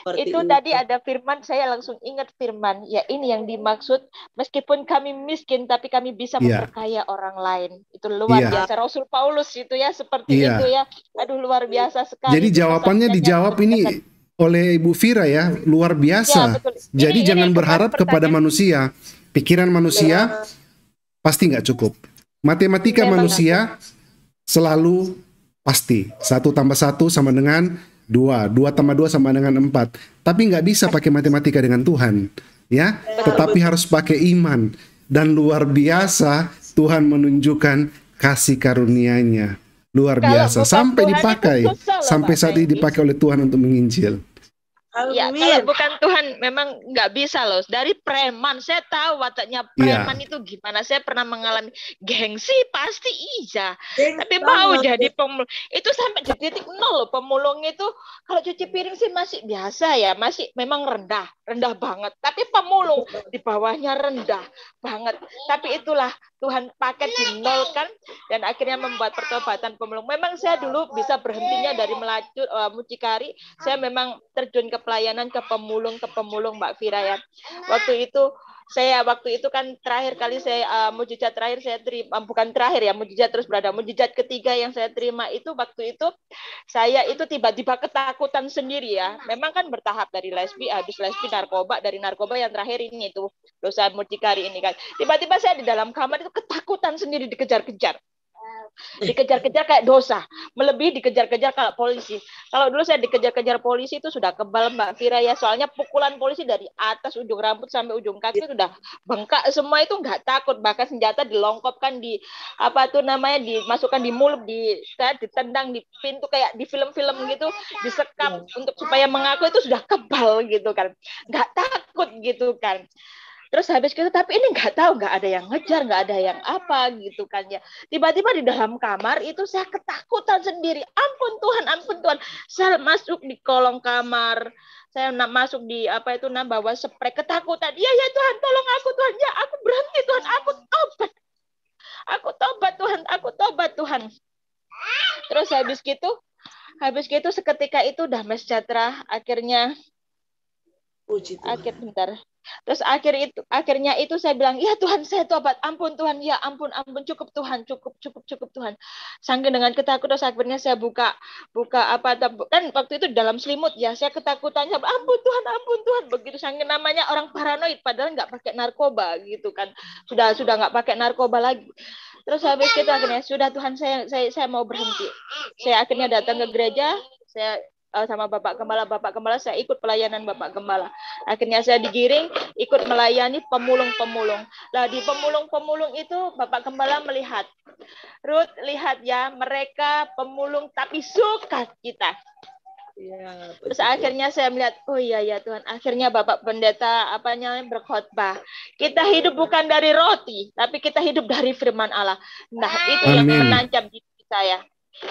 Speaker 4: Seperti itu ini. tadi ada firman, saya langsung ingat firman. Ya ini yang dimaksud, meskipun kami miskin, tapi kami bisa yeah. memperkaya orang lain. Itu luar yeah. biasa. Rasul Paulus itu ya, seperti yeah. itu ya. Aduh luar biasa sekali. Jadi jawabannya dijawab
Speaker 1: ini oleh Ibu Vira ya, luar biasa. Ya, betul. Jadi ini, jangan ini berharap kepada manusia. Pikiran manusia ya. pasti nggak cukup. Matematika ya, manusia selalu pasti. Satu tambah satu sama dengan dua dua tambah dua sama dengan empat tapi nggak bisa pakai matematika dengan Tuhan ya tetapi harus pakai iman dan luar biasa Tuhan menunjukkan kasih karunia-Nya luar biasa sampai dipakai sampai saat ini dipakai oleh Tuhan untuk menginjil
Speaker 4: Iya, Amin. Ya, kalau bukan Tuhan memang nggak bisa loh. Dari preman saya tahu wataknya iya. preman ya. itu gimana. Saya pernah mengalami gengsi pasti iya. Gengsi Tapi mau jadi pemulung itu sampai di titik nol loh pemulung itu kalau cuci piring sih masih biasa ya, masih memang rendah, rendah banget. Tapi pemulung di bawahnya rendah banget. Tapi itulah Tuhan pakai dinolkan dan akhirnya membuat pertobatan pemulung. Memang saya dulu bisa berhentinya dari melacur uh, mucikari, saya memang terjun ke pelayanan ke pemulung ke pemulung Mbak Fira ya. Waktu itu saya waktu itu kan terakhir kali saya uh, mujizat terakhir saya terima eh, bukan terakhir ya mujizat terus berada mujizat ketiga yang saya terima itu waktu itu saya itu tiba-tiba ketakutan sendiri ya memang kan bertahap dari lesbi habis lesbi narkoba dari narkoba yang terakhir ini itu dosa mucikari ini kan tiba-tiba saya di dalam kamar itu ketakutan sendiri dikejar-kejar dikejar-kejar kayak dosa, melebihi dikejar-kejar kalau polisi. Kalau dulu saya dikejar-kejar polisi itu sudah kebal Mbak Fira ya, soalnya pukulan polisi dari atas ujung rambut sampai ujung kaki sudah bengkak semua itu nggak takut, bahkan senjata dilongkopkan di apa tuh namanya dimasukkan di mulut, di saya ditendang di pintu kayak di film-film gitu, disekap iya. untuk supaya mengaku itu sudah kebal gitu kan, nggak takut gitu kan terus habis gitu tapi ini nggak tahu nggak ada yang ngejar nggak ada yang apa gitu kan ya tiba-tiba di dalam kamar itu saya ketakutan sendiri ampun Tuhan ampun Tuhan saya masuk di kolong kamar saya masuk di apa itu nah bawa spray ketakutan ya ya Tuhan tolong aku Tuhan ya aku berhenti Tuhan aku tobat aku tobat Tuhan aku tobat Tuhan terus habis gitu habis gitu seketika itu damai sejahtera akhirnya Puji Tuhan. Akhir bentar. Terus akhir itu akhirnya itu saya bilang, "Ya Tuhan, saya tobat. Ampun Tuhan, ya ampun, ampun cukup Tuhan, cukup cukup cukup Tuhan." Sanggup dengan ketakutan terus akhirnya saya buka buka apa kan waktu itu dalam selimut ya, saya ketakutannya, "Ampun Tuhan, ampun Tuhan." Begitu sanggup namanya orang paranoid padahal nggak pakai narkoba gitu kan. Sudah sudah nggak pakai narkoba lagi. Terus habis itu akhirnya sudah Tuhan saya saya saya mau berhenti. Saya akhirnya datang ke gereja, saya uh, sama Bapak Gembala. Bapak Gembala saya ikut pelayanan Bapak Gembala. Akhirnya saya digiring ikut melayani pemulung-pemulung. Lah di pemulung-pemulung itu Bapak Gembala melihat Ruth lihat ya mereka pemulung tapi suka kita.
Speaker 3: Ya, Terus akhirnya
Speaker 4: saya melihat, oh iya ya Tuhan, akhirnya Bapak Pendeta apanya berkhotbah. Kita hidup bukan dari roti, tapi kita hidup dari firman Allah. Nah, itu Amin. yang menancap di saya.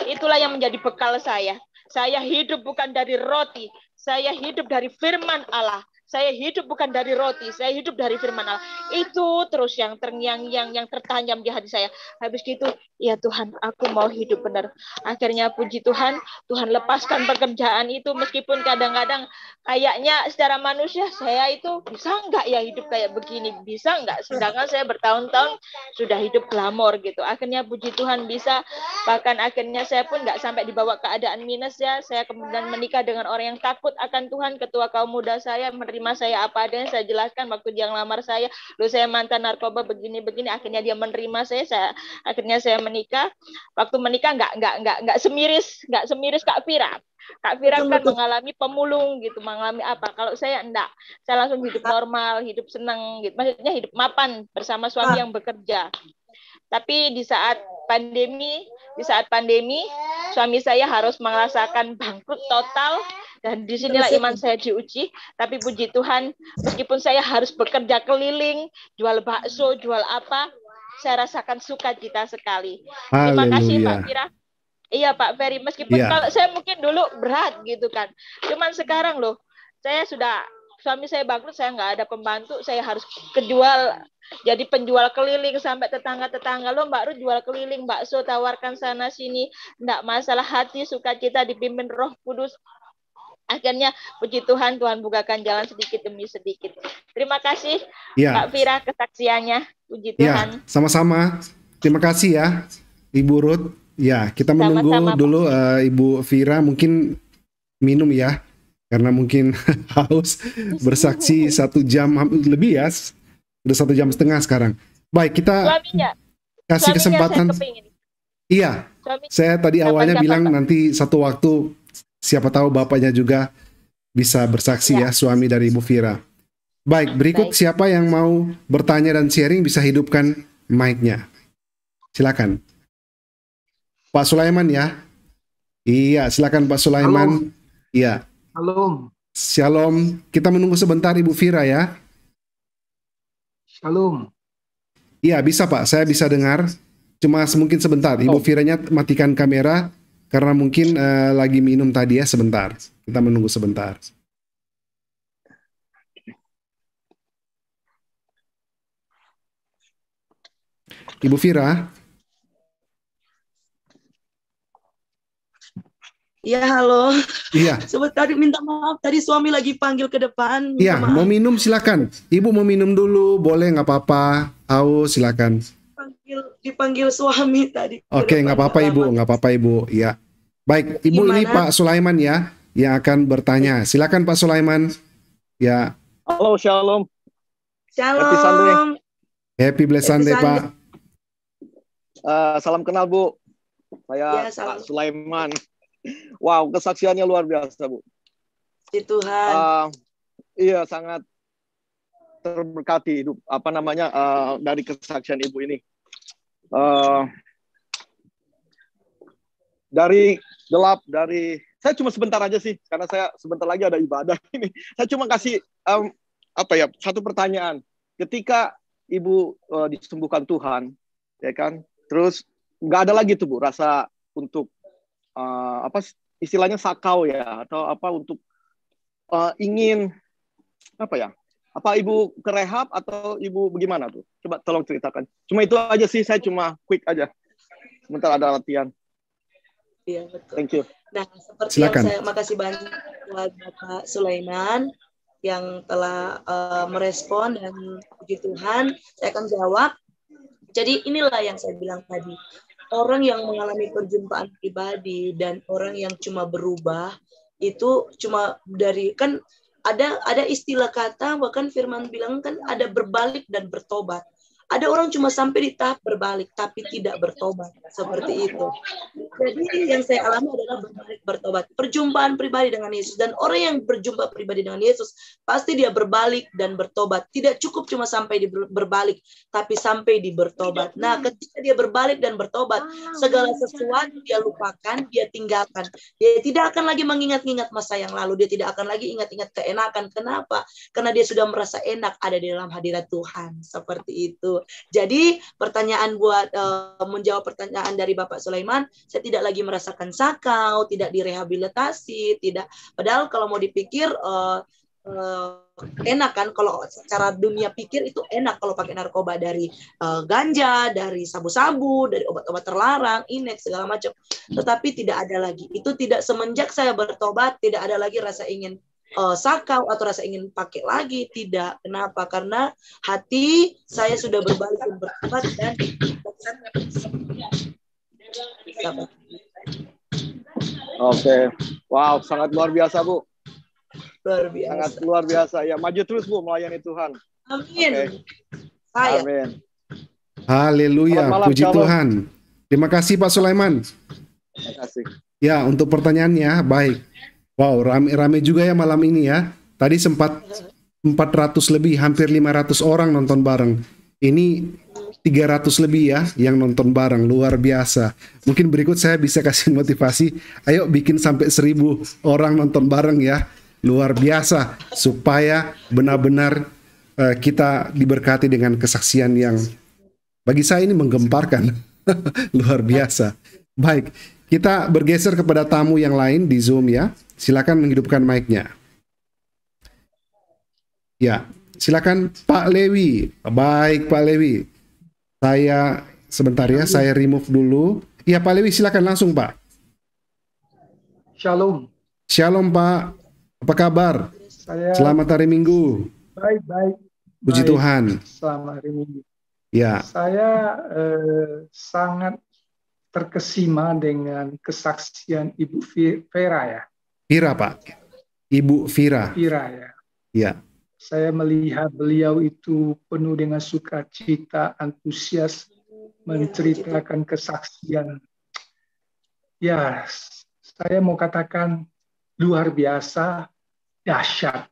Speaker 4: Itulah yang menjadi bekal saya. Saya hidup bukan dari roti, saya hidup dari firman Allah. Saya hidup bukan dari roti, saya hidup dari firman Allah. Itu terus yang terngiang yang yang tertanyam di hati saya. Habis itu, ya Tuhan, aku mau hidup benar. Akhirnya puji Tuhan, Tuhan lepaskan pekerjaan itu meskipun kadang-kadang kayaknya secara manusia saya itu bisa enggak ya hidup kayak begini, bisa enggak? Sedangkan saya bertahun-tahun sudah hidup glamor gitu. Akhirnya puji Tuhan bisa, bahkan akhirnya saya pun enggak sampai dibawa keadaan minus ya. Saya kemudian menikah dengan orang yang takut akan Tuhan, ketua kaum muda saya menerima terima saya apa adanya, saya jelaskan waktu dia ngelamar saya, lu saya mantan narkoba begini-begini, akhirnya dia menerima saya, saya akhirnya saya menikah. Waktu menikah nggak nggak nggak nggak semiris, nggak semiris Kak Fira. Kak Fira kan betul. mengalami pemulung gitu, mengalami apa? Kalau saya enggak, saya langsung hidup nah. normal, hidup senang gitu. Maksudnya hidup mapan bersama suami ah. yang bekerja. Tapi di saat pandemi, di saat pandemi suami saya harus merasakan bangkrut total dan disinilah iman saya diuji tapi puji Tuhan meskipun saya harus bekerja keliling jual bakso jual apa saya rasakan suka sukacita sekali
Speaker 3: terima kasih Pak Kira
Speaker 4: iya Pak Ferry meskipun yeah. kalau saya mungkin dulu berat gitu kan cuman sekarang loh saya sudah suami saya bangkrut saya nggak ada pembantu saya harus kejual jadi penjual keliling sampai tetangga-tetangga lo Mbak Ruth jual keliling bakso tawarkan sana sini enggak masalah hati suka kita dipimpin Roh Kudus akhirnya puji Tuhan Tuhan bukakan jalan sedikit demi sedikit terima kasih ya. Mbak Vira kesaksiannya puji ya, Tuhan
Speaker 1: ya, sama-sama terima kasih ya Ibu Ruth ya kita menunggu sama -sama. dulu uh, Ibu Fira mungkin minum ya karena mungkin haus
Speaker 4: bersaksi
Speaker 1: satu jam lebih ya udah satu jam setengah sekarang baik kita
Speaker 4: suaminya. kasih suaminya kesempatan saya
Speaker 1: iya suaminya. saya tadi awalnya Suaminya. bilang nanti satu waktu siapa tahu bapaknya juga bisa bersaksi ya, ya suami dari Ibu Vira baik berikut baik. siapa yang mau bertanya dan sharing bisa hidupkan mic-nya silakan Pak Sulaiman ya iya silakan Pak Sulaiman Halo. iya Shalom. Shalom. Kita menunggu sebentar Ibu Fira ya. Shalom. Iya bisa Pak, saya bisa dengar. Cuma mungkin sebentar, Ibu oh. Viranya matikan kamera karena mungkin uh, lagi minum tadi ya sebentar. Kita menunggu sebentar. Ibu Fira,
Speaker 2: Iya, halo. Iya. Sebentar, tadi minta maaf, tadi suami lagi panggil ke depan. Iya, mau minum
Speaker 1: silakan. Ibu mau minum dulu, boleh nggak apa-apa. Haus silakan.
Speaker 2: Dipanggil, dipanggil suami tadi. Oke,
Speaker 1: nggak apa-apa Ibu, nggak apa-apa Ibu. Iya. Baik, Ibu Gimana? ini Pak Sulaiman ya yang akan bertanya. Silakan Pak Sulaiman. Ya.
Speaker 6: Halo, Shalom. Shalom. Happy Sunday.
Speaker 1: Happy Blessed Sunday, Sunday, Pak.
Speaker 6: Uh, salam kenal, Bu. Saya ya, salam. Pak Sulaiman. Wow, kesaksiannya luar biasa, Bu. Si Tuhan. Uh, iya, sangat terberkati hidup apa namanya uh, dari kesaksian Ibu ini. Uh, dari gelap dari saya cuma sebentar aja sih karena saya sebentar lagi ada ibadah ini. Saya cuma kasih um, apa ya satu pertanyaan. Ketika Ibu uh, disembuhkan Tuhan, ya kan? Terus nggak ada lagi tuh Bu rasa untuk uh, apa istilahnya sakau ya atau apa untuk uh, ingin apa ya? Apa ibu kerehab atau ibu bagaimana tuh? Coba tolong ceritakan. Cuma itu aja sih, saya cuma quick aja. Sebentar ada latihan. Iya betul. Thank you.
Speaker 2: Nah, seperti Silakan. yang saya makasih banyak buat Bapak Sulaiman yang telah uh, merespon dan puji Tuhan, saya akan jawab. Jadi inilah yang saya bilang tadi orang yang mengalami perjumpaan pribadi dan orang yang cuma berubah itu cuma dari kan ada ada istilah kata bahkan Firman bilang kan ada berbalik dan bertobat ada orang cuma sampai di tahap berbalik tapi tidak bertobat seperti itu. Jadi yang saya alami adalah berbalik bertobat. Perjumpaan pribadi dengan Yesus dan orang yang berjumpa pribadi dengan Yesus pasti dia berbalik dan bertobat. Tidak cukup cuma sampai di berbalik tapi sampai di bertobat. Nah, ketika dia berbalik dan bertobat, segala sesuatu dia lupakan, dia tinggalkan. Dia tidak akan lagi mengingat-ingat masa yang lalu, dia tidak akan lagi ingat-ingat keenakan. Kenapa? Karena dia sudah merasa enak ada di dalam hadirat Tuhan. Seperti itu. Jadi pertanyaan buat uh, menjawab pertanyaan dari Bapak Sulaiman, saya tidak lagi merasakan sakau, tidak direhabilitasi, tidak. Padahal kalau mau dipikir uh, uh, enak kan kalau secara dunia pikir itu enak kalau pakai narkoba dari uh, ganja, dari sabu-sabu, dari obat-obat terlarang, inek segala macam. Tetapi tidak ada lagi. Itu tidak semenjak saya bertobat tidak ada lagi rasa ingin uh, sakau atau rasa ingin pakai lagi tidak kenapa karena hati saya sudah berbalik dan
Speaker 6: dan Oke, wow, sangat luar biasa bu. Luar biasa. Sangat luar biasa ya. Maju terus bu melayani Tuhan. Amin. Okay. Amin.
Speaker 1: Haleluya, malam, puji Shalom. Tuhan. Terima kasih Pak Sulaiman. Terima kasih. Ya, untuk pertanyaannya, baik. Wow, rame-rame juga ya malam ini ya. Tadi sempat 400 lebih, hampir 500 orang nonton bareng. Ini 300 lebih ya yang nonton bareng, luar biasa. Mungkin berikut saya bisa kasih motivasi, ayo bikin sampai 1000 orang nonton bareng ya. Luar biasa, supaya benar-benar uh, kita diberkati dengan kesaksian yang bagi saya ini menggemparkan. luar biasa. Baik, kita bergeser kepada tamu yang lain di Zoom ya. Silakan menghidupkan mic-nya. Ya, silakan Pak Lewi. Baik Pak Lewi. Saya sebentar ya, saya remove dulu. ya Pak Lewi, silakan langsung Pak. Shalom. Shalom Pak. Apa kabar?
Speaker 7: Saya... Selamat
Speaker 1: hari Minggu. Baik, baik. Puji baik. Tuhan.
Speaker 7: Selamat hari Minggu. Ya. Saya eh, sangat terkesima dengan kesaksian Ibu Vera ya.
Speaker 1: Vira Pak. Ibu Vira. Vira ya. Ya.
Speaker 7: Saya melihat beliau itu penuh dengan sukacita, antusias menceritakan kesaksian. Ya, saya mau katakan luar biasa, dahsyat.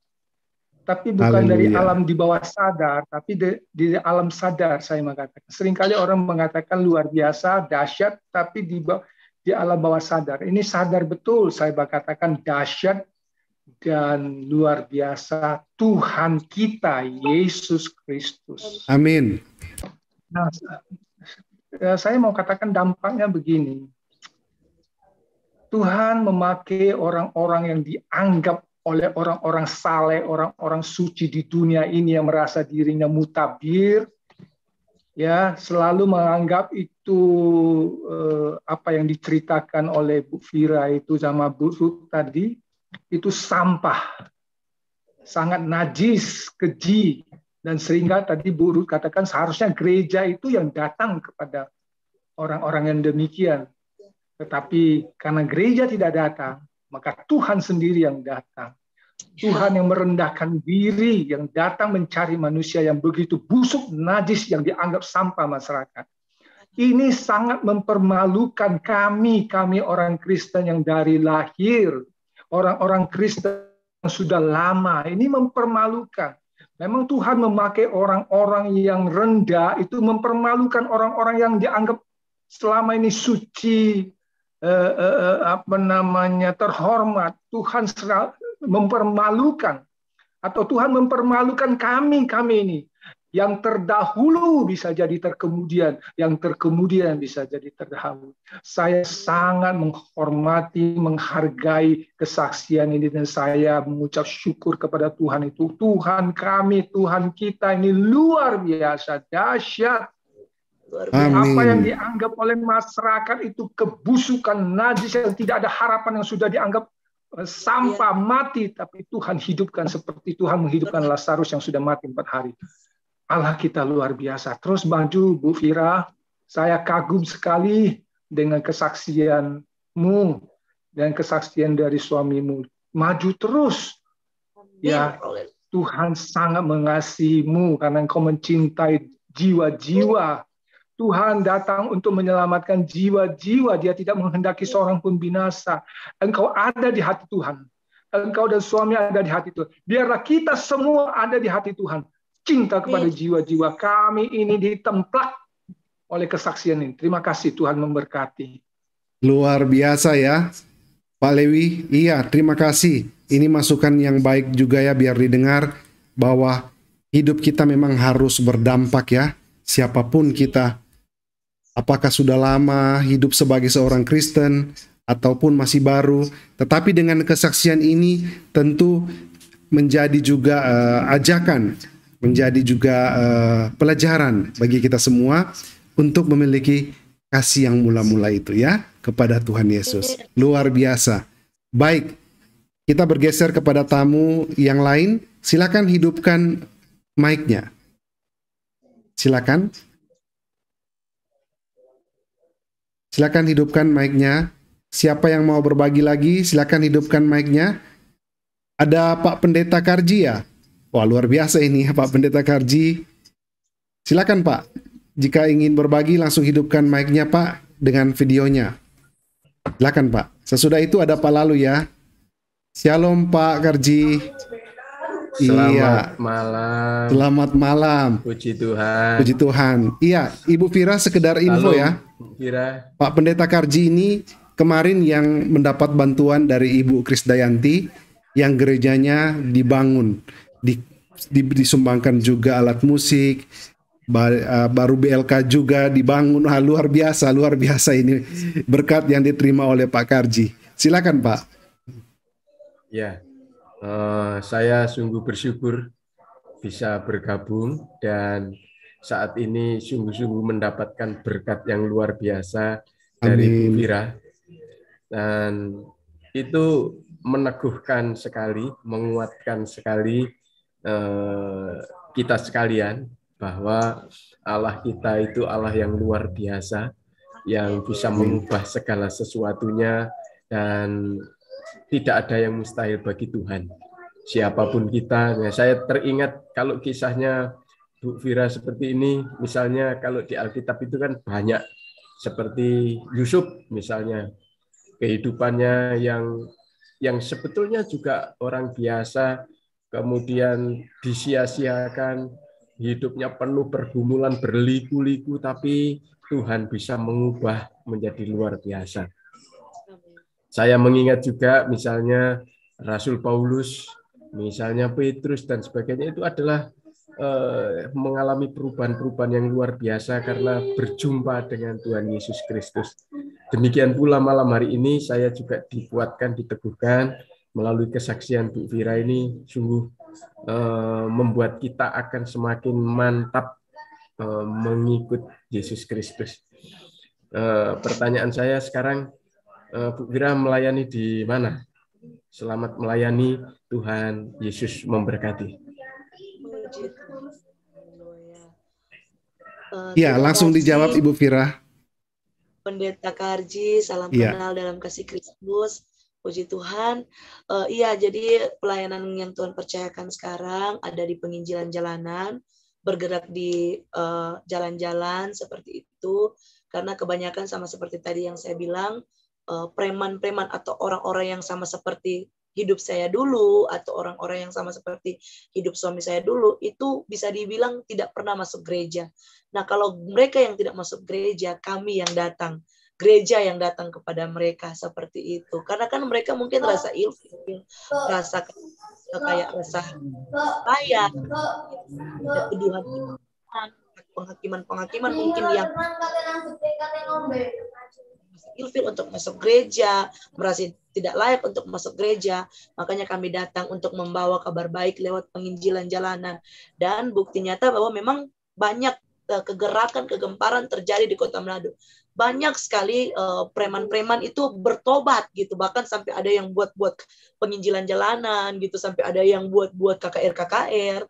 Speaker 7: Tapi bukan Haleluya. dari alam di bawah sadar, tapi di, di alam sadar saya mengatakan. Seringkali orang mengatakan luar biasa, dahsyat, tapi di bawah di alam bawah sadar. Ini sadar betul, saya katakan dahsyat dan luar biasa Tuhan kita, Yesus Kristus. Amin. Nah, eh, saya mau katakan dampaknya begini. Tuhan memakai orang-orang yang dianggap oleh orang-orang saleh, orang-orang suci di dunia ini yang merasa dirinya mutabir, ya selalu menganggap itu eh, apa yang diceritakan oleh Bu Fira itu sama Bu Ruth tadi itu sampah sangat najis keji dan sehingga tadi Bu Ruth katakan seharusnya gereja itu yang datang kepada orang-orang yang demikian tetapi karena gereja tidak datang maka Tuhan sendiri yang datang Tuhan yang merendahkan diri, yang datang mencari manusia yang begitu busuk, najis, yang dianggap sampah masyarakat. Ini sangat mempermalukan kami, kami orang Kristen yang dari lahir, orang-orang Kristen yang sudah lama. Ini mempermalukan. Memang Tuhan memakai orang-orang yang rendah itu mempermalukan orang-orang yang dianggap selama ini suci, eh, eh, eh apa namanya terhormat. Tuhan mempermalukan atau Tuhan mempermalukan kami kami ini yang terdahulu bisa jadi terkemudian, yang terkemudian bisa jadi terdahulu. Saya sangat menghormati, menghargai kesaksian ini dan saya mengucap syukur kepada Tuhan itu. Tuhan kami, Tuhan kita ini luar biasa, dahsyat. Apa yang dianggap oleh masyarakat itu kebusukan, najis yang tidak ada harapan yang sudah dianggap Iya. sampah mati, tapi Tuhan hidupkan seperti Tuhan menghidupkan Lazarus yang sudah mati empat hari. Allah kita luar biasa. Terus maju, Bu Fira. Saya kagum sekali dengan kesaksianmu dan kesaksian dari suamimu. Maju terus. Ya, Tuhan sangat mengasihimu karena engkau mencintai jiwa-jiwa Tuhan datang untuk menyelamatkan jiwa-jiwa. Dia tidak menghendaki seorang pun binasa. Engkau ada di hati Tuhan. Engkau dan suami ada di hati Tuhan. Biarlah kita semua ada di hati Tuhan. Cinta kepada jiwa-jiwa kami ini ditemplak oleh kesaksian ini. Terima kasih Tuhan memberkati.
Speaker 1: Luar biasa ya. Pak Lewi, iya terima kasih. Ini masukan yang baik juga ya biar didengar bahwa hidup kita memang harus berdampak ya. Siapapun kita, apakah sudah lama hidup sebagai seorang Kristen ataupun masih baru. Tetapi dengan kesaksian ini tentu menjadi juga uh, ajakan, menjadi juga uh, pelajaran bagi kita semua untuk memiliki kasih yang mula-mula itu ya kepada Tuhan Yesus. Luar biasa. Baik, kita bergeser kepada tamu yang lain. Silakan hidupkan mic-nya. Silakan. Silakan hidupkan mic-nya. Siapa yang mau berbagi lagi, silakan hidupkan mic-nya. Ada Pak Pendeta Karji ya? Wah, luar biasa ini Pak Pendeta Karji. Silakan Pak, jika ingin berbagi langsung hidupkan mic-nya Pak dengan videonya. Silakan Pak. Sesudah itu ada Pak Lalu ya. Shalom Pak Karji. Selamat iya. malam. Selamat malam.
Speaker 8: Puji Tuhan. Puji
Speaker 1: Tuhan. Iya, Ibu Vira sekedar info Halo, ya. Vira. Pak Pendeta Karji ini kemarin yang mendapat bantuan dari Ibu Krisdayanti yang gerejanya dibangun. Di, di, disumbangkan juga alat musik, eh, baru BLK juga dibangun ah, luar biasa luar biasa ini berkat yang diterima oleh Pak Karji silakan Pak
Speaker 8: ya Eh, saya sungguh bersyukur bisa bergabung dan saat ini sungguh-sungguh mendapatkan berkat yang luar biasa Amin. dari Mira Dan itu meneguhkan sekali, menguatkan sekali eh, kita sekalian bahwa Allah kita itu Allah yang luar biasa, yang bisa mengubah segala sesuatunya dan tidak ada yang mustahil bagi Tuhan. Siapapun kita, ya saya teringat kalau kisahnya Bu Fira seperti ini, misalnya kalau di Alkitab itu kan banyak seperti Yusuf misalnya kehidupannya yang yang sebetulnya juga orang biasa kemudian disia-siakan hidupnya penuh pergumulan berliku-liku tapi Tuhan bisa mengubah menjadi luar biasa saya mengingat juga misalnya Rasul Paulus, misalnya Petrus dan sebagainya itu adalah eh, mengalami perubahan-perubahan yang luar biasa karena berjumpa dengan Tuhan Yesus Kristus. Demikian pula malam hari ini saya juga dikuatkan, diteguhkan melalui kesaksian Bu Vira ini sungguh eh, membuat kita akan semakin mantap eh, mengikut Yesus Kristus. Eh, pertanyaan saya sekarang Eh, Bu Wira melayani di mana? Selamat melayani, Tuhan Yesus memberkati.
Speaker 2: Eh, ya, langsung
Speaker 1: dijawab Ibu Fira.
Speaker 2: Pendeta Karji, salam ya. kenal dalam kasih Kristus. Puji Tuhan. Uh, iya, jadi pelayanan yang Tuhan percayakan sekarang ada di penginjilan jalanan, bergerak di jalan-jalan uh, jalan -jalan seperti itu. Karena kebanyakan sama seperti tadi yang saya bilang, Eh, preman-preman atau orang-orang yang sama seperti hidup saya dulu atau orang-orang yang sama seperti hidup suami saya dulu itu bisa dibilang tidak pernah masuk gereja. Nah, kalau mereka yang tidak masuk gereja, kami yang datang, gereja yang datang kepada mereka seperti itu. Karena kan mereka mungkin rasa ilfil, rasa kayak rasa kaya, tuduhan penghakiman-penghakiman iya, mungkin yang ilfil untuk masuk gereja, merasa tidak layak untuk masuk gereja. Makanya kami datang untuk membawa kabar baik lewat penginjilan jalanan. Dan bukti nyata bahwa memang banyak eh, kegerakan, kegemparan terjadi di kota Manado. Banyak sekali eh, preman-preman uh, itu bertobat gitu, bahkan sampai ada yang buat-buat penginjilan jalanan gitu, sampai ada yang buat-buat KKR-KKR.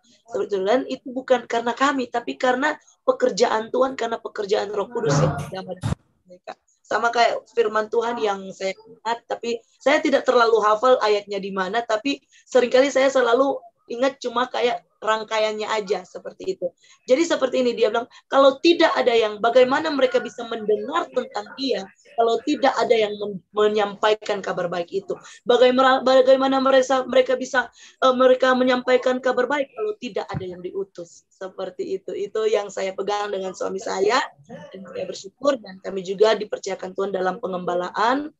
Speaker 2: dan itu bukan karena kami, tapi karena pekerjaan Tuhan, karena pekerjaan Roh Kudus yang nah. mereka sama kayak firman Tuhan yang saya ingat tapi saya tidak terlalu hafal ayatnya di mana tapi seringkali saya selalu ingat cuma kayak rangkaiannya aja seperti itu. Jadi seperti ini dia bilang, kalau tidak ada yang bagaimana mereka bisa mendengar tentang dia kalau tidak ada yang menyampaikan kabar baik itu. Bagaimana bagaimana mereka mereka bisa uh, mereka menyampaikan kabar baik kalau tidak ada yang diutus. Seperti itu. Itu yang saya pegang dengan suami saya dan saya bersyukur dan kami juga dipercayakan Tuhan dalam pengembalaan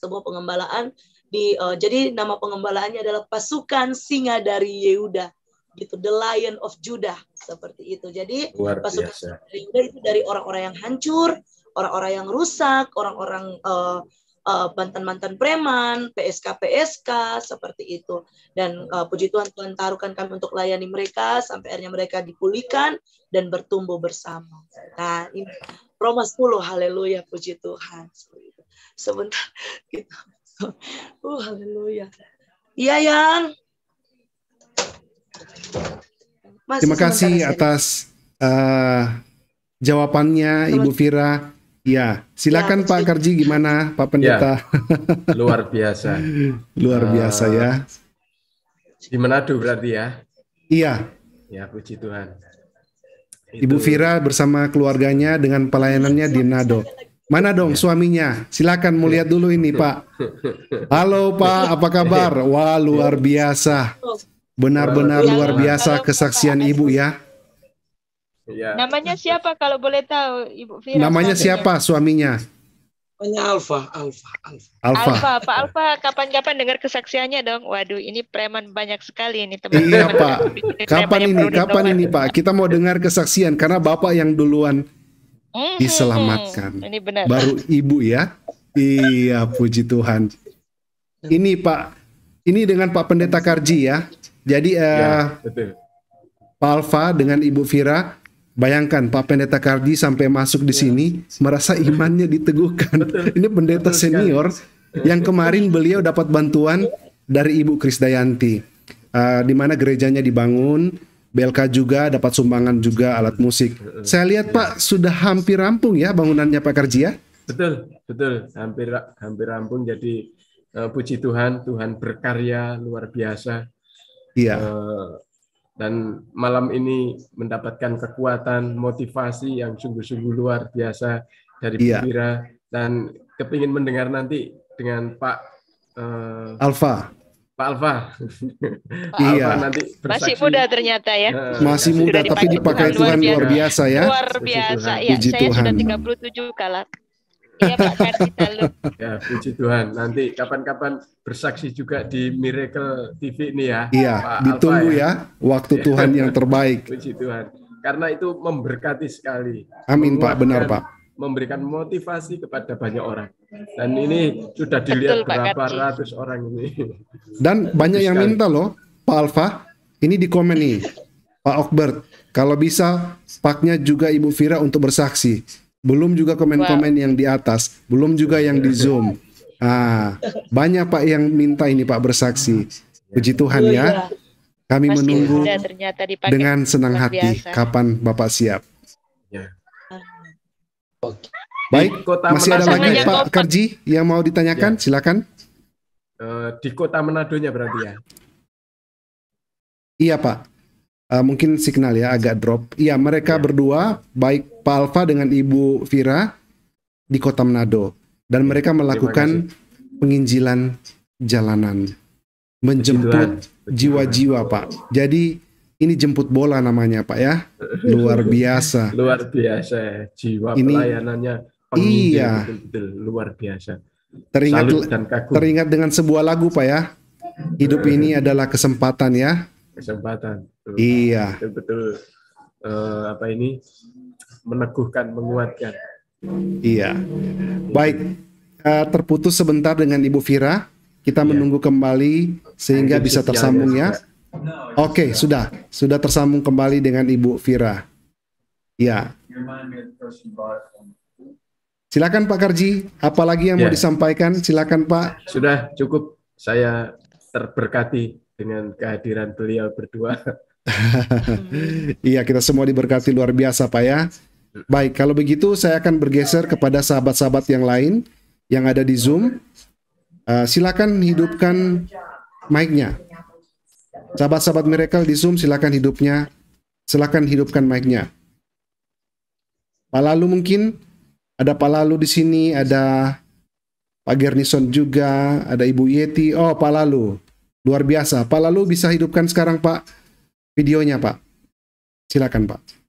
Speaker 2: sebuah pengembalaan di uh, jadi nama pengembalaannya adalah pasukan singa dari Yehuda gitu the lion of Judah seperti itu jadi pasukan dari Judah itu dari orang-orang yang hancur orang-orang yang rusak orang-orang uh, uh, mantan-mantan preman PSK PSK seperti itu dan uh, puji Tuhan Tuhan taruhkan kami untuk layani mereka sampai akhirnya mereka dipulihkan dan bertumbuh bersama nah ini Roma 10 haleluya puji Tuhan sebentar gitu uh haleluya
Speaker 1: iya yang
Speaker 3: masih Terima kasih
Speaker 1: atas uh, jawabannya Ibu Vira. Ya, silakan ya, Pak Karji gimana Pak ya, Pendeta? Ya, luar biasa. luar biasa ya. Eh,
Speaker 8: di Manado berarti ya? Iya. Ya, puji Tuhan.
Speaker 1: Itu... Ibu Vira bersama keluarganya dengan pelayanannya di Manado. Mana dong ya. suaminya? Silakan mau lihat dulu ini, Pak. Halo, Pak, apa kabar? Wah, luar biasa. Benar-benar luar biasa kesaksian Ibu ya.
Speaker 6: Iya.
Speaker 4: Namanya siapa kalau boleh tahu Ibu Fira? Namanya siapa
Speaker 1: suaminya?
Speaker 6: Namanya
Speaker 4: Alfa,
Speaker 1: Alfa, Alfa. Alfa,
Speaker 4: Pak Alfa kapan-kapan dengar kesaksiannya dong. Waduh, ini preman banyak sekali ini teman-teman. Iya, Pak. Kapan ini? Kapan ini,
Speaker 1: Pak? Kita mau dengar kesaksian karena Bapak yang duluan
Speaker 4: hmm. diselamatkan. Ini benar. Baru
Speaker 1: Ibu ya. Iya, puji Tuhan. Ini Pak, ini dengan Pak Pendeta Karji ya. Jadi uh, ya, Pak Alfa dengan Ibu Vira Bayangkan Pak Pendeta Kardi sampai masuk di ya. sini merasa imannya diteguhkan. Betul. Ini pendeta Betul senior yang kemarin beliau dapat bantuan dari Ibu Krisdayanti. Uh, eh, di mana gerejanya dibangun, BLK juga dapat sumbangan juga alat musik. Saya lihat ya. Pak sudah hampir rampung ya bangunannya Pak ya?
Speaker 8: Betul, betul, hampir hampir rampung. Jadi uh, puji Tuhan, Tuhan berkarya luar biasa Iya. Uh, dan malam ini mendapatkan kekuatan, motivasi yang sungguh-sungguh luar biasa dari iya. Bira dan kepingin mendengar nanti dengan Pak uh, eh, Alfa. Pak Alfa. iya. Alfa nanti Masih muda
Speaker 4: ternyata ya. Uh, Masih muda tapi dipakai Tuhan, Tuhan luar biasa, ya. Luar biasa ya. Puji Tuhan. Saya sudah 37 kalah Iya Pak
Speaker 8: Kardi Ya puji Tuhan. Nanti kapan-kapan bersaksi juga di Miracle TV ini ya. Iya. Pak ditunggu Alfa, ya. ya waktu ya. Tuhan yang terbaik. Puji Tuhan. Karena itu memberkati sekali. Amin Pak, benar Pak memberikan motivasi kepada banyak orang. Dan ini sudah dilihat Betul, berapa Pak ratus orang ini.
Speaker 1: Dan banyak yang minta loh, Pak Alfa. Ini di komen nih, Pak Okbert. Kalau bisa, paknya juga Ibu Fira untuk bersaksi belum juga komen-komen wow. yang di atas, belum juga yang di Zoom. Ah, banyak Pak yang minta ini Pak bersaksi. Puji Tuhan iya, ya. Iya. Kami Mas menunggu dengan senang hati biasa. kapan Bapak siap. Ya. Baik, kota masih ada lagi ya? Pak Pak Kerji yang mau ditanyakan, ya. silakan.
Speaker 8: Eh, di kota nya berarti ya.
Speaker 1: Iya Pak. Uh, mungkin signal ya agak drop. Iya, mereka ya. berdua baik Pak Alfa dengan Ibu Vira di Kota Manado dan mereka melakukan penginjilan jalanan menjemput jiwa-jiwa Pak. Jadi ini jemput bola namanya Pak ya. Luar biasa.
Speaker 8: luar biasa jiwa ini, pelayanannya iya. penginjil iya. betul -betul, luar biasa.
Speaker 1: Teringat teringat dengan sebuah lagu Pak ya. Hidup ini eh. adalah kesempatan ya.
Speaker 8: Kesempatan. Betul. Iya. Betul. betul. Uh, apa ini
Speaker 1: meneguhkan, menguatkan. Iya. Baik, uh, terputus sebentar dengan Ibu Vira. Kita iya. menunggu kembali sehingga bisa tersambung ya. Oke, okay, sudah. Sudah tersambung kembali dengan Ibu Vira. Ya. Silakan Pak Karji, apalagi yang yeah. mau iya. disampaikan? Silakan Pak.
Speaker 8: Sudah cukup saya terberkati dengan kehadiran beliau berdua.
Speaker 1: Iya, kita semua diberkati luar biasa, Pak ya. Baik, kalau begitu saya akan bergeser kepada sahabat-sahabat yang lain yang ada di Zoom. Uh, silakan hidupkan mic-nya. Sahabat-sahabat Miracle di Zoom silakan hidupnya, silakan hidupkan mic-nya. Pak Lalu mungkin ada Pak Lalu di sini, ada Pak Gernison juga, ada Ibu Yeti. Oh, Pak Lalu. Luar biasa. Pak Lalu bisa hidupkan sekarang, Pak, videonya, Pak. Silakan, Pak.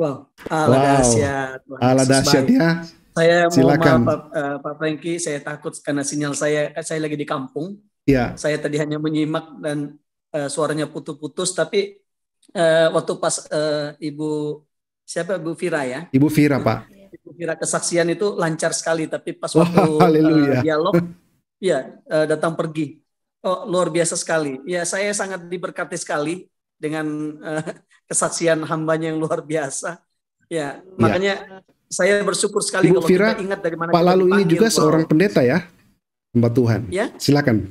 Speaker 9: Wow, ala wow. dahsyat. Ala dahsyat ya. Saya Silakan. mau maaf Pak, uh, Pak Franky, saya takut karena sinyal saya, eh, saya lagi di kampung. Ya. Saya tadi hanya menyimak dan uh, suaranya putus-putus, tapi uh, waktu pas uh, Ibu, siapa Ibu Fira ya?
Speaker 1: Ibu Fira Pak.
Speaker 9: Ibu Vira kesaksian itu lancar sekali, tapi pas waktu wow, uh, dialog, ya uh, datang pergi. Oh, luar biasa sekali. Ya, saya sangat diberkati sekali dengan kesaksian hambanya yang luar biasa. Ya, iya. makanya saya bersyukur sekali Ibu kalau Fira, kita ingat dari mana Pak Lalu ini juga seorang
Speaker 1: pendeta ya, hamba Tuhan. Ya? Silakan.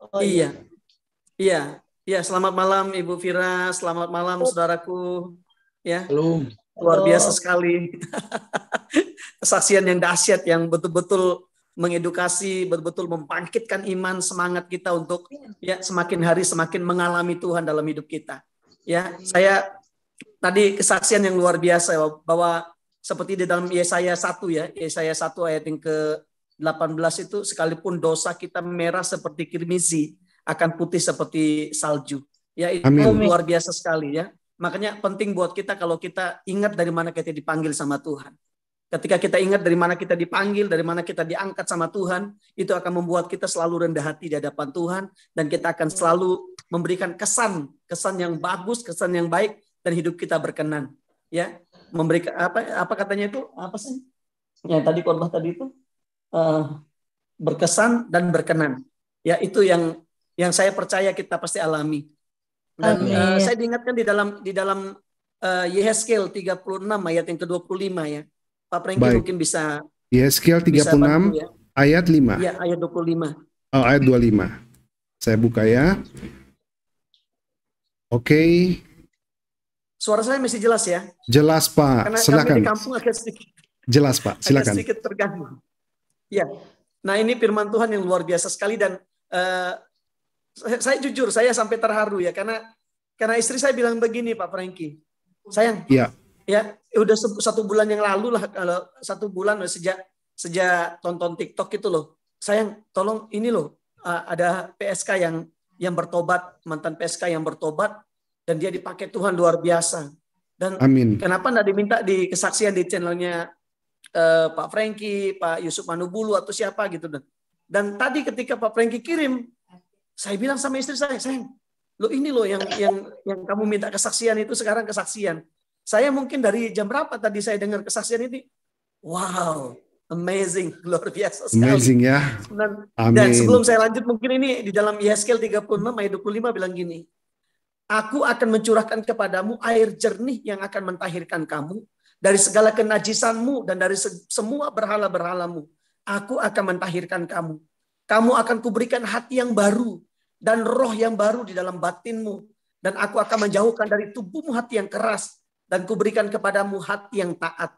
Speaker 9: Oh, iya. iya. Iya. Iya, selamat malam Ibu Fira, selamat malam saudaraku. Ya.
Speaker 3: Halo. Luar biasa
Speaker 9: sekali. kesaksian yang dahsyat yang betul-betul mengedukasi, betul-betul membangkitkan iman, semangat kita untuk ya semakin hari semakin mengalami Tuhan dalam hidup kita. Ya, saya tadi kesaksian yang luar biasa bahwa seperti di dalam Yesaya 1 ya, Yesaya 1 ayat yang ke-18 itu sekalipun dosa kita merah seperti kirmizi, akan putih seperti salju. Ya itu Amin. luar biasa sekali ya. Makanya penting buat kita kalau kita ingat dari mana kita dipanggil sama Tuhan. Ketika kita ingat dari mana kita dipanggil, dari mana kita diangkat sama Tuhan, itu akan membuat kita selalu rendah hati di hadapan Tuhan dan kita akan selalu memberikan kesan, kesan yang bagus, kesan yang baik dan hidup kita berkenan. Ya, memberikan apa apa katanya itu apa sih? Yang tadi khotbah tadi itu uh, berkesan dan berkenan. Ya, itu yang yang saya percaya kita pasti alami. Dan Uh, saya diingatkan di dalam di dalam uh, Yeheskel 36 ayat yang ke-25 ya. Pak Prengki Baik. mungkin bisa
Speaker 1: Yeheskel 36 bisa bantu, ya. ayat 5. Ya,
Speaker 9: ayat 25.
Speaker 1: Oh, ayat 25. Saya buka ya. Oke. Okay.
Speaker 9: Suara saya masih jelas ya?
Speaker 1: Jelas Pak, Karena silakan. Kami di
Speaker 9: kampung agak sedikit. Jelas Pak, silakan. Agak sedikit terganggu. Ya, nah ini firman Tuhan yang luar biasa sekali dan uh, saya jujur saya sampai terharu ya karena karena istri saya bilang begini Pak Franky, sayang. Ya. Ya, udah satu bulan yang lalu lah kalau satu bulan sejak sejak tonton TikTok itu loh, sayang tolong ini loh eh, ada PSK yang yang bertobat, mantan PSK yang bertobat, dan dia dipakai Tuhan luar biasa. Dan Amin. kenapa tidak diminta di kesaksian di channelnya eh, Pak Franky, Pak Yusuf Manubulu atau siapa gitu dan. Dan tadi ketika Pak Franky kirim, saya bilang sama istri saya, sayang, lo ini loh yang yang yang kamu minta kesaksian itu sekarang kesaksian. Saya mungkin dari jam berapa tadi saya dengar kesaksian ini, wow, Amazing, luar biasa sekali. Amazing ya. Dan, Amin. dan sebelum saya lanjut mungkin ini di dalam Yeskel 36 ayat 25 bilang gini. Aku akan mencurahkan kepadamu air jernih yang akan mentahirkan kamu dari segala kenajisanmu dan dari semua berhala-berhalamu. Aku akan mentahirkan kamu. Kamu akan kuberikan hati yang baru dan roh yang baru di dalam batinmu. Dan aku akan menjauhkan dari tubuhmu hati yang keras dan kuberikan kepadamu hati yang taat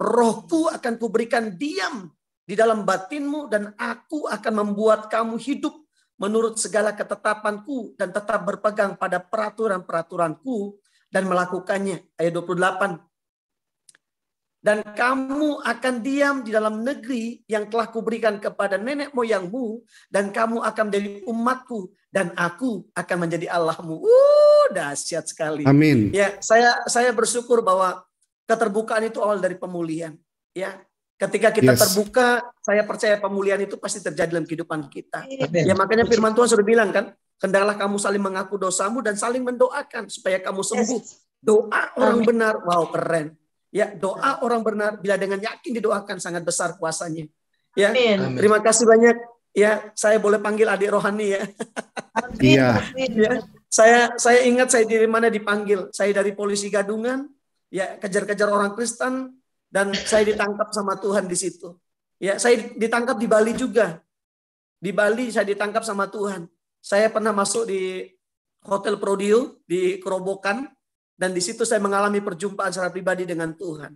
Speaker 9: rohku akan kuberikan diam di dalam batinmu dan aku akan membuat kamu hidup menurut segala ketetapanku dan tetap berpegang pada peraturan-peraturanku dan melakukannya. Ayat 28. Dan kamu akan diam di dalam negeri yang telah kuberikan kepada nenek moyangmu dan kamu akan menjadi umatku dan aku akan menjadi Allahmu. Uh, dahsyat sekali. Amin. Ya, saya saya bersyukur bahwa Keterbukaan itu awal dari pemulihan, ya. Ketika kita yes. terbuka, saya percaya pemulihan itu pasti terjadi dalam kehidupan kita. Amen. Ya makanya firman Tuhan sudah bilang kan, hendaklah kamu saling mengaku dosamu dan saling mendoakan supaya kamu sembuh. Doa orang Amen. benar, wow keren. Ya, doa orang benar bila dengan yakin didoakan sangat besar kuasanya. Ya. Amen. Terima kasih banyak. Ya, saya boleh panggil adik rohani ya. Iya. ya. Saya saya ingat saya dari mana dipanggil. Saya dari polisi gadungan, ya kejar-kejar orang Kristen dan saya ditangkap sama Tuhan di situ. Ya, saya ditangkap di Bali juga. Di Bali saya ditangkap sama Tuhan. Saya pernah masuk di Hotel Prodio di Kerobokan dan di situ saya mengalami perjumpaan secara pribadi dengan Tuhan.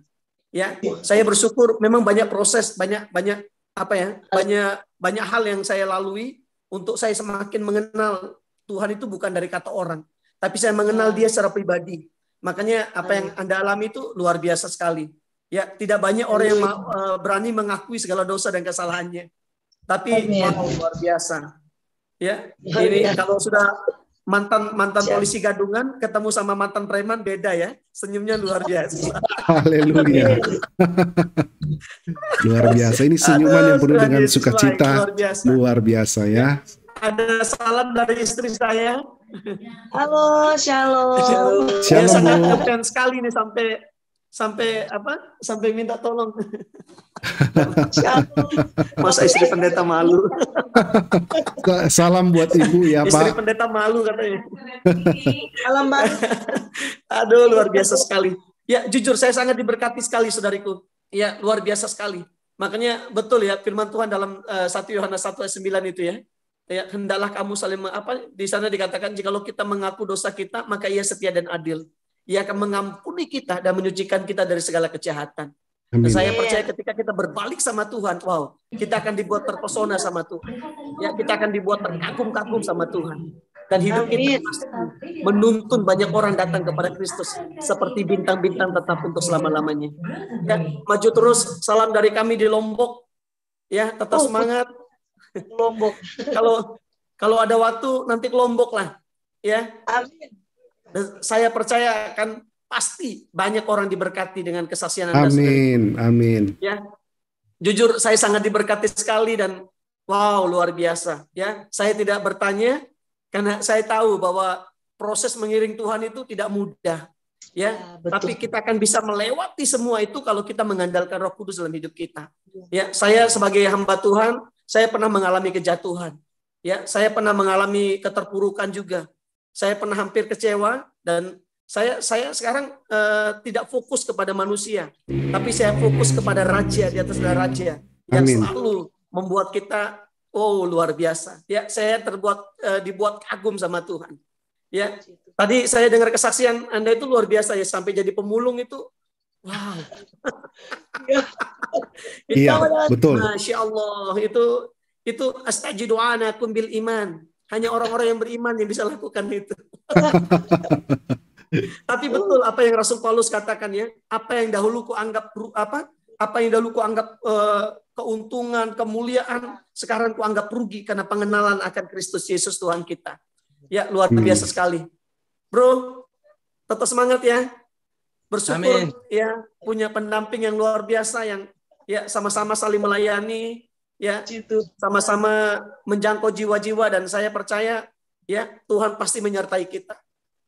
Speaker 9: Ya, saya bersyukur memang banyak proses, banyak banyak apa ya? Banyak banyak hal yang saya lalui untuk saya semakin mengenal Tuhan itu bukan dari kata orang, tapi saya mengenal dia secara pribadi Makanya apa yang Anda alami itu luar biasa sekali. Ya, tidak banyak orang yang eh, berani mengakui segala dosa dan kesalahannya. Tapi luar biasa. Ya, ini kalau sudah mantan mantan ya. polisi gadungan ketemu sama mantan preman beda ya senyumnya luar biasa
Speaker 1: haleluya luar biasa ini senyuman yang penuh dengan sukacita luar luar biasa ya
Speaker 9: ada salam dari istri saya Halo, shalom. Shalom. shalom. ya, sangat keren sekali nih sampai sampai apa? Sampai minta tolong. shalom. Masa istri pendeta malu.
Speaker 1: Salam buat ibu ya istri Pak. Istri
Speaker 9: pendeta malu katanya. Salam Pak. Aduh luar biasa sekali. Ya jujur saya sangat diberkati sekali saudariku. Ya luar biasa sekali. Makanya betul ya firman Tuhan dalam uh, eh, 1 Yohanes 1 ayat 9 itu ya ya, hendaklah kamu saling apa di sana dikatakan jikalau kita mengaku dosa kita maka ia setia dan adil ia akan mengampuni kita dan menyucikan kita dari segala kejahatan
Speaker 4: Dan saya percaya
Speaker 9: ketika kita berbalik sama Tuhan wow kita akan dibuat terpesona sama Tuhan ya kita akan dibuat terkagum-kagum sama Tuhan dan hidup kita menuntun banyak orang datang kepada Kristus seperti bintang-bintang tetap untuk selama-lamanya. Ya, maju terus. Salam dari kami di Lombok. Ya, tetap oh. semangat. Lombok. kalau kalau ada waktu nanti ke Lombok lah, ya. Amin. Dan saya percaya akan pasti banyak orang diberkati dengan kesaksian Anda.
Speaker 1: Amin, sendiri. amin.
Speaker 9: Ya. Jujur saya sangat diberkati sekali dan wow luar biasa, ya. Saya tidak bertanya karena saya tahu bahwa proses mengiring Tuhan itu tidak mudah. ya, ya betul. tapi kita akan bisa melewati semua itu kalau kita mengandalkan Roh Kudus dalam hidup kita. Ya, ya saya sebagai hamba Tuhan saya pernah mengalami kejatuhan. Ya, saya pernah mengalami keterpurukan juga. Saya pernah hampir kecewa dan saya saya sekarang eh, tidak fokus kepada manusia, tapi saya fokus kepada raja di atas dari raja yang Amin. selalu membuat kita oh luar biasa. Ya, saya terbuat eh, dibuat kagum sama Tuhan. Ya. Tadi saya dengar kesaksian Anda itu luar biasa ya sampai jadi pemulung itu Wow. ya.
Speaker 3: iya, iya kan, betul. Masya
Speaker 9: Allah, itu itu astajidu kumbil bil iman. Hanya orang-orang yang beriman yang bisa lakukan itu. Tapi betul apa yang Rasul Paulus katakan ya, apa yang dahulu ku anggap apa? Apa yang dahulu ku anggap uh, keuntungan, kemuliaan, sekarang ku anggap rugi karena pengenalan akan Kristus Yesus Tuhan kita. Ya, luar hmm. biasa hmm. sekali. Bro, tetap semangat ya. Bersyukur Amin. ya punya pendamping yang luar biasa yang ya sama-sama saling melayani ya itu sama-sama menjangkau jiwa-jiwa dan saya percaya ya Tuhan pasti menyertai kita.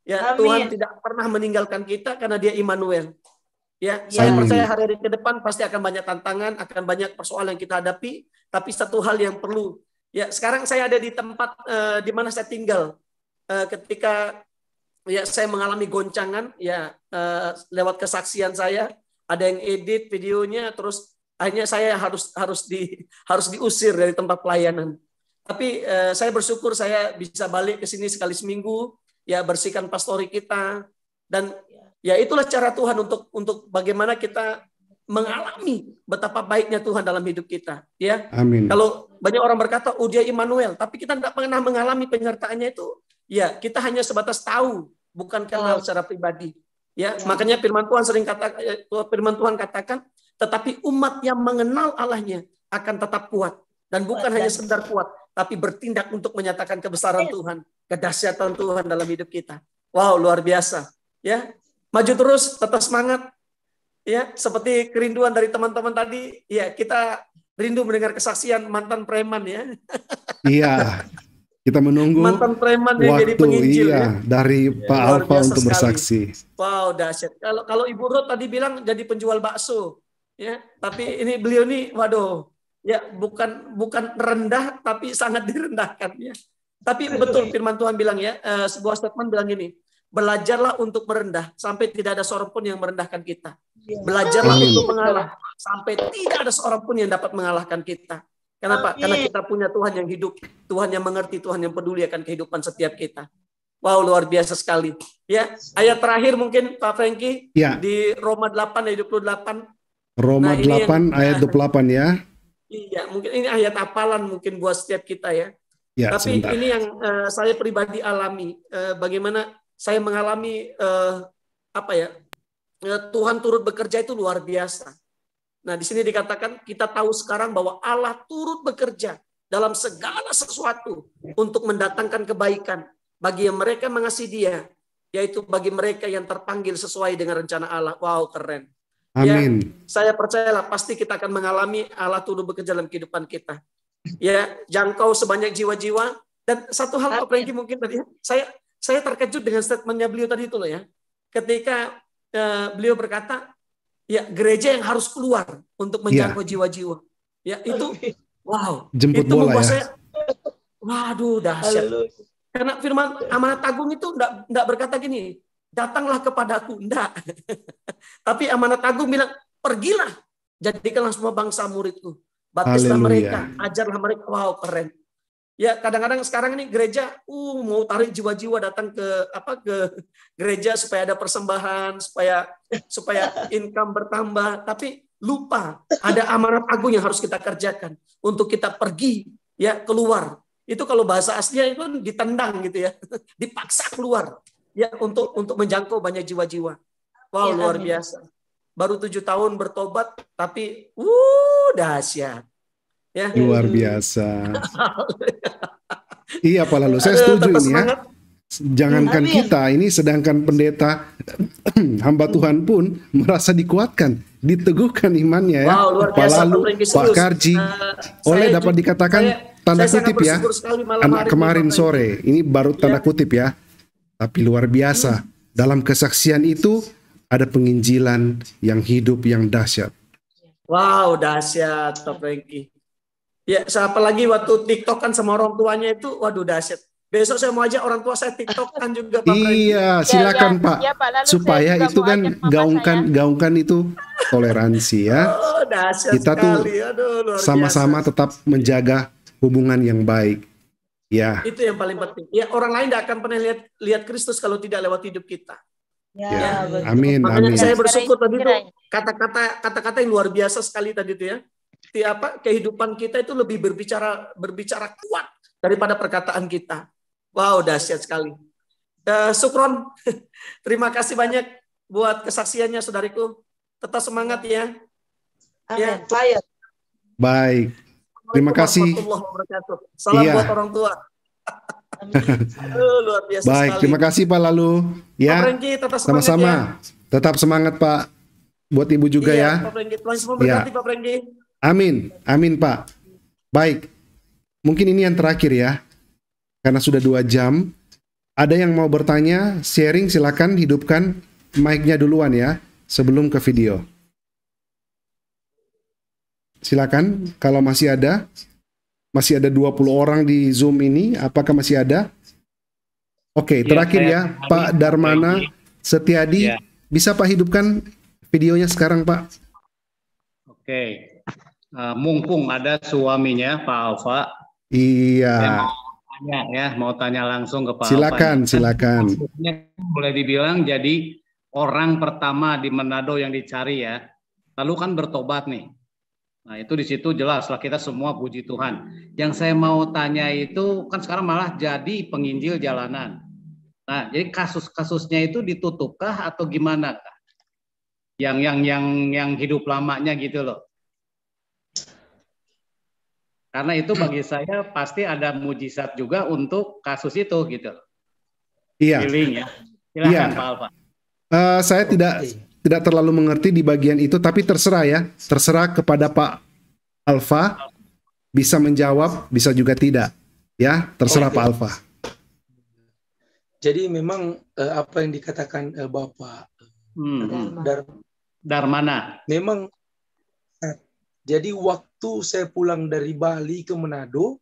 Speaker 9: Ya Amin. Tuhan tidak pernah meninggalkan kita karena dia Immanuel. Ya, ya. saya percaya hari-hari ke depan pasti akan banyak tantangan, akan banyak persoalan yang kita hadapi, tapi satu hal yang perlu ya sekarang saya ada di tempat uh, di mana saya tinggal uh, ketika ya saya mengalami goncangan ya eh, lewat kesaksian saya ada yang edit videonya terus akhirnya saya harus harus di harus diusir dari tempat pelayanan tapi eh, saya bersyukur saya bisa balik ke sini sekali seminggu ya bersihkan pastori kita dan ya itulah cara Tuhan untuk untuk bagaimana kita mengalami betapa baiknya Tuhan dalam hidup kita ya amin kalau banyak orang berkata oh dia Immanuel tapi kita tidak pernah mengalami penyertaannya itu Ya, kita hanya sebatas tahu, bukan kenal secara pribadi. Ya, makanya firman Tuhan sering kata eh, firman Tuhan katakan, tetapi umat yang mengenal Allahnya akan tetap kuat dan bukan kuat, hanya sekedar kuat, tapi bertindak untuk menyatakan kebesaran ya. Tuhan, kedahsyatan Tuhan dalam hidup kita. Wow, luar biasa. Ya. Maju terus, tetap semangat. Ya, seperti kerinduan dari teman-teman tadi, ya kita rindu mendengar kesaksian mantan preman ya.
Speaker 1: Iya. Kita menunggu mantan
Speaker 9: preman yang waktu, jadi penginjil iya, ya.
Speaker 1: dari ya. Pak Alfa untuk sekali. bersaksi.
Speaker 9: Wow, dahsyat. Kalau kalau Ibu Ruth tadi bilang jadi penjual bakso, ya. Tapi ini beliau nih, waduh, ya bukan bukan rendah tapi sangat direndahkan ya. Tapi betul firman Tuhan bilang ya, uh, sebuah statement bilang gini, belajarlah untuk merendah sampai tidak ada seorang pun yang merendahkan kita. Iya. Belajarlah Amin. untuk mengalah sampai tidak ada seorang pun yang dapat mengalahkan kita. Kenapa? Amin. Karena kita punya Tuhan yang hidup, Tuhan yang mengerti, Tuhan yang peduli akan kehidupan setiap kita. Wow, luar biasa sekali. Ya, ayat terakhir mungkin Pak Franky ya. di Roma 8 ayat 28.
Speaker 1: Roma nah, 8 yang, ayat 28 ya.
Speaker 9: Iya, mungkin ini ayat apalan mungkin buat setiap kita ya. ya Tapi sebentar. ini yang uh, saya pribadi alami, uh, bagaimana saya mengalami uh, apa ya? Tuhan turut bekerja itu luar biasa. Nah, di sini dikatakan kita tahu sekarang bahwa Allah turut bekerja dalam segala sesuatu untuk mendatangkan kebaikan bagi yang mereka mengasihi Dia, yaitu bagi mereka yang terpanggil sesuai dengan rencana Allah. Wow, keren. Ya, Amin. Ya, saya percayalah pasti kita akan mengalami Allah turut bekerja dalam kehidupan kita. Ya, jangkau sebanyak jiwa-jiwa dan satu hal Pak Franky mungkin tadi saya saya terkejut dengan statementnya beliau tadi itu loh ya. Ketika eh, beliau berkata ya gereja yang harus keluar untuk menjangkau ya. jiwa-jiwa. Ya. ya itu wow. Jemput itu bola ya. Saya, waduh dahsyat. Karena firman amanat agung itu enggak, enggak berkata gini, datanglah kepadaku, enggak. Tapi amanat agung bilang, pergilah, jadikanlah semua bangsa muridku. Batislah Haleluya. mereka, ajarlah mereka. Wow, keren. Ya, kadang-kadang sekarang ini gereja uh mau tarik jiwa-jiwa datang ke apa ke gereja supaya ada persembahan, supaya eh, supaya income bertambah, tapi lupa ada amanat agung yang harus kita kerjakan untuk kita pergi ya keluar. Itu kalau bahasa aslinya itu kan ditendang gitu ya, dipaksa keluar ya untuk untuk menjangkau banyak jiwa-jiwa. Wow, iya, luar biasa. Baru tujuh tahun bertobat tapi uh dahsyat Ya. Luar
Speaker 1: biasa. iya Pak Lalu, saya setuju ini ya. Jangankan Amin. kita, ini sedangkan pendeta hamba Tuhan pun merasa dikuatkan, diteguhkan imannya ya. Wow, Pak Lalu, Pak Karji, uh, oleh dapat dikatakan saya, tanda saya kutip ya, anak kemarin ini, sore, ini baru tanda ya. kutip ya. Tapi luar biasa, hmm. dalam kesaksian itu ada penginjilan yang hidup yang dahsyat.
Speaker 9: Wow, dahsyat, Pak Franky. Ya, apalagi waktu TikTok kan sama orang tuanya itu, waduh dahsyat. Besok saya mau ajak orang tua saya TikTok kan juga Pak. Iya, ya, ya. silakan Pak. Ya, Pak Supaya itu kan
Speaker 1: gaungkan saya. gaungkan itu toleransi ya. Oh, Kita sekali. tuh sama-sama tetap menjaga hubungan yang baik. Ya.
Speaker 9: Itu yang paling penting. Ya, orang lain tidak akan pernah lihat lihat Kristus kalau tidak lewat hidup kita. Ya,
Speaker 1: ya. amin amin. saya bersyukur
Speaker 9: tadi itu kata-kata kata-kata yang luar biasa sekali tadi itu ya apa kehidupan kita itu lebih berbicara berbicara kuat daripada perkataan kita. Wow, dahsyat sekali. Uh, Sukron, terima kasih banyak buat kesaksiannya, saudariku. Tetap semangat ya. ya Amin. Ya.
Speaker 1: Baik. Terima kasih.
Speaker 9: Salam iya. buat orang tua.
Speaker 1: Aduh,
Speaker 9: luar biasa Baik, sekali. terima kasih
Speaker 1: Pak Lalu. Ya. Sama-sama. Ya. Tetap semangat Pak. Buat Ibu juga iya, ya. Pak Prenggi.
Speaker 9: Tuhan berkati ya. Pak iya. Prenggi.
Speaker 1: Amin, amin Pak. Baik, mungkin ini yang terakhir ya, karena sudah dua jam. Ada yang mau bertanya, sharing silakan hidupkan mic-nya duluan ya, sebelum ke video. Silakan, kalau masih ada, masih ada 20 orang di Zoom ini, apakah masih ada? Oke, okay, iya, terakhir ya, ya Pak Darmana Setiadi, ya. bisa Pak hidupkan videonya sekarang Pak?
Speaker 8: Oke. Eh, mumpung ada suaminya Pak Alfa.
Speaker 1: Iya. Mau
Speaker 8: tanya ya, mau tanya langsung ke Pak silakan, Alfa.
Speaker 1: Silakan, ya.
Speaker 8: silakan. Boleh dibilang jadi
Speaker 9: orang pertama di Manado yang dicari ya. Lalu kan bertobat nih. Nah, itu di situ jelas. lah kita semua puji Tuhan. Yang saya mau tanya itu kan sekarang malah jadi penginjil jalanan. Nah, jadi kasus-kasusnya itu ditutupkah atau gimana? Yang yang yang yang hidup lamanya gitu loh.
Speaker 8: Karena itu bagi saya pasti ada mujizat juga untuk
Speaker 1: kasus itu gitu. Iya. Healing ya. Silahkan iya. Pak Alfa. Uh, saya okay. tidak tidak terlalu mengerti di bagian itu, tapi terserah ya, terserah kepada Pak Alfa bisa menjawab, bisa juga tidak, ya terserah okay. Pak
Speaker 5: Alfa. Jadi memang uh, apa yang dikatakan uh, Bapak hmm. Dar
Speaker 8: Darmana,
Speaker 5: memang jadi waktu waktu saya pulang dari Bali ke Manado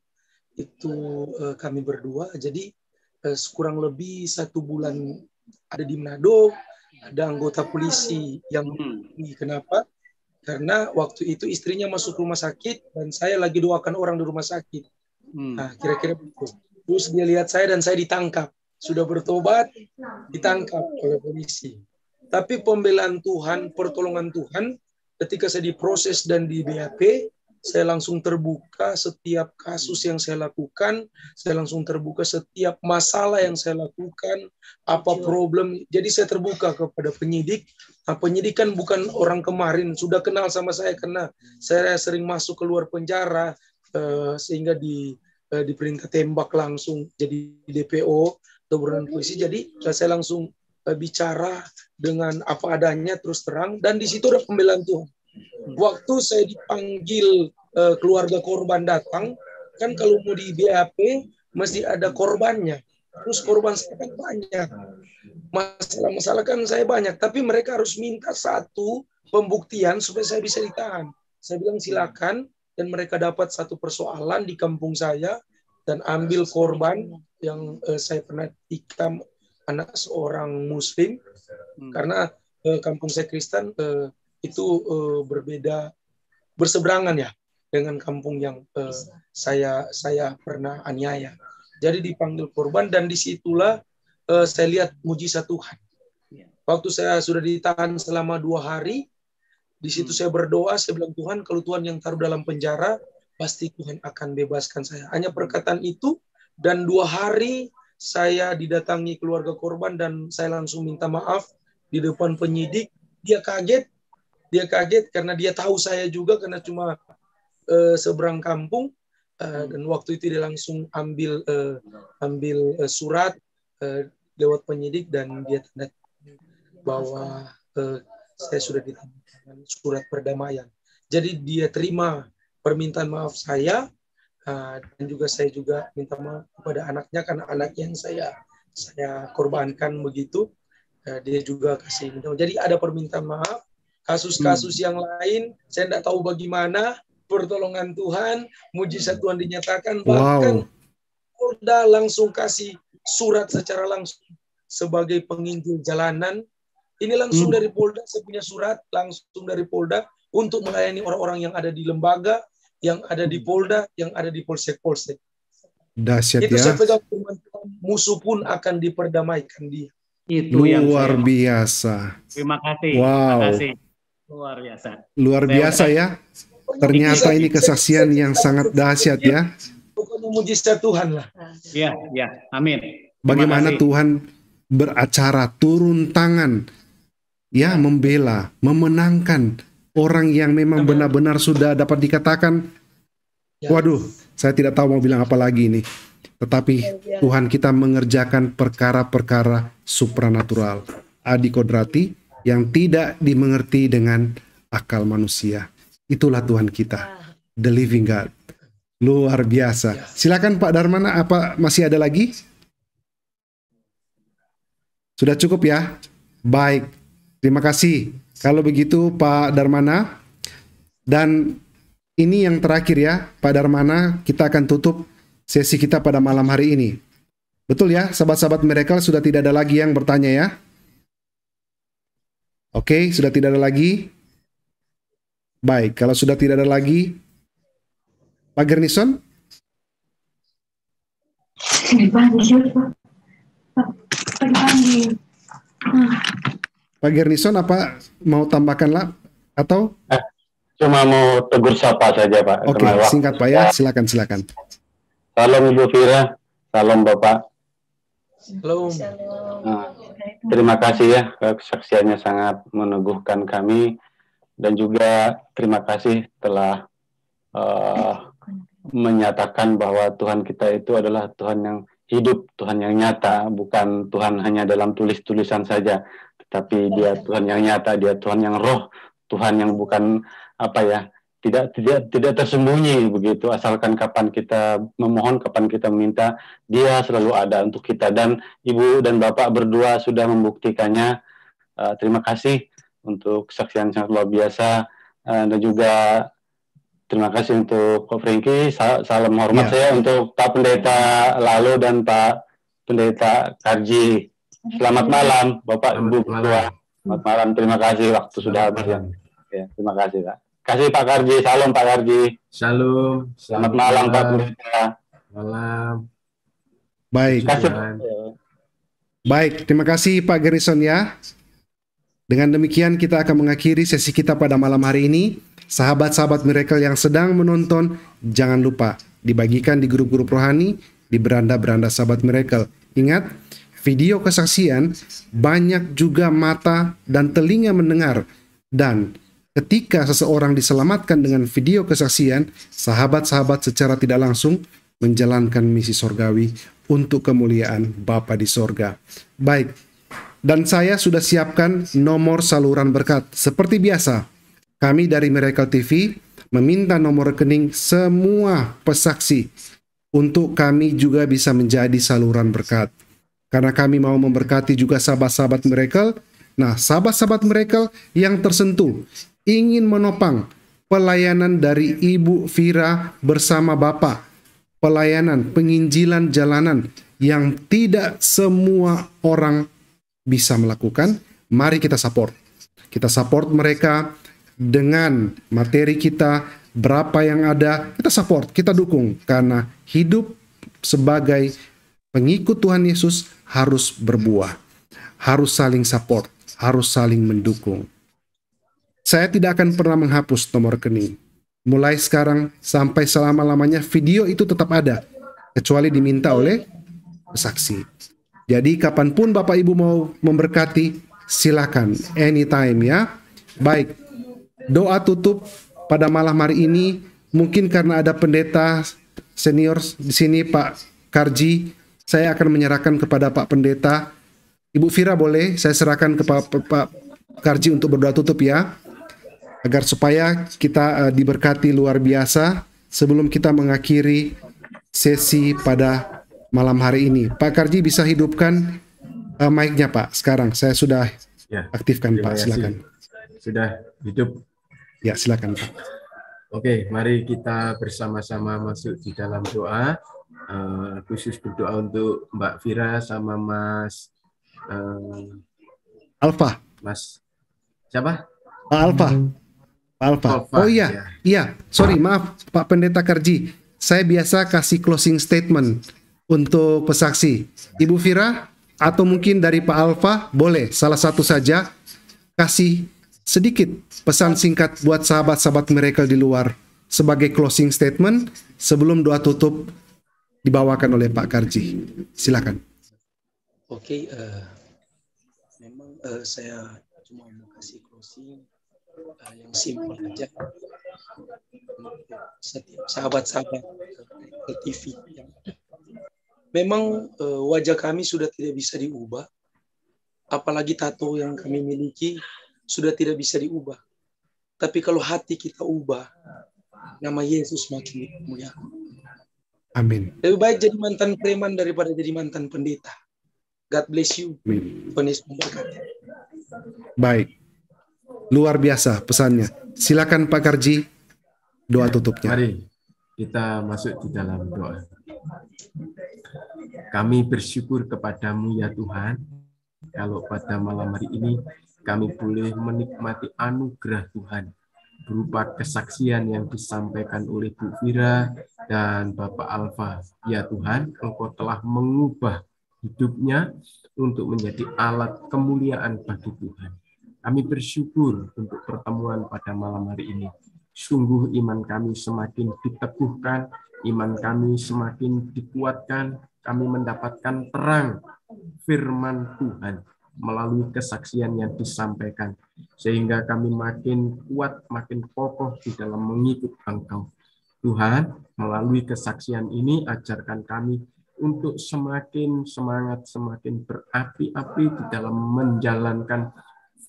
Speaker 5: itu uh, kami berdua jadi uh, eh, kurang lebih satu bulan ada di Manado ada anggota polisi yang hmm. kenapa karena waktu itu istrinya masuk rumah sakit dan saya lagi doakan orang di rumah sakit hmm. nah kira-kira begitu terus dia lihat saya dan saya ditangkap sudah bertobat
Speaker 3: ditangkap oleh
Speaker 5: polisi tapi pembelaan Tuhan pertolongan Tuhan ketika saya diproses dan di BAP saya langsung terbuka setiap kasus yang saya lakukan, saya langsung terbuka setiap masalah yang saya lakukan, apa iya. problem. Jadi saya terbuka kepada penyidik. Nah, penyidik kan bukan orang kemarin, sudah kenal sama saya karena saya sering masuk keluar penjara eh, sehingga di eh, diperintah tembak langsung jadi DPO atau polisi. Jadi eh, saya langsung bicara dengan apa adanya terus terang dan di situ ada pembelaan Tuhan Hmm. Waktu saya dipanggil uh, keluarga korban datang, kan kalau mau di BAP masih ada korbannya. Terus korban saya kan banyak. Masalah-masalah kan saya banyak, tapi mereka harus minta satu pembuktian supaya saya bisa ditahan. Saya bilang silakan dan mereka dapat satu persoalan di kampung saya dan ambil korban yang uh, saya pernah tikam anak seorang muslim hmm. karena uh, kampung saya Kristen uh, itu uh, berbeda berseberangan ya dengan kampung yang uh, saya saya pernah aniaya. Jadi dipanggil korban dan disitulah uh, saya lihat mujizat Tuhan. Iya. Waktu saya sudah ditahan selama dua hari, di situ hmm. saya berdoa, saya bilang Tuhan, kalau Tuhan yang taruh dalam penjara, pasti Tuhan akan bebaskan saya. Hanya perkataan itu dan dua hari saya didatangi keluarga korban dan saya langsung minta maaf di depan penyidik. Dia kaget, dia kaget karena dia tahu saya juga karena cuma uh, seberang kampung uh, dan waktu itu dia langsung ambil uh, ambil uh, surat uh, lewat penyidik dan dia tanda bahwa uh, saya sudah ditandatangan surat perdamaian. Jadi dia terima permintaan maaf saya uh, dan juga saya juga minta maaf kepada anaknya karena anak yang saya saya korbankan begitu. Uh, dia juga kasih minta. Jadi ada permintaan maaf Kasus-kasus hmm. yang lain saya tidak tahu bagaimana pertolongan Tuhan, mujizat Tuhan dinyatakan bahkan wow. Polda langsung kasih surat secara langsung sebagai penginjil jalanan. Ini langsung hmm. dari Polda saya punya surat langsung dari Polda untuk melayani orang-orang yang ada di lembaga, yang ada di Polda, yang ada di polsek-polsek.
Speaker 1: Dahsyat itu ya. saya pegang
Speaker 5: firman Tuhan, musuh pun akan diperdamaikan dia. Itu luar yang
Speaker 1: biasa.
Speaker 5: Terima kasih. Wow. Terima kasih. Luar biasa.
Speaker 1: Luar biasa ya. Ternyata ini kesaksian yang sangat dahsyat ya.
Speaker 5: Bukan mujizat Tuhan lah. Ya,
Speaker 8: ya. Amin.
Speaker 1: Bagaimana Tuhan beracara turun tangan ya, ya membela, memenangkan orang yang memang benar-benar sudah dapat dikatakan ya. waduh, saya tidak tahu mau bilang apa lagi ini. Tetapi ya, Tuhan kita mengerjakan perkara-perkara supranatural. Adi Kodrati, yang tidak dimengerti dengan akal manusia. Itulah Tuhan kita, the living God. Luar biasa. Silakan Pak Darmana, apa masih ada lagi? Sudah cukup ya? Baik. Terima kasih. Kalau begitu Pak Darmana dan ini yang terakhir ya, Pak Darmana, kita akan tutup sesi kita pada malam hari ini. Betul ya, sahabat-sahabat mereka sudah tidak ada lagi yang bertanya ya. Oke, okay, sudah tidak ada lagi? Baik, kalau sudah tidak ada lagi, Pak Gernison? Ah. Pak Gernison apa mau tambahkan lah atau? Eh, cuma mau tegur sapa
Speaker 8: saja Pak. Oke, okay, singkat
Speaker 1: Pak ya, silakan silakan.
Speaker 8: Salam Ibu Fira, salam Bapak. Salam. Nah, Terima kasih ya kesaksiannya sangat meneguhkan kami dan juga terima kasih telah uh, menyatakan bahwa Tuhan kita itu adalah Tuhan yang hidup, Tuhan yang nyata, bukan Tuhan hanya dalam tulis-tulisan saja, tetapi Dia Tuhan yang nyata, Dia Tuhan yang roh, Tuhan yang bukan apa ya tidak tidak tidak tersembunyi begitu asalkan kapan kita memohon kapan kita meminta dia selalu ada untuk kita dan ibu dan bapak berdua sudah membuktikannya uh, terima kasih untuk saksi yang sangat luar biasa uh, dan juga terima kasih untuk Pak Franky salam hormat ya. saya untuk Pak Pendeta Lalu dan Pak Pendeta Karji selamat malam Bapak Ibu berdua selamat malam terima kasih waktu sudah habis ya terima kasih Pak kasih Pak Karji. Salam Pak Karji. Salam. Selamat, Selamat malam, Pak Pendeta. Malam.
Speaker 1: Baik. Kasih. Baik, terima kasih Pak Gerison ya. Dengan demikian kita akan mengakhiri sesi kita pada malam hari ini. Sahabat-sahabat Miracle yang sedang menonton, jangan lupa dibagikan di grup-grup rohani, di beranda-beranda sahabat Miracle. Ingat, video kesaksian banyak juga mata dan telinga mendengar dan Ketika seseorang diselamatkan dengan video kesaksian, sahabat-sahabat secara tidak langsung menjalankan misi sorgawi untuk kemuliaan Bapa di sorga. Baik, dan saya sudah siapkan nomor saluran berkat. Seperti biasa, kami dari Miracle TV meminta nomor rekening semua pesaksi untuk kami juga bisa menjadi saluran berkat. Karena kami mau memberkati juga sahabat-sahabat Miracle Nah, sahabat-sahabat mereka yang tersentuh, ingin menopang pelayanan dari Ibu Vira bersama Bapak, pelayanan penginjilan jalanan yang tidak semua orang bisa melakukan, mari kita support. Kita support mereka dengan materi kita, berapa yang ada, kita support, kita dukung. Karena hidup sebagai pengikut Tuhan Yesus harus berbuah, harus saling support, harus saling mendukung. Saya tidak akan pernah menghapus nomor rekening. Mulai sekarang sampai selama-lamanya video itu tetap ada, kecuali diminta oleh saksi. Jadi kapanpun Bapak Ibu mau memberkati, silakan anytime ya. Baik, doa tutup pada malam hari ini mungkin karena ada pendeta senior di sini Pak Karji, saya akan menyerahkan kepada Pak Pendeta. Ibu Fira boleh saya serahkan kepada Pak Karji untuk berdoa tutup ya agar supaya kita uh, diberkati luar biasa sebelum kita mengakhiri sesi pada malam hari ini. Pak Karji bisa hidupkan uh, mic-nya Pak sekarang. Saya sudah ya, aktifkan Pak, silakan. Sudah hidup. Ya, silakan Pak.
Speaker 8: Oke, mari kita bersama-sama masuk di dalam doa. Uh, khusus berdoa untuk Mbak Vira sama Mas uh, Alfa. Mas siapa?
Speaker 1: Alfa. Alfa. Oh iya, ya. iya. Sorry, maaf Pak Pendeta Karji. Saya biasa kasih closing statement untuk pesaksi. Ibu Fira atau mungkin dari Pak Alfa boleh salah satu saja kasih sedikit pesan singkat buat sahabat-sahabat mereka di luar sebagai closing statement sebelum doa tutup dibawakan oleh Pak Karji. Silakan.
Speaker 5: Oke, okay, uh, eh, memang uh, saya Nah, yang simpel aja setiap sahabat-sahabat ke TV yang memang eh, wajah kami sudah tidak bisa diubah apalagi tato yang kami miliki sudah tidak bisa diubah tapi kalau hati kita ubah nama Yesus makin mulia amin lebih baik jadi mantan preman daripada jadi mantan pendeta God bless you amin.
Speaker 1: baik Luar biasa pesannya. Silakan Pak Karji, doa tutupnya. Mari
Speaker 8: kita masuk di dalam doa. Kami bersyukur kepadamu ya Tuhan, kalau pada malam hari ini kami boleh menikmati anugerah Tuhan berupa kesaksian yang disampaikan oleh Bu Fira dan Bapak Alfa. Ya Tuhan, Engkau telah mengubah hidupnya untuk menjadi alat kemuliaan bagi Tuhan. Kami bersyukur untuk pertemuan pada malam hari ini. Sungguh iman kami semakin diteguhkan, iman kami semakin dikuatkan, kami mendapatkan terang firman Tuhan melalui kesaksian yang disampaikan. Sehingga kami makin kuat, makin kokoh di dalam mengikut Engkau. Tuhan, melalui kesaksian ini ajarkan kami untuk semakin semangat, semakin berapi-api di dalam menjalankan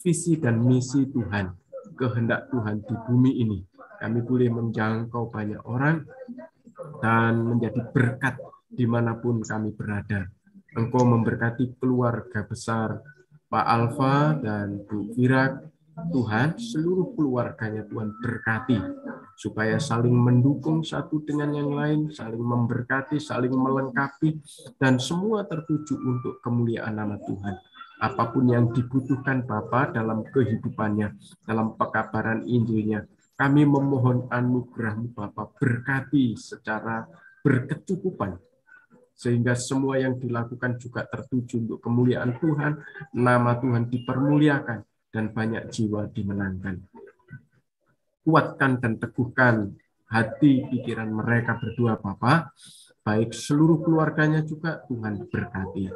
Speaker 8: visi dan misi Tuhan, kehendak Tuhan di bumi ini. Kami boleh menjangkau banyak orang dan menjadi berkat dimanapun kami berada. Engkau memberkati keluarga besar Pak Alfa dan Bu Irak, Tuhan, seluruh keluarganya Tuhan berkati, supaya saling mendukung satu dengan yang lain, saling memberkati, saling melengkapi, dan semua tertuju untuk kemuliaan nama Tuhan apapun yang dibutuhkan Bapa dalam kehidupannya, dalam pekabaran Injilnya. Kami memohon anugerahmu Bapa berkati secara berkecukupan sehingga semua yang dilakukan juga tertuju untuk kemuliaan Tuhan, nama Tuhan dipermuliakan dan banyak jiwa dimenangkan. Kuatkan dan teguhkan hati pikiran mereka berdua Bapak. baik seluruh keluarganya juga Tuhan berkati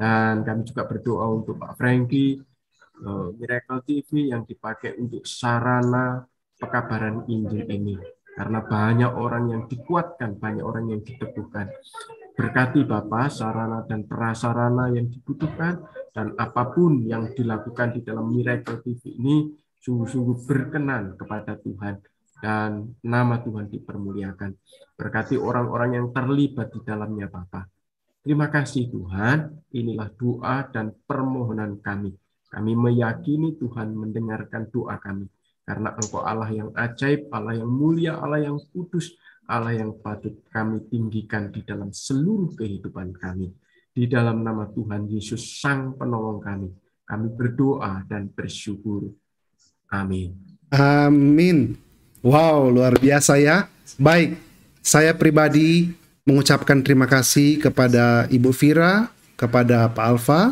Speaker 8: dan kami juga berdoa untuk Pak Franky, eh, Miracle TV yang dipakai untuk sarana pekabaran Injil ini. Karena banyak orang yang dikuatkan, banyak orang yang diteguhkan. Berkati Bapak sarana dan prasarana yang dibutuhkan, dan apapun yang dilakukan di dalam Miracle TV ini sungguh-sungguh berkenan kepada Tuhan dan nama Tuhan dipermuliakan. Berkati orang-orang yang terlibat di dalamnya Bapak. Terima kasih Tuhan, inilah doa dan permohonan kami. Kami meyakini Tuhan mendengarkan doa kami. Karena Engkau Allah yang ajaib, Allah yang mulia, Allah yang kudus, Allah yang patut kami tinggikan di dalam seluruh kehidupan kami. Di dalam nama Tuhan Yesus, Sang Penolong kami, kami berdoa dan bersyukur. Amin.
Speaker 1: Amin. Wow, luar biasa ya. Baik, saya pribadi mengucapkan terima kasih kepada Ibu Vira, kepada Pak Alfa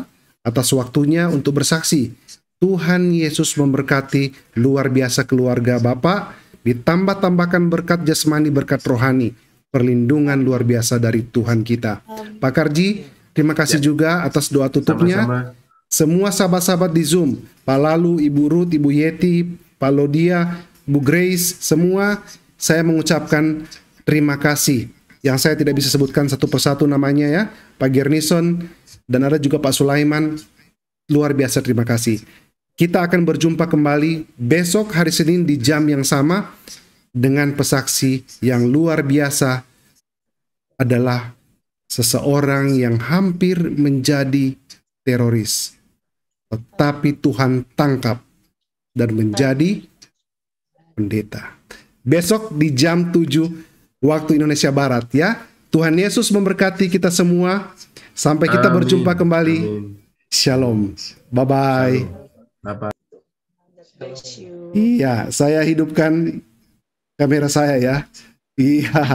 Speaker 1: atas waktunya untuk bersaksi. Tuhan Yesus memberkati luar biasa keluarga Bapak, ditambah-tambahkan berkat jasmani, berkat rohani, perlindungan luar biasa dari Tuhan kita. Pak Karji, terima kasih ya. juga atas doa tutupnya. Sama-sama. Semua sahabat-sahabat di Zoom, Pak Lalu, Ibu Ruth, Ibu Yeti, Pak Lodia, Bu Grace, semua saya mengucapkan terima kasih yang saya tidak bisa sebutkan satu persatu namanya ya, Pak Gernison, dan ada juga Pak Sulaiman. Luar biasa terima kasih. Kita akan berjumpa kembali besok hari Senin di jam yang sama dengan pesaksi yang luar biasa adalah seseorang yang hampir menjadi teroris. Tetapi Tuhan tangkap dan menjadi pendeta. Besok di jam 7 waktu Indonesia Barat ya. Tuhan Yesus memberkati kita semua. Sampai kita Amin. berjumpa kembali. Amin. Shalom. Bye-bye. Iya, saya hidupkan kamera saya ya.
Speaker 3: Iya.